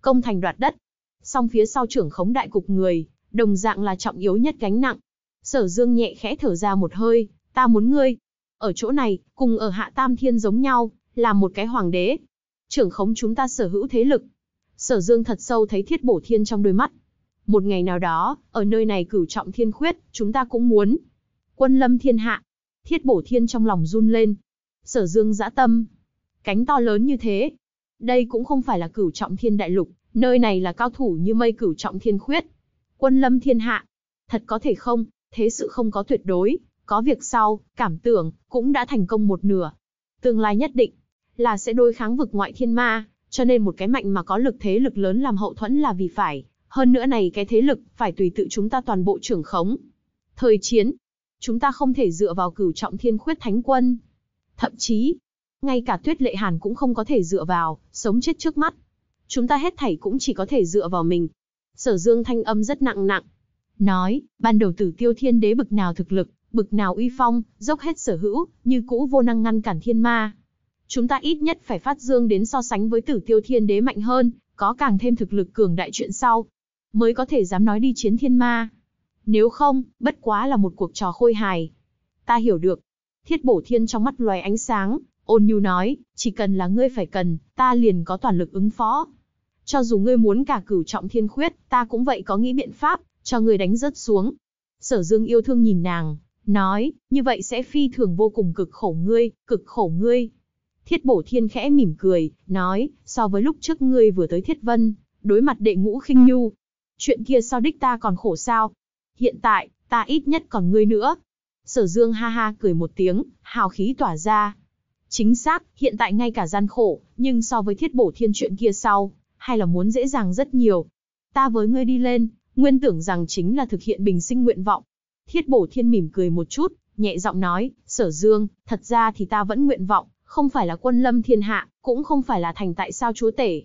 công thành đoạt đất. Song phía sau trưởng khống đại cục người, đồng dạng là trọng yếu nhất gánh nặng. Sở Dương nhẹ khẽ thở ra một hơi, ta muốn ngươi. Ở chỗ này, cùng ở hạ tam thiên giống nhau, là một cái hoàng đế. Trưởng khống chúng ta sở hữu thế lực. Sở Dương thật sâu thấy thiết bổ thiên trong đôi mắt. Một ngày nào đó, ở nơi này cửu trọng thiên khuyết, chúng ta cũng muốn. Quân lâm thiên hạ. Thiết bổ thiên trong lòng run lên. Sở Dương dã tâm, Cánh to lớn như thế. Đây cũng không phải là cửu trọng thiên đại lục, nơi này là cao thủ như mây cửu trọng thiên khuyết. Quân lâm thiên hạ. Thật có thể không, thế sự không có tuyệt đối, có việc sau, cảm tưởng, cũng đã thành công một nửa. Tương lai nhất định, là sẽ đối kháng vực ngoại thiên ma, cho nên một cái mạnh mà có lực thế lực lớn làm hậu thuẫn là vì phải. Hơn nữa này cái thế lực, phải tùy tự chúng ta toàn bộ trưởng khống. Thời chiến, chúng ta không thể dựa vào cửu trọng thiên khuyết thánh quân. Thậm chí, ngay cả tuyết lệ hàn cũng không có thể dựa vào, sống chết trước mắt. Chúng ta hết thảy cũng chỉ có thể dựa vào mình. Sở dương thanh âm rất nặng nặng. Nói, ban đầu tử tiêu thiên đế bực nào thực lực, bực nào uy phong, dốc hết sở hữu, như cũ vô năng ngăn cản thiên ma. Chúng ta ít nhất phải phát dương đến so sánh với tử tiêu thiên đế mạnh hơn, có càng thêm thực lực cường đại chuyện sau. Mới có thể dám nói đi chiến thiên ma. Nếu không, bất quá là một cuộc trò khôi hài. Ta hiểu được. Thiết bổ thiên trong mắt loài ánh sáng, Ôn nhu nói, chỉ cần là ngươi phải cần, ta liền có toàn lực ứng phó. Cho dù ngươi muốn cả cửu trọng thiên khuyết, ta cũng vậy có nghĩ biện pháp, cho ngươi đánh rớt xuống. Sở dương yêu thương nhìn nàng, nói, như vậy sẽ phi thường vô cùng cực khổ ngươi, cực khổ ngươi. Thiết bổ thiên khẽ mỉm cười, nói, so với lúc trước ngươi vừa tới thiết vân, đối mặt đệ ngũ khinh nhu. Chuyện kia sao đích ta còn khổ sao? Hiện tại, ta ít nhất còn ngươi nữa. Sở dương ha ha cười một tiếng, hào khí tỏa ra, Chính xác, hiện tại ngay cả gian khổ, nhưng so với thiết bổ thiên chuyện kia sau, hay là muốn dễ dàng rất nhiều. Ta với ngươi đi lên, nguyên tưởng rằng chính là thực hiện bình sinh nguyện vọng. Thiết bổ thiên mỉm cười một chút, nhẹ giọng nói, sở dương, thật ra thì ta vẫn nguyện vọng, không phải là quân lâm thiên hạ, cũng không phải là thành tại sao chúa tể.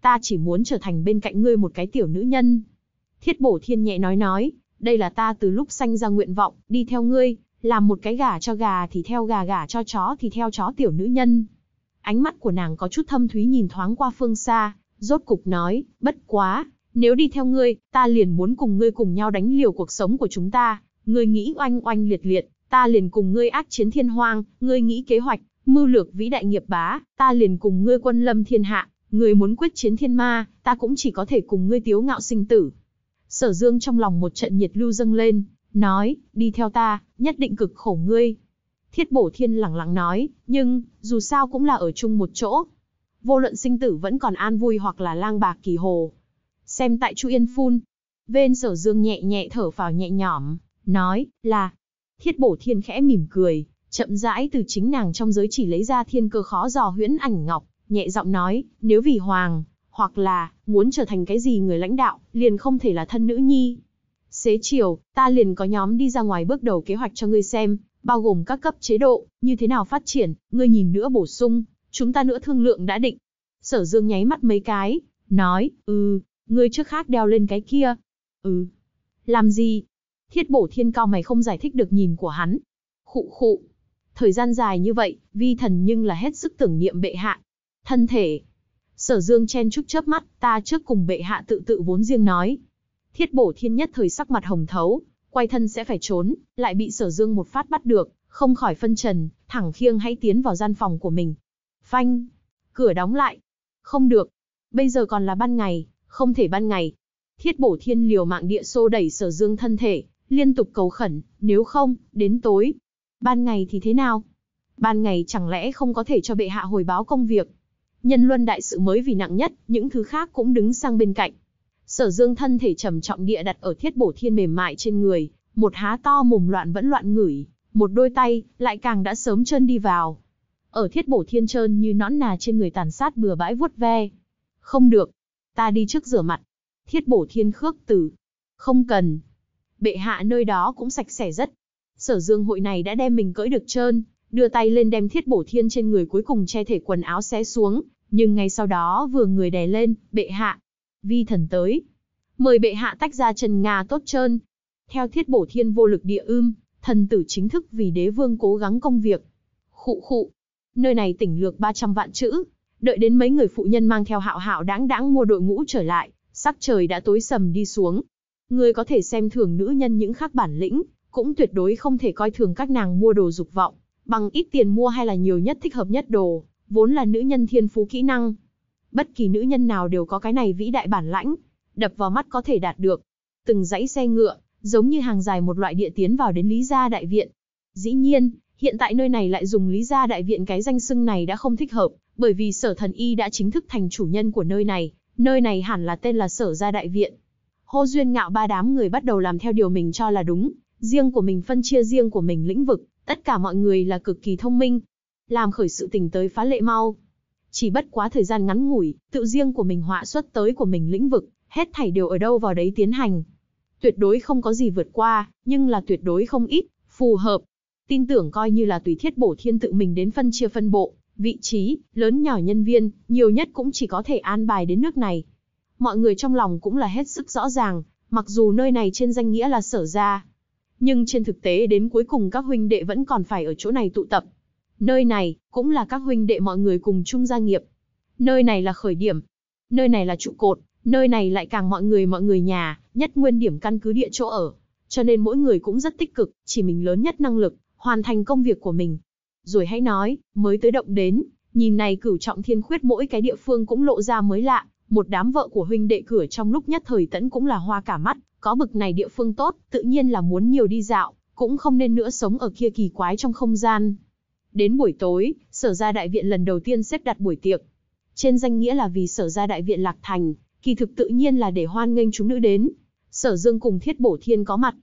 Ta chỉ muốn trở thành bên cạnh ngươi một cái tiểu nữ nhân. Thiết bổ thiên nhẹ nói nói, đây là ta từ lúc sanh ra nguyện vọng, đi theo ngươi, làm một cái gà cho gà thì theo gà gà cho chó thì theo chó tiểu nữ nhân. Ánh mắt của nàng có chút thâm thúy nhìn thoáng qua phương xa, rốt cục nói, bất quá, nếu đi theo ngươi, ta liền muốn cùng ngươi cùng nhau đánh liều cuộc sống của chúng ta, ngươi nghĩ oanh oanh liệt liệt, ta liền cùng ngươi ác chiến thiên hoang, ngươi nghĩ kế hoạch, mưu lược vĩ đại nghiệp bá, ta liền cùng ngươi quân lâm thiên hạ, ngươi muốn quyết chiến thiên ma, ta cũng chỉ có thể cùng ngươi tiếu ngạo sinh tử. Sở Dương trong lòng một trận nhiệt lưu dâng lên, nói, đi theo ta, nhất định cực khổ ngươi. Thiết bổ thiên lẳng lặng nói, nhưng, dù sao cũng là ở chung một chỗ. Vô luận sinh tử vẫn còn an vui hoặc là lang bạc kỳ hồ. Xem tại Chu Yên phun. Vên sở dương nhẹ nhẹ thở vào nhẹ nhõm, nói, là. Thiết bổ thiên khẽ mỉm cười, chậm rãi từ chính nàng trong giới chỉ lấy ra thiên cơ khó dò huyễn ảnh ngọc, nhẹ giọng nói, nếu vì hoàng, hoặc là, muốn trở thành cái gì người lãnh đạo, liền không thể là thân nữ nhi xế chiều, ta liền có nhóm đi ra ngoài bước đầu kế hoạch cho ngươi xem, bao gồm các cấp chế độ, như thế nào phát triển, ngươi nhìn nữa bổ sung, chúng ta nữa thương lượng đã định. Sở Dương nháy mắt mấy cái, nói, ừ, ngươi trước khác đeo lên cái kia. Ừ, làm gì? Thiết bổ thiên cao mày không giải thích được nhìn của hắn. Khụ khụ. Thời gian dài như vậy, vi thần nhưng là hết sức tưởng niệm bệ hạ. Thân thể. Sở Dương chen chúc chớp mắt, ta trước cùng bệ hạ tự tự vốn riêng nói, Thiết bổ thiên nhất thời sắc mặt hồng thấu, quay thân sẽ phải trốn, lại bị sở dương một phát bắt được, không khỏi phân trần, thẳng khiêng hãy tiến vào gian phòng của mình. Phanh! Cửa đóng lại. Không được. Bây giờ còn là ban ngày, không thể ban ngày. Thiết bổ thiên liều mạng địa xô đẩy sở dương thân thể, liên tục cầu khẩn, nếu không, đến tối. Ban ngày thì thế nào? Ban ngày chẳng lẽ không có thể cho bệ hạ hồi báo công việc? Nhân luân đại sự mới vì nặng nhất, những thứ khác cũng đứng sang bên cạnh. Sở Dương thân thể trầm trọng địa đặt ở thiết bổ thiên mềm mại trên người, một há to mồm loạn vẫn loạn ngửi, một đôi tay lại càng đã sớm chân đi vào. Ở thiết bổ thiên trơn như nõn nà trên người tàn sát bừa bãi vuốt ve. Không được, ta đi trước rửa mặt. Thiết bổ thiên khước từ. Không cần. Bệ hạ nơi đó cũng sạch sẽ rất. Sở Dương hội này đã đem mình cưỡi được trơn, đưa tay lên đem thiết bổ thiên trên người cuối cùng che thể quần áo xé xuống, nhưng ngay sau đó vừa người đè lên, bệ hạ, vi thần tới. Mời bệ hạ tách ra Trần Nga tốt trơn. Theo thiết bổ thiên vô lực địa ưm, thần tử chính thức vì đế vương cố gắng công việc. Khụ khụ, nơi này tỉnh lược 300 vạn chữ, đợi đến mấy người phụ nhân mang theo hạo hạo đáng đáng mua đội ngũ trở lại, sắc trời đã tối sầm đi xuống. Người có thể xem thường nữ nhân những khác bản lĩnh, cũng tuyệt đối không thể coi thường các nàng mua đồ dục vọng, bằng ít tiền mua hay là nhiều nhất thích hợp nhất đồ, vốn là nữ nhân thiên phú kỹ năng, Bất kỳ nữ nhân nào đều có cái này vĩ đại bản lãnh, đập vào mắt có thể đạt được. Từng dãy xe ngựa, giống như hàng dài một loại địa tiến vào đến Lý Gia Đại Viện. Dĩ nhiên, hiện tại nơi này lại dùng Lý Gia Đại Viện cái danh xưng này đã không thích hợp, bởi vì sở thần y đã chính thức thành chủ nhân của nơi này, nơi này hẳn là tên là sở gia đại viện. Hô duyên ngạo ba đám người bắt đầu làm theo điều mình cho là đúng, riêng của mình phân chia riêng của mình lĩnh vực, tất cả mọi người là cực kỳ thông minh, làm khởi sự tình tới phá lệ mau. Chỉ bất quá thời gian ngắn ngủi, tự riêng của mình họa xuất tới của mình lĩnh vực, hết thảy đều ở đâu vào đấy tiến hành. Tuyệt đối không có gì vượt qua, nhưng là tuyệt đối không ít, phù hợp. Tin tưởng coi như là tùy thiết bổ thiên tự mình đến phân chia phân bộ, vị trí, lớn nhỏ nhân viên, nhiều nhất cũng chỉ có thể an bài đến nước này. Mọi người trong lòng cũng là hết sức rõ ràng, mặc dù nơi này trên danh nghĩa là sở ra. Nhưng trên thực tế đến cuối cùng các huynh đệ vẫn còn phải ở chỗ này tụ tập, Nơi này, cũng là các huynh đệ mọi người cùng chung gia nghiệp. Nơi này là khởi điểm. Nơi này là trụ cột. Nơi này lại càng mọi người mọi người nhà, nhất nguyên điểm căn cứ địa chỗ ở. Cho nên mỗi người cũng rất tích cực, chỉ mình lớn nhất năng lực, hoàn thành công việc của mình. Rồi hãy nói, mới tới động đến, nhìn này cửu trọng thiên khuyết mỗi cái địa phương cũng lộ ra mới lạ, một đám vợ của huynh đệ cửa trong lúc nhất thời tẫn cũng là hoa cả mắt, có bực này địa phương tốt, tự nhiên là muốn nhiều đi dạo, cũng không nên nữa sống ở kia kỳ quái trong không gian, Đến buổi tối, Sở gia đại viện lần đầu tiên xếp đặt buổi tiệc. Trên danh nghĩa là vì Sở gia đại viện Lạc Thành, kỳ thực tự nhiên là để hoan nghênh chúng nữ đến. Sở Dương cùng Thiết Bổ Thiên có mặt.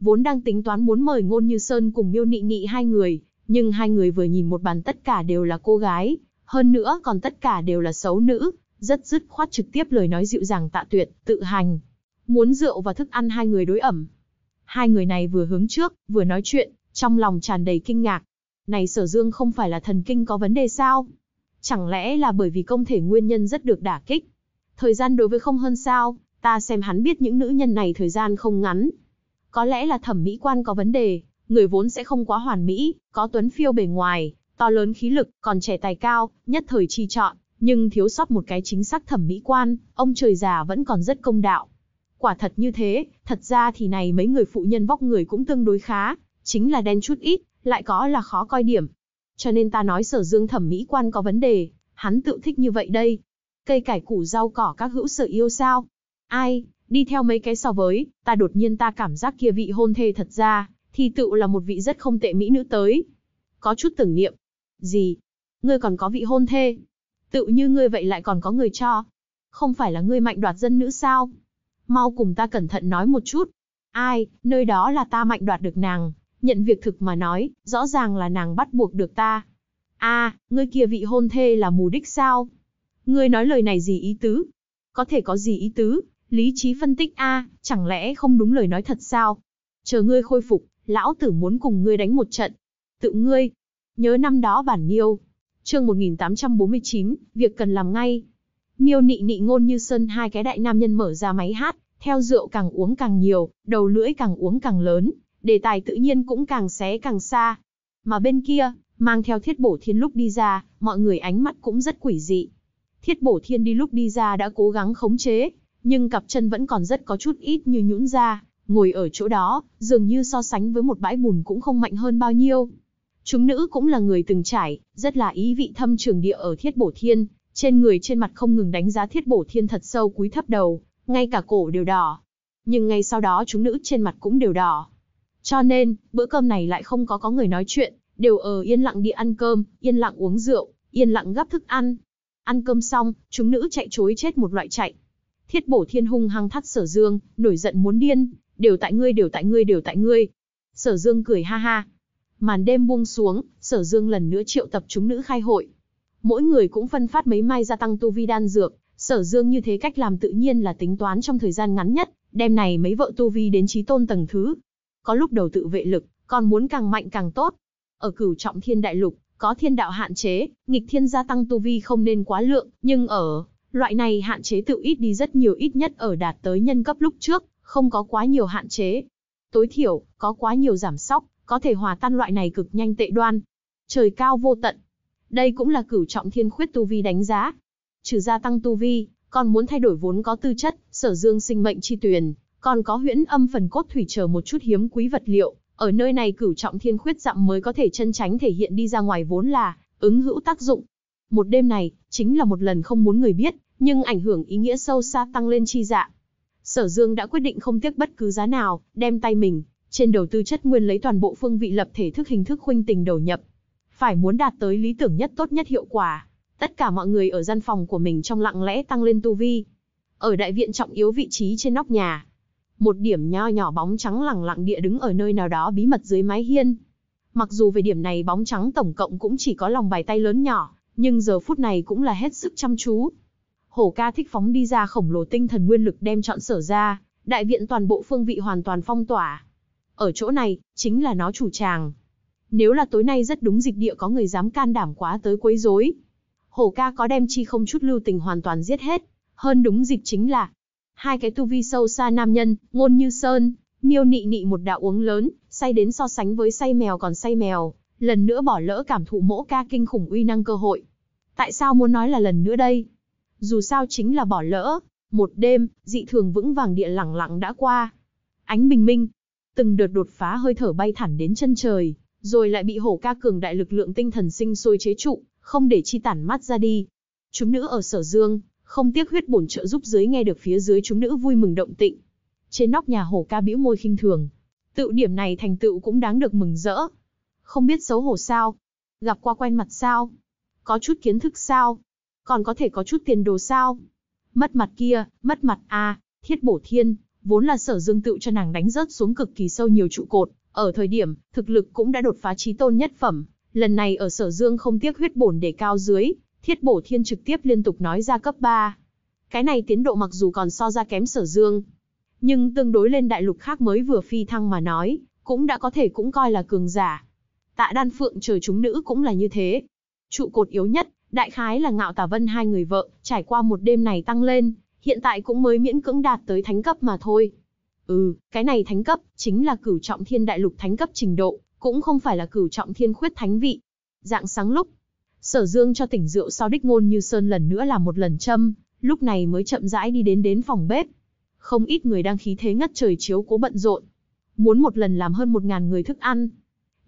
Vốn đang tính toán muốn mời Ngôn Như Sơn cùng Miêu Nị Nị hai người, nhưng hai người vừa nhìn một bàn tất cả đều là cô gái, hơn nữa còn tất cả đều là xấu nữ, rất dứt khoát trực tiếp lời nói dịu dàng tạ tuyệt, tự hành. Muốn rượu và thức ăn hai người đối ẩm. Hai người này vừa hướng trước, vừa nói chuyện, trong lòng tràn đầy kinh ngạc, này sở dương không phải là thần kinh có vấn đề sao? Chẳng lẽ là bởi vì công thể nguyên nhân rất được đả kích? Thời gian đối với không hơn sao, ta xem hắn biết những nữ nhân này thời gian không ngắn. Có lẽ là thẩm mỹ quan có vấn đề, người vốn sẽ không quá hoàn mỹ, có tuấn phiêu bề ngoài, to lớn khí lực, còn trẻ tài cao, nhất thời chi chọn, nhưng thiếu sót một cái chính xác thẩm mỹ quan, ông trời già vẫn còn rất công đạo. Quả thật như thế, thật ra thì này mấy người phụ nhân vóc người cũng tương đối khá, chính là đen chút ít, lại có là khó coi điểm. Cho nên ta nói sở dương thẩm mỹ quan có vấn đề, hắn tự thích như vậy đây. Cây cải củ rau cỏ các hữu sở yêu sao? Ai, đi theo mấy cái so với, ta đột nhiên ta cảm giác kia vị hôn thê thật ra, thì tự là một vị rất không tệ mỹ nữ tới. Có chút tưởng niệm. Gì? Ngươi còn có vị hôn thê? Tự như ngươi vậy lại còn có người cho. Không phải là ngươi mạnh đoạt dân nữ sao? Mau cùng ta cẩn thận nói một chút. Ai, nơi đó là ta mạnh đoạt được nàng, nhận việc thực mà nói, rõ ràng là nàng bắt buộc được ta. a à, ngươi kia vị hôn thê là mù đích sao? Ngươi nói lời này gì ý tứ? Có thể có gì ý tứ? Lý trí phân tích a chẳng lẽ không đúng lời nói thật sao? Chờ ngươi khôi phục, lão tử muốn cùng ngươi đánh một trận. Tự ngươi, nhớ năm đó bản Niêu. Chương 1849, việc cần làm ngay. Miêu nị nị ngôn như sơn hai cái đại nam nhân mở ra máy hát, theo rượu càng uống càng nhiều, đầu lưỡi càng uống càng lớn, đề tài tự nhiên cũng càng xé càng xa. Mà bên kia, mang theo thiết bổ thiên lúc đi ra, mọi người ánh mắt cũng rất quỷ dị. Thiết bổ thiên đi lúc đi ra đã cố gắng khống chế, nhưng cặp chân vẫn còn rất có chút ít như nhũn ra, ngồi ở chỗ đó, dường như so sánh với một bãi bùn cũng không mạnh hơn bao nhiêu. Chúng nữ cũng là người từng trải, rất là ý vị thâm trường địa ở thiết bổ thiên, trên người trên mặt không ngừng đánh giá thiết bổ thiên thật sâu cúi thấp đầu, ngay cả cổ đều đỏ. Nhưng ngay sau đó chúng nữ trên mặt cũng đều đỏ, cho nên, bữa cơm này lại không có có người nói chuyện, đều ở yên lặng đi ăn cơm, yên lặng uống rượu, yên lặng gấp thức ăn. Ăn cơm xong, chúng nữ chạy chối chết một loại chạy. Thiết bổ thiên hung hăng thắt sở dương, nổi giận muốn điên, đều tại ngươi, đều tại ngươi, đều tại ngươi. Sở dương cười ha ha. Màn đêm buông xuống, sở dương lần nữa triệu tập chúng nữ khai hội. Mỗi người cũng phân phát mấy mai gia tăng tu vi đan dược, sở dương như thế cách làm tự nhiên là tính toán trong thời gian ngắn nhất, đêm này mấy vợ tu vi đến trí tôn tầng thứ, có lúc đầu tự vệ lực, còn muốn càng mạnh càng tốt. Ở cửu trọng thiên đại lục, có thiên đạo hạn chế, nghịch thiên gia tăng tu vi không nên quá lượng, nhưng ở loại này hạn chế tự ít đi rất nhiều ít nhất ở đạt tới nhân cấp lúc trước, không có quá nhiều hạn chế. Tối thiểu, có quá nhiều giảm sóc, có thể hòa tan loại này cực nhanh tệ đoan. Trời cao vô tận. Đây cũng là cửu trọng thiên khuyết tu vi đánh giá. Trừ gia tăng tu vi, còn muốn thay đổi vốn có tư chất, sở dương sinh mệnh chi tuyền, còn có huyễn âm phần cốt thủy chờ một chút hiếm quý vật liệu, ở nơi này cửu trọng thiên khuyết dặm mới có thể chân tránh thể hiện đi ra ngoài vốn là, ứng hữu tác dụng. Một đêm này, chính là một lần không muốn người biết, nhưng ảnh hưởng ý nghĩa sâu xa tăng lên chi dạ. Sở Dương đã quyết định không tiếc bất cứ giá nào, đem tay mình, trên đầu tư chất nguyên lấy toàn bộ phương vị lập thể thức hình thức khuynh tình đầu nhập. Phải muốn đạt tới lý tưởng nhất tốt nhất hiệu quả, tất cả mọi người ở gian phòng của mình trong lặng lẽ tăng lên tu vi. Ở đại viện trọng yếu vị trí trên nóc nhà, một điểm nho nhỏ bóng trắng lẳng lặng địa đứng ở nơi nào đó bí mật dưới mái hiên. Mặc dù về điểm này bóng trắng tổng cộng cũng chỉ có lòng bài tay lớn nhỏ, nhưng giờ phút này cũng là hết sức chăm chú. Hổ ca thích phóng đi ra khổng lồ tinh thần nguyên lực đem chọn sở ra, đại viện toàn bộ phương vị hoàn toàn phong tỏa. Ở chỗ này, chính là nó chủ tràng. Nếu là tối nay rất đúng dịch địa có người dám can đảm quá tới quấy rối. Hổ ca có đem chi không chút lưu tình hoàn toàn giết hết. Hơn đúng dịch chính là, Hai cái tu vi sâu xa nam nhân, ngôn như sơn, miêu nị nị một đạo uống lớn, say đến so sánh với say mèo còn say mèo, lần nữa bỏ lỡ cảm thụ mỗ ca kinh khủng uy năng cơ hội. Tại sao muốn nói là lần nữa đây? Dù sao chính là bỏ lỡ, một đêm, dị thường vững vàng địa lẳng lặng đã qua. Ánh bình minh, từng đợt đột phá hơi thở bay thẳng đến chân trời, rồi lại bị hổ ca cường đại lực lượng tinh thần sinh sôi chế trụ, không để chi tản mắt ra đi. Chúng nữ ở sở dương, không tiếc huyết bổn trợ giúp dưới nghe được phía dưới chúng nữ vui mừng động tịnh. Trên nóc nhà hồ ca bĩu môi khinh thường. Tự điểm này thành tựu cũng đáng được mừng rỡ. Không biết xấu hổ sao? Gặp qua quen mặt sao? Có chút kiến thức sao? Còn có thể có chút tiền đồ sao? Mất mặt kia, mất mặt a, thiết bổ thiên, vốn là sở dương tựu cho nàng đánh rớt xuống cực kỳ sâu nhiều trụ cột. Ở thời điểm, thực lực cũng đã đột phá trí tôn nhất phẩm. Lần này ở sở dương không tiếc huyết bổn để cao dưới, Thiết Bổ Thiên trực tiếp liên tục nói ra cấp 3. Cái này tiến độ mặc dù còn so ra kém Sở Dương, nhưng tương đối lên đại lục khác mới vừa phi thăng mà nói, cũng đã có thể cũng coi là cường giả. Tạ Đan Phượng trời chúng nữ cũng là như thế. Trụ cột yếu nhất, đại khái là Ngạo Tả Vân hai người vợ, trải qua một đêm này tăng lên, hiện tại cũng mới miễn cưỡng đạt tới thánh cấp mà thôi. Ừ, cái này thánh cấp, chính là cửu trọng thiên đại lục thánh cấp trình độ, cũng không phải là cửu trọng thiên khuyết thánh vị. Dạng sáng lúc, Sở Dương cho tỉnh rượu sau đích ngôn như sơn lần nữa là một lần châm, lúc này mới chậm rãi đi đến đến phòng bếp. Không ít người đang khí thế ngất trời chiếu cố bận rộn. Muốn một lần làm hơn một ngàn người thức ăn.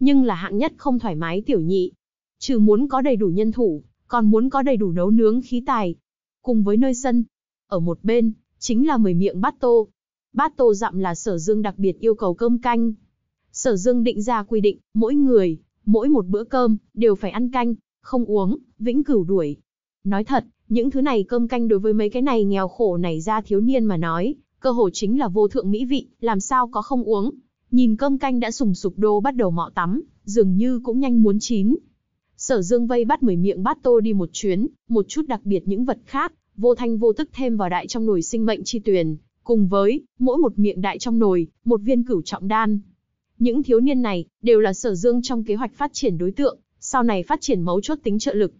Nhưng là hạng nhất không thoải mái tiểu nhị. Trừ muốn có đầy đủ nhân thủ, còn muốn có đầy đủ nấu nướng khí tài. Cùng với nơi sân, ở một bên, chính là mười miệng bát tô. Bát tô dặm là sở dương đặc biệt yêu cầu cơm canh. Sở dương định ra quy định, mỗi người, mỗi một bữa cơm, đều phải ăn canh, không uống, vĩnh cửu đuổi. Nói thật, những thứ này cơm canh đối với mấy cái này nghèo khổ này ra thiếu niên mà nói, cơ hồ chính là vô thượng mỹ vị, làm sao có không uống. Nhìn cơm canh đã sùng sục đô bắt đầu mọ tắm, dường như cũng nhanh muốn chín. Sở Dương vây bắt mười miệng bát tô đi một chuyến, một chút đặc biệt những vật khác, vô thanh vô tức thêm vào đại trong nồi sinh mệnh chi tuyền, cùng với mỗi một miệng đại trong nồi, một viên cửu trọng đan. Những thiếu niên này đều là Sở Dương trong kế hoạch phát triển đối tượng, sau này phát triển mấu chốt tính trợ lực.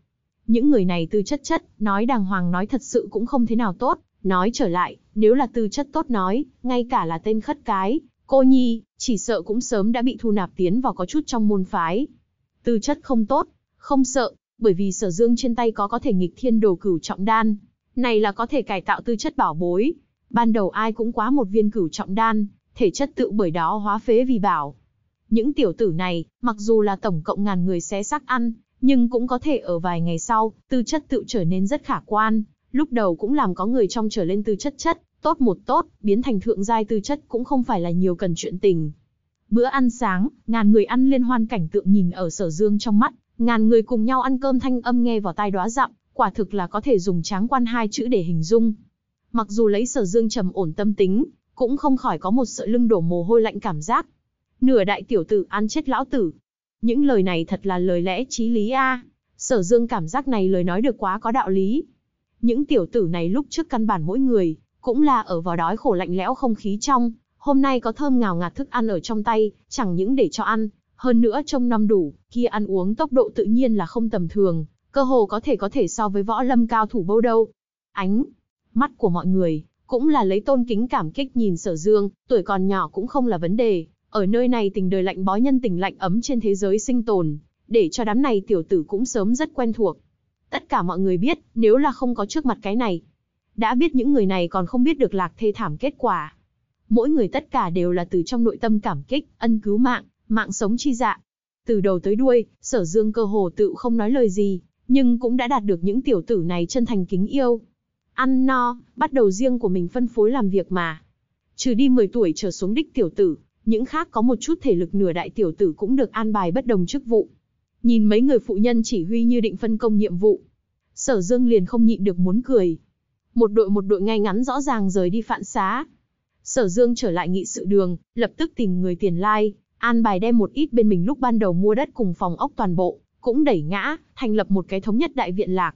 Những người này tư chất chất, nói đàng hoàng nói thật sự cũng không thế nào tốt, nói trở lại, nếu là tư chất tốt nói, ngay cả là tên khất cái, cô nhi, chỉ sợ cũng sớm đã bị thu nạp tiến vào có chút trong môn phái. Tư chất không tốt, không sợ, bởi vì sở dương trên tay có có thể nghịch thiên đồ cửu trọng đan. Này là có thể cải tạo tư chất bảo bối. Ban đầu ai cũng quá một viên cửu trọng đan, thể chất tự bởi đó hóa phế vì bảo, những tiểu tử này, mặc dù là tổng cộng ngàn người xé xác ăn, nhưng cũng có thể ở vài ngày sau, tư chất tự trở nên rất khả quan. Lúc đầu cũng làm có người trong trở lên tư chất chất, tốt một tốt, biến thành thượng giai tư chất cũng không phải là nhiều cần chuyện tình. Bữa ăn sáng, ngàn người ăn liên hoan cảnh tượng nhìn ở sở dương trong mắt, ngàn người cùng nhau ăn cơm thanh âm nghe vào tai đóa dặm, quả thực là có thể dùng tráng quan hai chữ để hình dung. Mặc dù lấy sở dương trầm ổn tâm tính, cũng không khỏi có một sợi lưng đổ mồ hôi lạnh cảm giác, Nửa đại tiểu tử ăn chết lão tử. Những lời này thật là lời lẽ trí lý a. Sở Dương cảm giác này lời nói được quá có đạo lý. Những tiểu tử này lúc trước căn bản mỗi người, cũng là ở vào đói khổ lạnh lẽo không khí trong, hôm nay có thơm ngào ngạt thức ăn ở trong tay, chẳng những để cho ăn, hơn nữa trong năm đủ, kia ăn uống tốc độ tự nhiên là không tầm thường, cơ hồ có thể có thể so với võ lâm cao thủ bâu đâu. Ánh, mắt của mọi người, cũng là lấy tôn kính cảm kích nhìn sở dương, tuổi còn nhỏ cũng không là vấn đề, ở nơi này tình đời lạnh bói nhân tình lạnh ấm trên thế giới sinh tồn, để cho đám này tiểu tử cũng sớm rất quen thuộc. Tất cả mọi người biết, nếu là không có trước mặt cái này, đã biết những người này còn không biết được lạc thê thảm kết quả. Mỗi người tất cả đều là từ trong nội tâm cảm kích, ân cứu mạng, mạng sống chi dạ. Từ đầu tới đuôi, sở dương cơ hồ tự không nói lời gì, nhưng cũng đã đạt được những tiểu tử này chân thành kính yêu. Ăn no, bắt đầu riêng của mình phân phối làm việc mà. Trừ đi 10 tuổi trở xuống đích tiểu tử, những khác có một chút thể lực nửa đại tiểu tử cũng được an bài bất đồng chức vụ. Nhìn mấy người phụ nhân chỉ huy như định phân công nhiệm vụ. Sở Dương liền không nhịn được muốn cười. Một đội một đội ngay ngắn rõ ràng rời đi phạn xá. Sở Dương trở lại nghị sự đường, lập tức tìm người tiền lai, an bài đem một ít bên mình lúc ban đầu mua đất cùng phòng ốc toàn bộ, cũng đẩy ngã, thành lập một cái thống nhất đại viện lạc.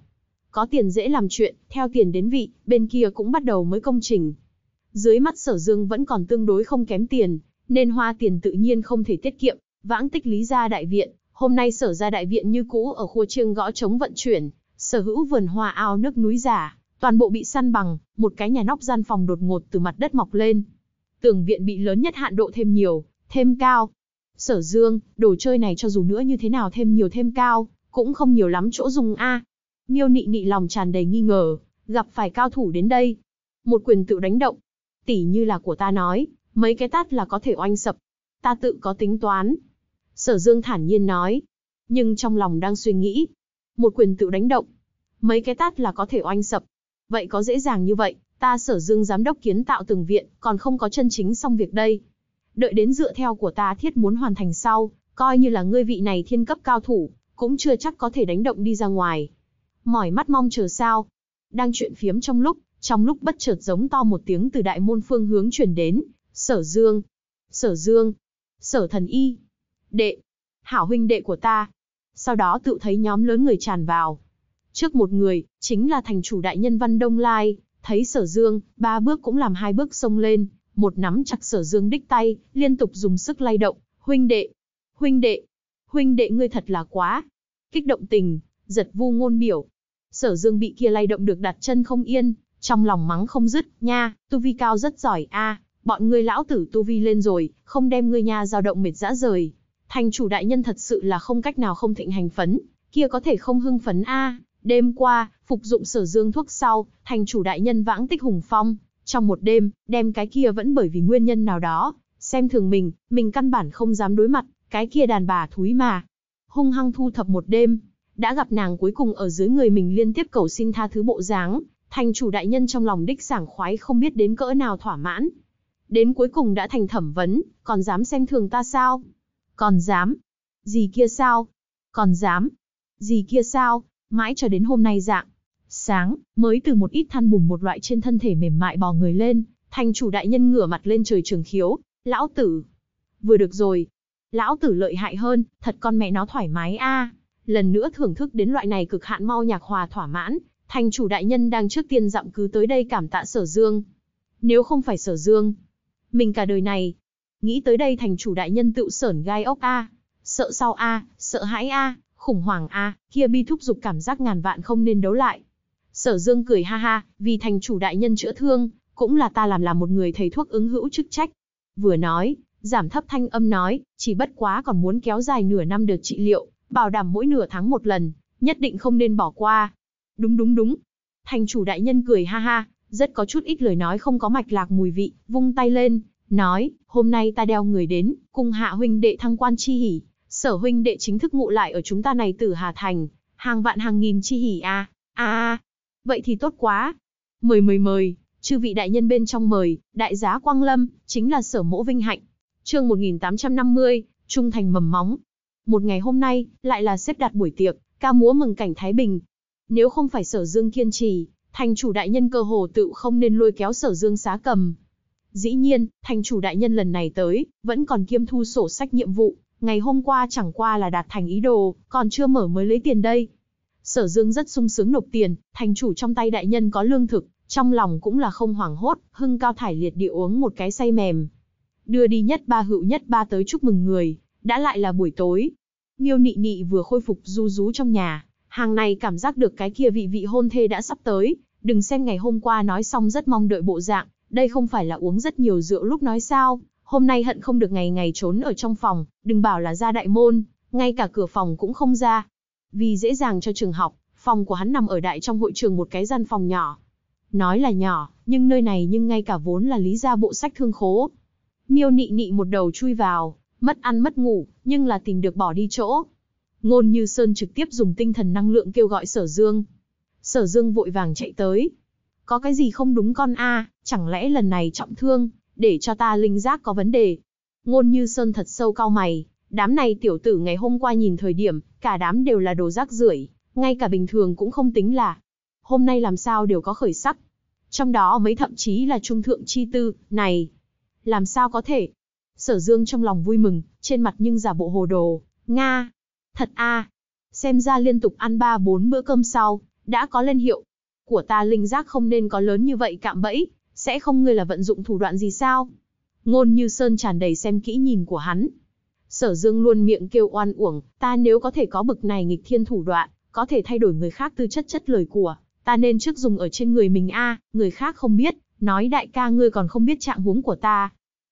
Có tiền dễ làm chuyện, theo tiền đến vị, bên kia cũng bắt đầu mới công trình. Dưới mắt Sở Dương vẫn còn tương đối không kém tiền, nên hoa tiền tự nhiên không thể tiết kiệm, vãng tích lý gia đại viện, hôm nay sở gia đại viện như cũ ở khu trương gõ chống vận chuyển, sở hữu vườn hoa ao nước núi giả, toàn bộ bị săn bằng, một cái nhà nóc gian phòng đột ngột từ mặt đất mọc lên. Tường viện bị lớn nhất hạn độ thêm nhiều, thêm cao. Sở dương, đồ chơi này cho dù nữa như thế nào thêm nhiều thêm cao, cũng không nhiều lắm chỗ dùng a. Miêu nị nị lòng tràn đầy nghi ngờ, gặp phải cao thủ đến đây. Một quyền tự đánh động. Tỷ như là của ta nói, mấy cái tát là có thể oanh sập. Ta tự có tính toán. Sở Dương thản nhiên nói, nhưng trong lòng đang suy nghĩ. Một quyền tự đánh động, mấy cái tát là có thể oanh sập. Vậy có dễ dàng như vậy, ta sở dương giám đốc kiến tạo từng viện, còn không có chân chính xong việc đây. Đợi đến dựa theo của ta thiết muốn hoàn thành sau, coi như là ngươi vị này thiên cấp cao thủ, cũng chưa chắc có thể đánh động đi ra ngoài. Mỏi mắt mong chờ sao. Đang chuyện phiếm trong lúc, trong lúc bất chợt giống to một tiếng từ đại môn phương hướng truyền đến, Sở Dương, Sở Dương, Sở Thần Y, đệ, hảo huynh đệ của ta. Sau đó tự thấy nhóm lớn người tràn vào. Trước một người, chính là thành chủ đại nhân Văn Đông Lai, thấy Sở Dương, ba bước cũng làm hai bước xông lên, một nắm chặt Sở Dương đích tay, liên tục dùng sức lay động, huynh đệ, huynh đệ, huynh đệ ngươi thật là quá. Kích động tình, giật vu ngôn biểu. Sở Dương bị kia lay động được đặt chân không yên, trong lòng mắng không dứt, nha, tu vi cao rất giỏi a, bọn ngươi lão tử tu vi lên rồi, không đem ngươi nha dao động mệt dã rời. Thành chủ đại nhân thật sự là không cách nào không thịnh hành phấn, kia có thể không hưng phấn a. Đêm qua, phục dụng sở dương thuốc sau, thành chủ đại nhân vãng tích hùng phong, trong một đêm, đem cái kia vẫn bởi vì nguyên nhân nào đó, xem thường mình, mình căn bản không dám đối mặt, cái kia đàn bà thúi mà. Hung hăng thu thập một đêm, đã gặp nàng cuối cùng ở dưới người mình liên tiếp cầu xin tha thứ bộ dáng, thành chủ đại nhân trong lòng đích sảng khoái không biết đến cỡ nào thỏa mãn, đến cuối cùng đã thành thẩm vấn, còn dám xem thường ta sao? Còn dám? Gì kia sao? Còn dám? Gì kia sao? Mãi cho đến hôm nay dạng. Sáng, mới từ một ít than bùn một loại trên thân thể mềm mại bò người lên, thành chủ đại nhân ngửa mặt lên trời trường khiếu. Lão tử! Vừa được rồi. Lão tử lợi hại hơn, thật con mẹ nó thoải mái a. Lần nữa thưởng thức đến loại này cực hạn mau nhạc hòa thỏa mãn, thành chủ đại nhân đang trước tiên dặm cứ tới đây cảm tạ sở dương. Nếu không phải sở dương, mình cả đời này. Nghĩ tới đây thành chủ đại nhân tự sởn gai ốc a, sợ sau a, sợ hãi a, khủng hoảng a, kia bi thúc dục cảm giác ngàn vạn không nên đấu lại. Sở Dương cười ha ha, vì thành chủ đại nhân chữa thương, cũng là ta làm là một người thầy thuốc ứng hữu chức trách. Vừa nói, giảm thấp thanh âm nói, chỉ bất quá còn muốn kéo dài nửa năm được trị liệu, bảo đảm mỗi nửa tháng một lần, nhất định không nên bỏ qua. Đúng đúng đúng. Thành chủ đại nhân cười ha ha, rất có chút ít lời nói không có mạch lạc mùi vị, vung tay lên, nói, hôm nay ta đeo người đến, cùng hạ huynh đệ thăng quan chi hỉ, sở huynh đệ chính thức ngụ lại ở chúng ta này tử Hà Thành, hàng vạn hàng nghìn chi hỉ a a vậy thì tốt quá. Mời mời mời, chư vị đại nhân bên trong mời, đại giá Quang Lâm, chính là sở mỗ vinh hạnh. chương 1850, trung thành mầm móng. Một ngày hôm nay, lại là xếp đặt buổi tiệc, ca múa mừng cảnh Thái Bình. Nếu không phải sở dương kiên trì, thành chủ đại nhân cơ hồ tự không nên lôi kéo sở dương xá cầm. Dĩ nhiên, thành chủ đại nhân lần này tới, vẫn còn kiêm thu sổ sách nhiệm vụ, ngày hôm qua chẳng qua là đạt thành ý đồ, còn chưa mở mới lấy tiền đây. Sở Dương rất sung sướng nộp tiền, thành chủ trong tay đại nhân có lương thực, trong lòng cũng là không hoảng hốt, hưng cao thải liệt địa uống một cái say mềm. Đưa đi nhất ba hữu nhất ba tới chúc mừng người, đã lại là buổi tối. Nghiêu nị nị vừa khôi phục du rú trong nhà, hàng này cảm giác được cái kia vị vị hôn thê đã sắp tới, đừng xem ngày hôm qua nói xong rất mong đợi bộ dạng, đây không phải là uống rất nhiều rượu lúc nói sao, hôm nay hận không được ngày ngày trốn ở trong phòng, đừng bảo là ra đại môn, ngay cả cửa phòng cũng không ra. Vì dễ dàng cho trường học, phòng của hắn nằm ở đại trong hội trường một cái gian phòng nhỏ. Nói là nhỏ, nhưng nơi này nhưng ngay cả vốn là lý gia bộ sách thương khố. Miêu nị nị một đầu chui vào, mất ăn mất ngủ, nhưng là tìm được bỏ đi chỗ, Ngôn Như Sơn trực tiếp dùng tinh thần năng lượng kêu gọi Sở Dương. Sở Dương vội vàng chạy tới. Có cái gì không đúng con a? chẳng lẽ lần này trọng thương, để cho ta linh giác có vấn đề. Ngôn Như Sơn thật sâu cao mày, đám này tiểu tử ngày hôm qua nhìn thời điểm, cả đám đều là đồ rác rưởi, ngay cả bình thường cũng không tính là. Hôm nay làm sao đều có khởi sắc. Trong đó mấy thậm chí là trung thượng chi tư, này. Làm sao có thể? Sở Dương trong lòng vui mừng, trên mặt nhưng giả bộ hồ đồ. Nga, Thật a, à, xem ra liên tục ăn ba bốn bữa cơm sau, đã có lên hiệu. Của ta linh giác không nên có lớn như vậy cạm bẫy, sẽ không ngươi là vận dụng thủ đoạn gì sao? Ngôn như sơn tràn đầy xem kỹ nhìn của hắn. Sở dương luôn miệng kêu oan uổng, ta nếu có thể có bực này nghịch thiên thủ đoạn, có thể thay đổi người khác tư chất chất lời của, ta nên trước dùng ở trên người mình a, à, người khác không biết, nói đại ca ngươi còn không biết trạng huống của ta.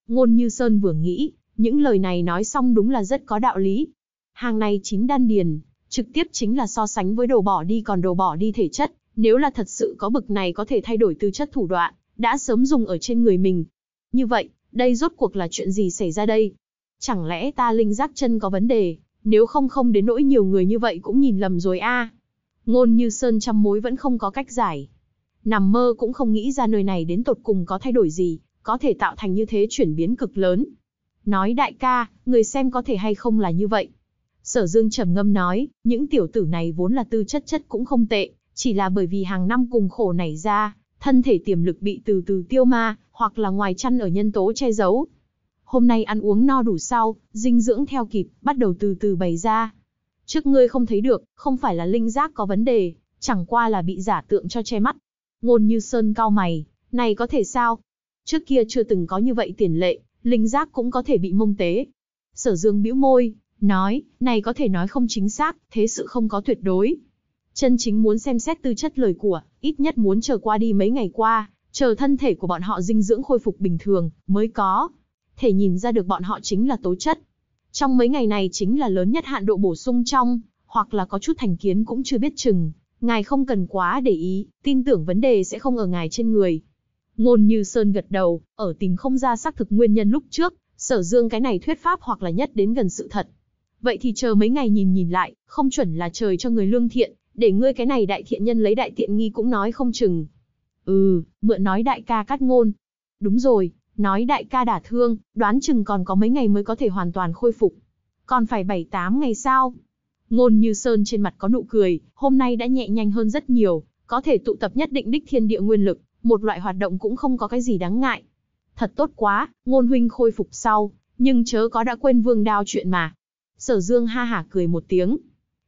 Ngôn Như Sơn vừa nghĩ, những lời này nói xong đúng là rất có đạo lý, hàng này chính đan điền, trực tiếp chính là so sánh với đồ bỏ đi còn đồ bỏ đi thể chất, nếu là thật sự có bực này có thể thay đổi tư chất thủ đoạn, đã sớm dùng ở trên người mình. Như vậy, đây rốt cuộc là chuyện gì xảy ra đây? Chẳng lẽ ta linh giác chân có vấn đề, nếu không không đến nỗi nhiều người như vậy cũng nhìn lầm rồi a. Ngôn như sơn trăm mối vẫn không có cách giải. Nằm mơ cũng không nghĩ ra nơi này đến tột cùng có thay đổi gì, có thể tạo thành như thế chuyển biến cực lớn. Nói đại ca, người xem có thể hay không là như vậy. Sở Dương trầm ngâm nói, những tiểu tử này vốn là tư chất chất cũng không tệ, chỉ là bởi vì hàng năm cùng khổ nảy ra, thân thể tiềm lực bị từ từ tiêu ma, hoặc là ngoài chăn ở nhân tố che giấu. Hôm nay ăn uống no đủ sau, dinh dưỡng theo kịp, bắt đầu từ từ bày ra. Trước ngươi không thấy được, không phải là linh giác có vấn đề, chẳng qua là bị giả tượng cho che mắt. Ngôn như sơn cao mày, này có thể sao? Trước kia chưa từng có như vậy tiền lệ, linh giác cũng có thể bị mông tế. Sở dương bĩu môi, nói, này có thể nói không chính xác, thế sự không có tuyệt đối. Chân chính muốn xem xét tư chất lời của, ít nhất muốn chờ qua đi mấy ngày qua, chờ thân thể của bọn họ dinh dưỡng khôi phục bình thường, mới có. Thể nhìn ra được bọn họ chính là tố chất. Trong mấy ngày này chính là lớn nhất hạn độ bổ sung trong, hoặc là có chút thành kiến cũng chưa biết chừng. Ngài không cần quá để ý, tin tưởng vấn đề sẽ không ở ngài trên người. Ngôn như Sơn gật đầu, ở tìm không ra xác thực nguyên nhân lúc trước, sở dương cái này thuyết pháp hoặc là nhất đến gần sự thật vậy thì chờ mấy ngày nhìn nhìn lại, không chuẩn là trời cho người lương thiện, để ngươi cái này đại thiện nhân lấy đại tiện nghi cũng nói không chừng. Ừ, mượn nói đại ca cắt ngôn. Đúng rồi, nói đại ca đả thương, đoán chừng còn có mấy ngày mới có thể hoàn toàn khôi phục. Còn phải 7-8 ngày sao? Ngôn như sơn trên mặt có nụ cười, hôm nay đã nhẹ nhanh hơn rất nhiều, có thể tụ tập nhất định đích thiên địa nguyên lực, một loại hoạt động cũng không có cái gì đáng ngại. Thật tốt quá, ngôn huynh khôi phục sau, nhưng chớ có đã quên vương đao chuyện mà, Sở Dương ha hả cười một tiếng.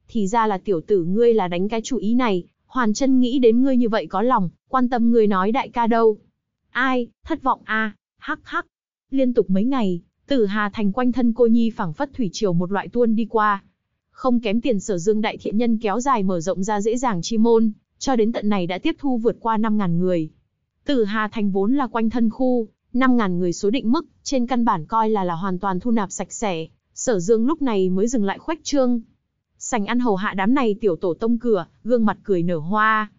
Thì ra là tiểu tử ngươi là đánh cái chủ ý này, hoàn chân nghĩ đến ngươi như vậy có lòng, quan tâm ngươi nói đại ca đâu. Ai, thất vọng a, à, hắc hắc. Liên tục mấy ngày, tử hà thành quanh thân cô nhi phảng phất thủy triều một loại tuôn đi qua. Không kém tiền sở dương đại thiện nhân kéo dài mở rộng ra dễ dàng chi môn, cho đến tận này đã tiếp thu vượt qua 5.000 người. Tử hà thành vốn là quanh thân khu, 5.000 người số định mức, trên căn bản coi là là hoàn toàn thu nạp sạch sẽ, Sở Dương lúc này mới dừng lại khoách trương. Sành ăn hầu hạ đám này tiểu tổ tông cửa, gương mặt cười nở hoa.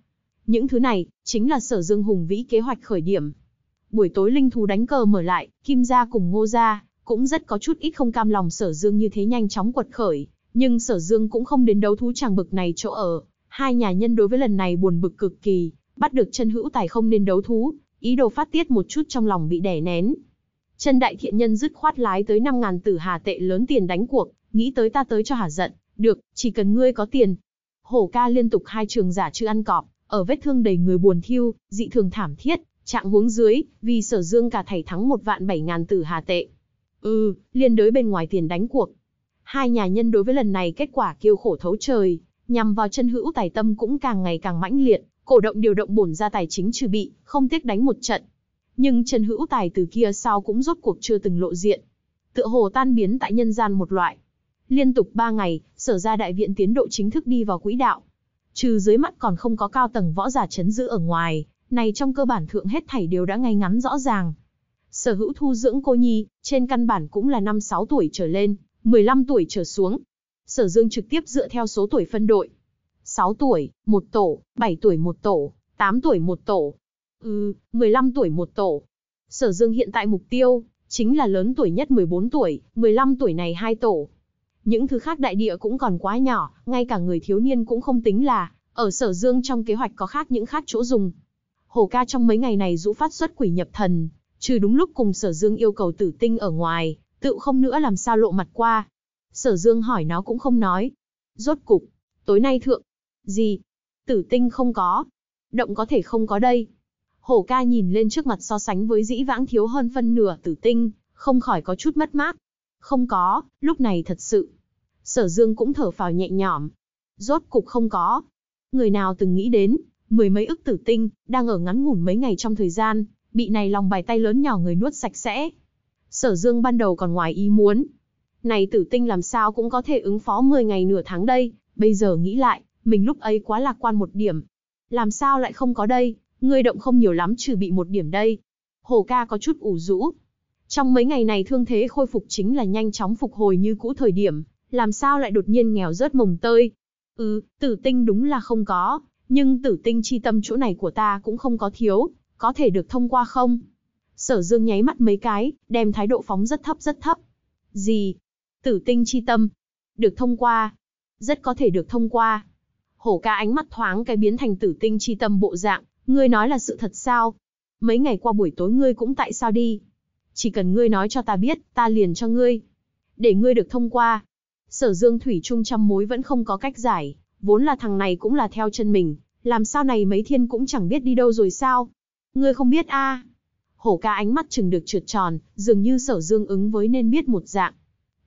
Những thứ này, chính là Sở Dương hùng vĩ kế hoạch khởi điểm. Buổi tối linh thú đánh cờ mở lại, Kim Gia cùng Ngô Gia, cũng rất có chút ít không cam lòng Sở Dương như thế nhanh chóng quật khởi. Nhưng Sở Dương cũng không đến đấu thú chàng bực này chỗ ở. Hai nhà nhân đối với lần này buồn bực cực kỳ, bắt được chân hữu tài không nên đấu thú, ý đồ phát tiết một chút trong lòng bị đè nén. Chân đại thiện nhân dứt khoát lái tới 5.000 tử hà tệ lớn tiền đánh cuộc, nghĩ tới ta tới cho hả giận, được, chỉ cần ngươi có tiền. Hổ ca liên tục hai trường giả chưa ăn cọp, ở vết thương đầy người buồn thiêu, dị thường thảm thiết, trạng huống dưới, vì sở dương cả thảy thắng một vạn bảy ngàn tử hà tệ. Ừ, liên đối bên ngoài tiền đánh cuộc. Hai nhà nhân đối với lần này kết quả kêu khổ thấu trời, nhằm vào chân hữu tài tâm cũng càng ngày càng mãnh liệt, cổ động điều động bổn ra tài chính trừ bị, không tiếc đánh một trận, nhưng Trần Hữu Tài từ kia sau cũng rốt cuộc chưa từng lộ diện. Tựa hồ tan biến tại nhân gian một loại. Liên tục 3 ngày, sở ra đại viện tiến độ chính thức đi vào quỹ đạo. Trừ dưới mắt còn không có cao tầng võ giả chấn giữ ở ngoài, này trong cơ bản thượng hết thảy đều đã ngay ngắn rõ ràng. Sở hữu thu dưỡng cô nhi, trên căn bản cũng là 5-6 tuổi trở lên, 15 tuổi trở xuống. Sở dương trực tiếp dựa theo số tuổi phân đội. 6 tuổi, một tổ, 7 tuổi một tổ, 8 tuổi một tổ, Ừ, 15 tuổi một tổ. Sở Dương hiện tại mục tiêu, chính là lớn tuổi nhất 14 tuổi, 15 tuổi này hai tổ. Những thứ khác đại địa cũng còn quá nhỏ, ngay cả người thiếu niên cũng không tính là, ở Sở Dương trong kế hoạch có khác những khác chỗ dùng. Hồ ca trong mấy ngày này rũ phát xuất quỷ nhập thần, trừ đúng lúc cùng Sở Dương yêu cầu tử tinh ở ngoài, tự không nữa làm sao lộ mặt qua. Sở Dương hỏi nó cũng không nói. Rốt cục, tối nay thượng, gì? Tử tinh không có. Động có thể không có đây. Hổ ca nhìn lên trước mặt so sánh với dĩ vãng thiếu hơn phân nửa tử tinh, không khỏi có chút mất mát. Không có, lúc này thật sự. Sở dương cũng thở phào nhẹ nhõm. Rốt cục không có. Người nào từng nghĩ đến, mười mấy ức tử tinh, đang ở ngắn ngủn mấy ngày trong thời gian, bị này lòng bài tay lớn nhỏ người nuốt sạch sẽ. Sở dương ban đầu còn ngoài ý muốn. Này tử tinh làm sao cũng có thể ứng phó 10 ngày nửa tháng đây, bây giờ nghĩ lại, mình lúc ấy quá lạc quan một điểm. Làm sao lại không có đây, Ngươi động không nhiều lắm trừ bị một điểm đây. Hồ ca có chút ủ rũ. Trong mấy ngày này thương thế khôi phục chính là nhanh chóng phục hồi như cũ thời điểm, làm sao lại đột nhiên nghèo rớt mồng tơi. Ừ, tử tinh đúng là không có, nhưng tử tinh chi tâm chỗ này của ta cũng không có thiếu, có thể được thông qua không? Sở dương nháy mắt mấy cái, đem thái độ phóng rất thấp rất thấp. Gì? Tử tinh chi tâm? Được thông qua. Rất có thể được thông qua. Hổ ca ánh mắt thoáng cái biến thành tử tinh chi tâm bộ dạng, Ngươi nói là sự thật sao? Mấy ngày qua buổi tối ngươi cũng tại sao đi? Chỉ cần ngươi nói cho ta biết, ta liền cho ngươi. Để ngươi được thông qua. Sở dương thủy Trung trăm mối vẫn không có cách giải. Vốn là thằng này cũng là theo chân mình. Làm sao này mấy thiên cũng chẳng biết đi đâu rồi sao? Ngươi không biết À? Hổ ca ánh mắt chừng được trượt tròn, dường như sở dương ứng với nên biết một dạng.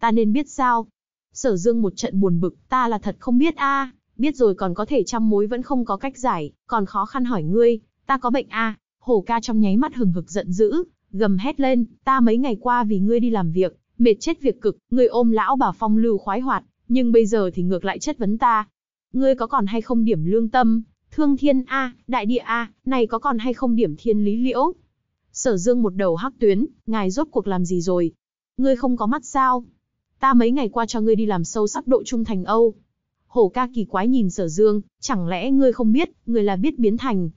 Ta nên biết sao? Sở dương một trận buồn bực, ta là thật không biết À? biết rồi còn có thể trăm mối vẫn không có cách giải, còn khó khăn hỏi ngươi, ta có bệnh a à? Hổ ca trong nháy mắt hừng hực giận dữ, gầm hét lên, ta mấy ngày qua vì ngươi đi làm việc, mệt chết việc cực, ngươi ôm lão bà phong lưu khoái hoạt, nhưng bây giờ thì ngược lại chất vấn ta. Ngươi có còn hay không điểm lương tâm, thương thiên a, đại địa a, này có còn hay không điểm thiên lý liễu? Sở Dương một đầu hắc tuyến, ngài rốt cuộc làm gì rồi? Ngươi không có mắt sao? Ta mấy ngày qua cho ngươi đi làm sâu sắc độ trung thành Âu, Hổ ca kỳ quái nhìn sở dương, chẳng lẽ ngươi không biết, ngươi là biết biến thành.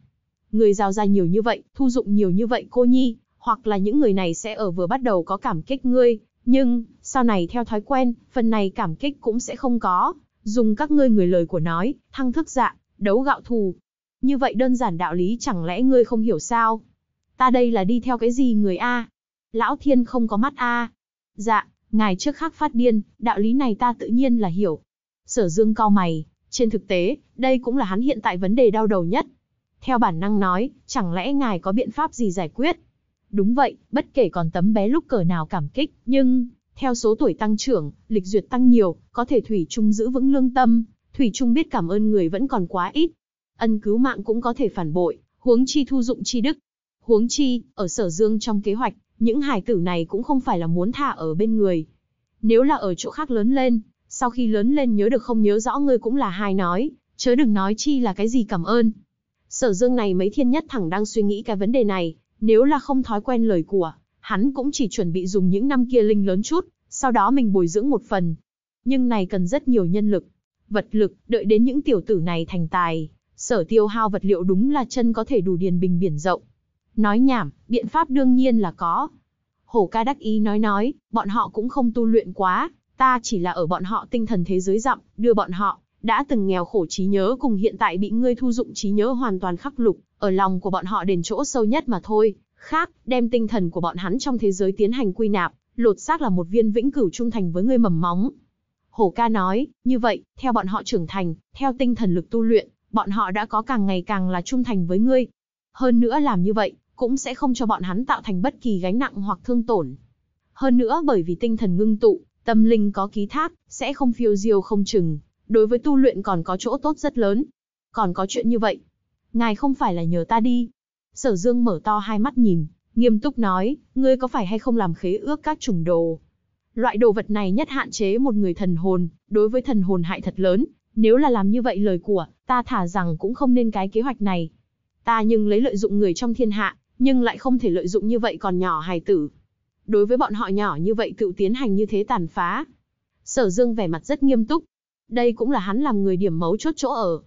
Ngươi giao ra nhiều như vậy, thu dụng nhiều như vậy cô nhi, hoặc là những người này sẽ ở vừa bắt đầu có cảm kích ngươi, nhưng, sau này theo thói quen, phần này cảm kích cũng sẽ không có. Dùng các ngươi người lời của nói, thăng thức dạ, đấu gạo thù. Như vậy đơn giản đạo lý chẳng lẽ ngươi không hiểu sao? Ta đây là đi theo cái gì người A? Lão thiên không có mắt A. Dạ, ngài trước khác phát điên, đạo lý này ta tự nhiên là hiểu, Sở Dương cau mày, trên thực tế, đây cũng là hắn hiện tại vấn đề đau đầu nhất. Theo bản năng nói, chẳng lẽ ngài có biện pháp gì giải quyết? Đúng vậy, bất kể còn tấm bé lúc cỡ nào cảm kích, nhưng, theo số tuổi tăng trưởng, lịch duyệt tăng nhiều, có thể Thủy Trung giữ vững lương tâm, Thủy Trung biết cảm ơn người vẫn còn quá ít. Ân cứu mạng cũng có thể phản bội, huống chi thu dụng chi đức. Huống chi, ở sở dương trong kế hoạch, những hải tử này cũng không phải là muốn thả ở bên người. Nếu là ở chỗ khác lớn lên, sau khi lớn lên nhớ được không nhớ rõ ngươi cũng là hai nói, chớ đừng nói chi là cái gì cảm ơn. Sở dương này mấy thiên nhất thẳng đang suy nghĩ cái vấn đề này, nếu là không thói quen lời của, hắn cũng chỉ chuẩn bị dùng những năm kia linh lớn chút, sau đó mình bồi dưỡng một phần. Nhưng này cần rất nhiều nhân lực, vật lực, đợi đến những tiểu tử này thành tài, sở tiêu hao vật liệu đúng là chân có thể đủ điền bình biển rộng. Nói nhảm, biện pháp đương nhiên là có. Hổ ca đắc ý nói nói, bọn họ cũng không tu luyện quá, Ta chỉ là ở bọn họ tinh thần thế giới rậm, đưa bọn họ, đã từng nghèo khổ trí nhớ cùng hiện tại bị ngươi thu dụng trí nhớ hoàn toàn khắc lục, ở lòng của bọn họ đền chỗ sâu nhất mà thôi. Khác, đem tinh thần của bọn hắn trong thế giới tiến hành quy nạp, lột xác là một viên vĩnh cửu trung thành với ngươi mầm móng. Hổ ca nói, như vậy, theo bọn họ trưởng thành, theo tinh thần lực tu luyện, bọn họ đã có càng ngày càng là trung thành với ngươi. Hơn nữa làm như vậy, cũng sẽ không cho bọn hắn tạo thành bất kỳ gánh nặng hoặc thương tổn. Hơn nữa bởi vì tinh thần ngưng tụ, Tâm linh có ký thác, sẽ không phiêu diêu không chừng, đối với tu luyện còn có chỗ tốt rất lớn. Còn có chuyện như vậy, ngài không phải là nhờ ta đi. Sở Dương mở to hai mắt nhìn, nghiêm túc nói, ngươi có phải hay không làm khế ước các chủng đồ? Loại đồ vật này nhất hạn chế một người thần hồn, đối với thần hồn hại thật lớn, nếu là làm như vậy lời của, ta thả rằng cũng không nên cái kế hoạch này. Ta nhưng lấy lợi dụng người trong thiên hạ, nhưng lại không thể lợi dụng như vậy còn nhỏ hài tử, đối với bọn họ nhỏ như vậy cựu tiến hành như thế tàn phá. Sở Dương vẻ mặt rất nghiêm túc. Đây cũng là hắn làm người điểm mấu chốt chỗ ở.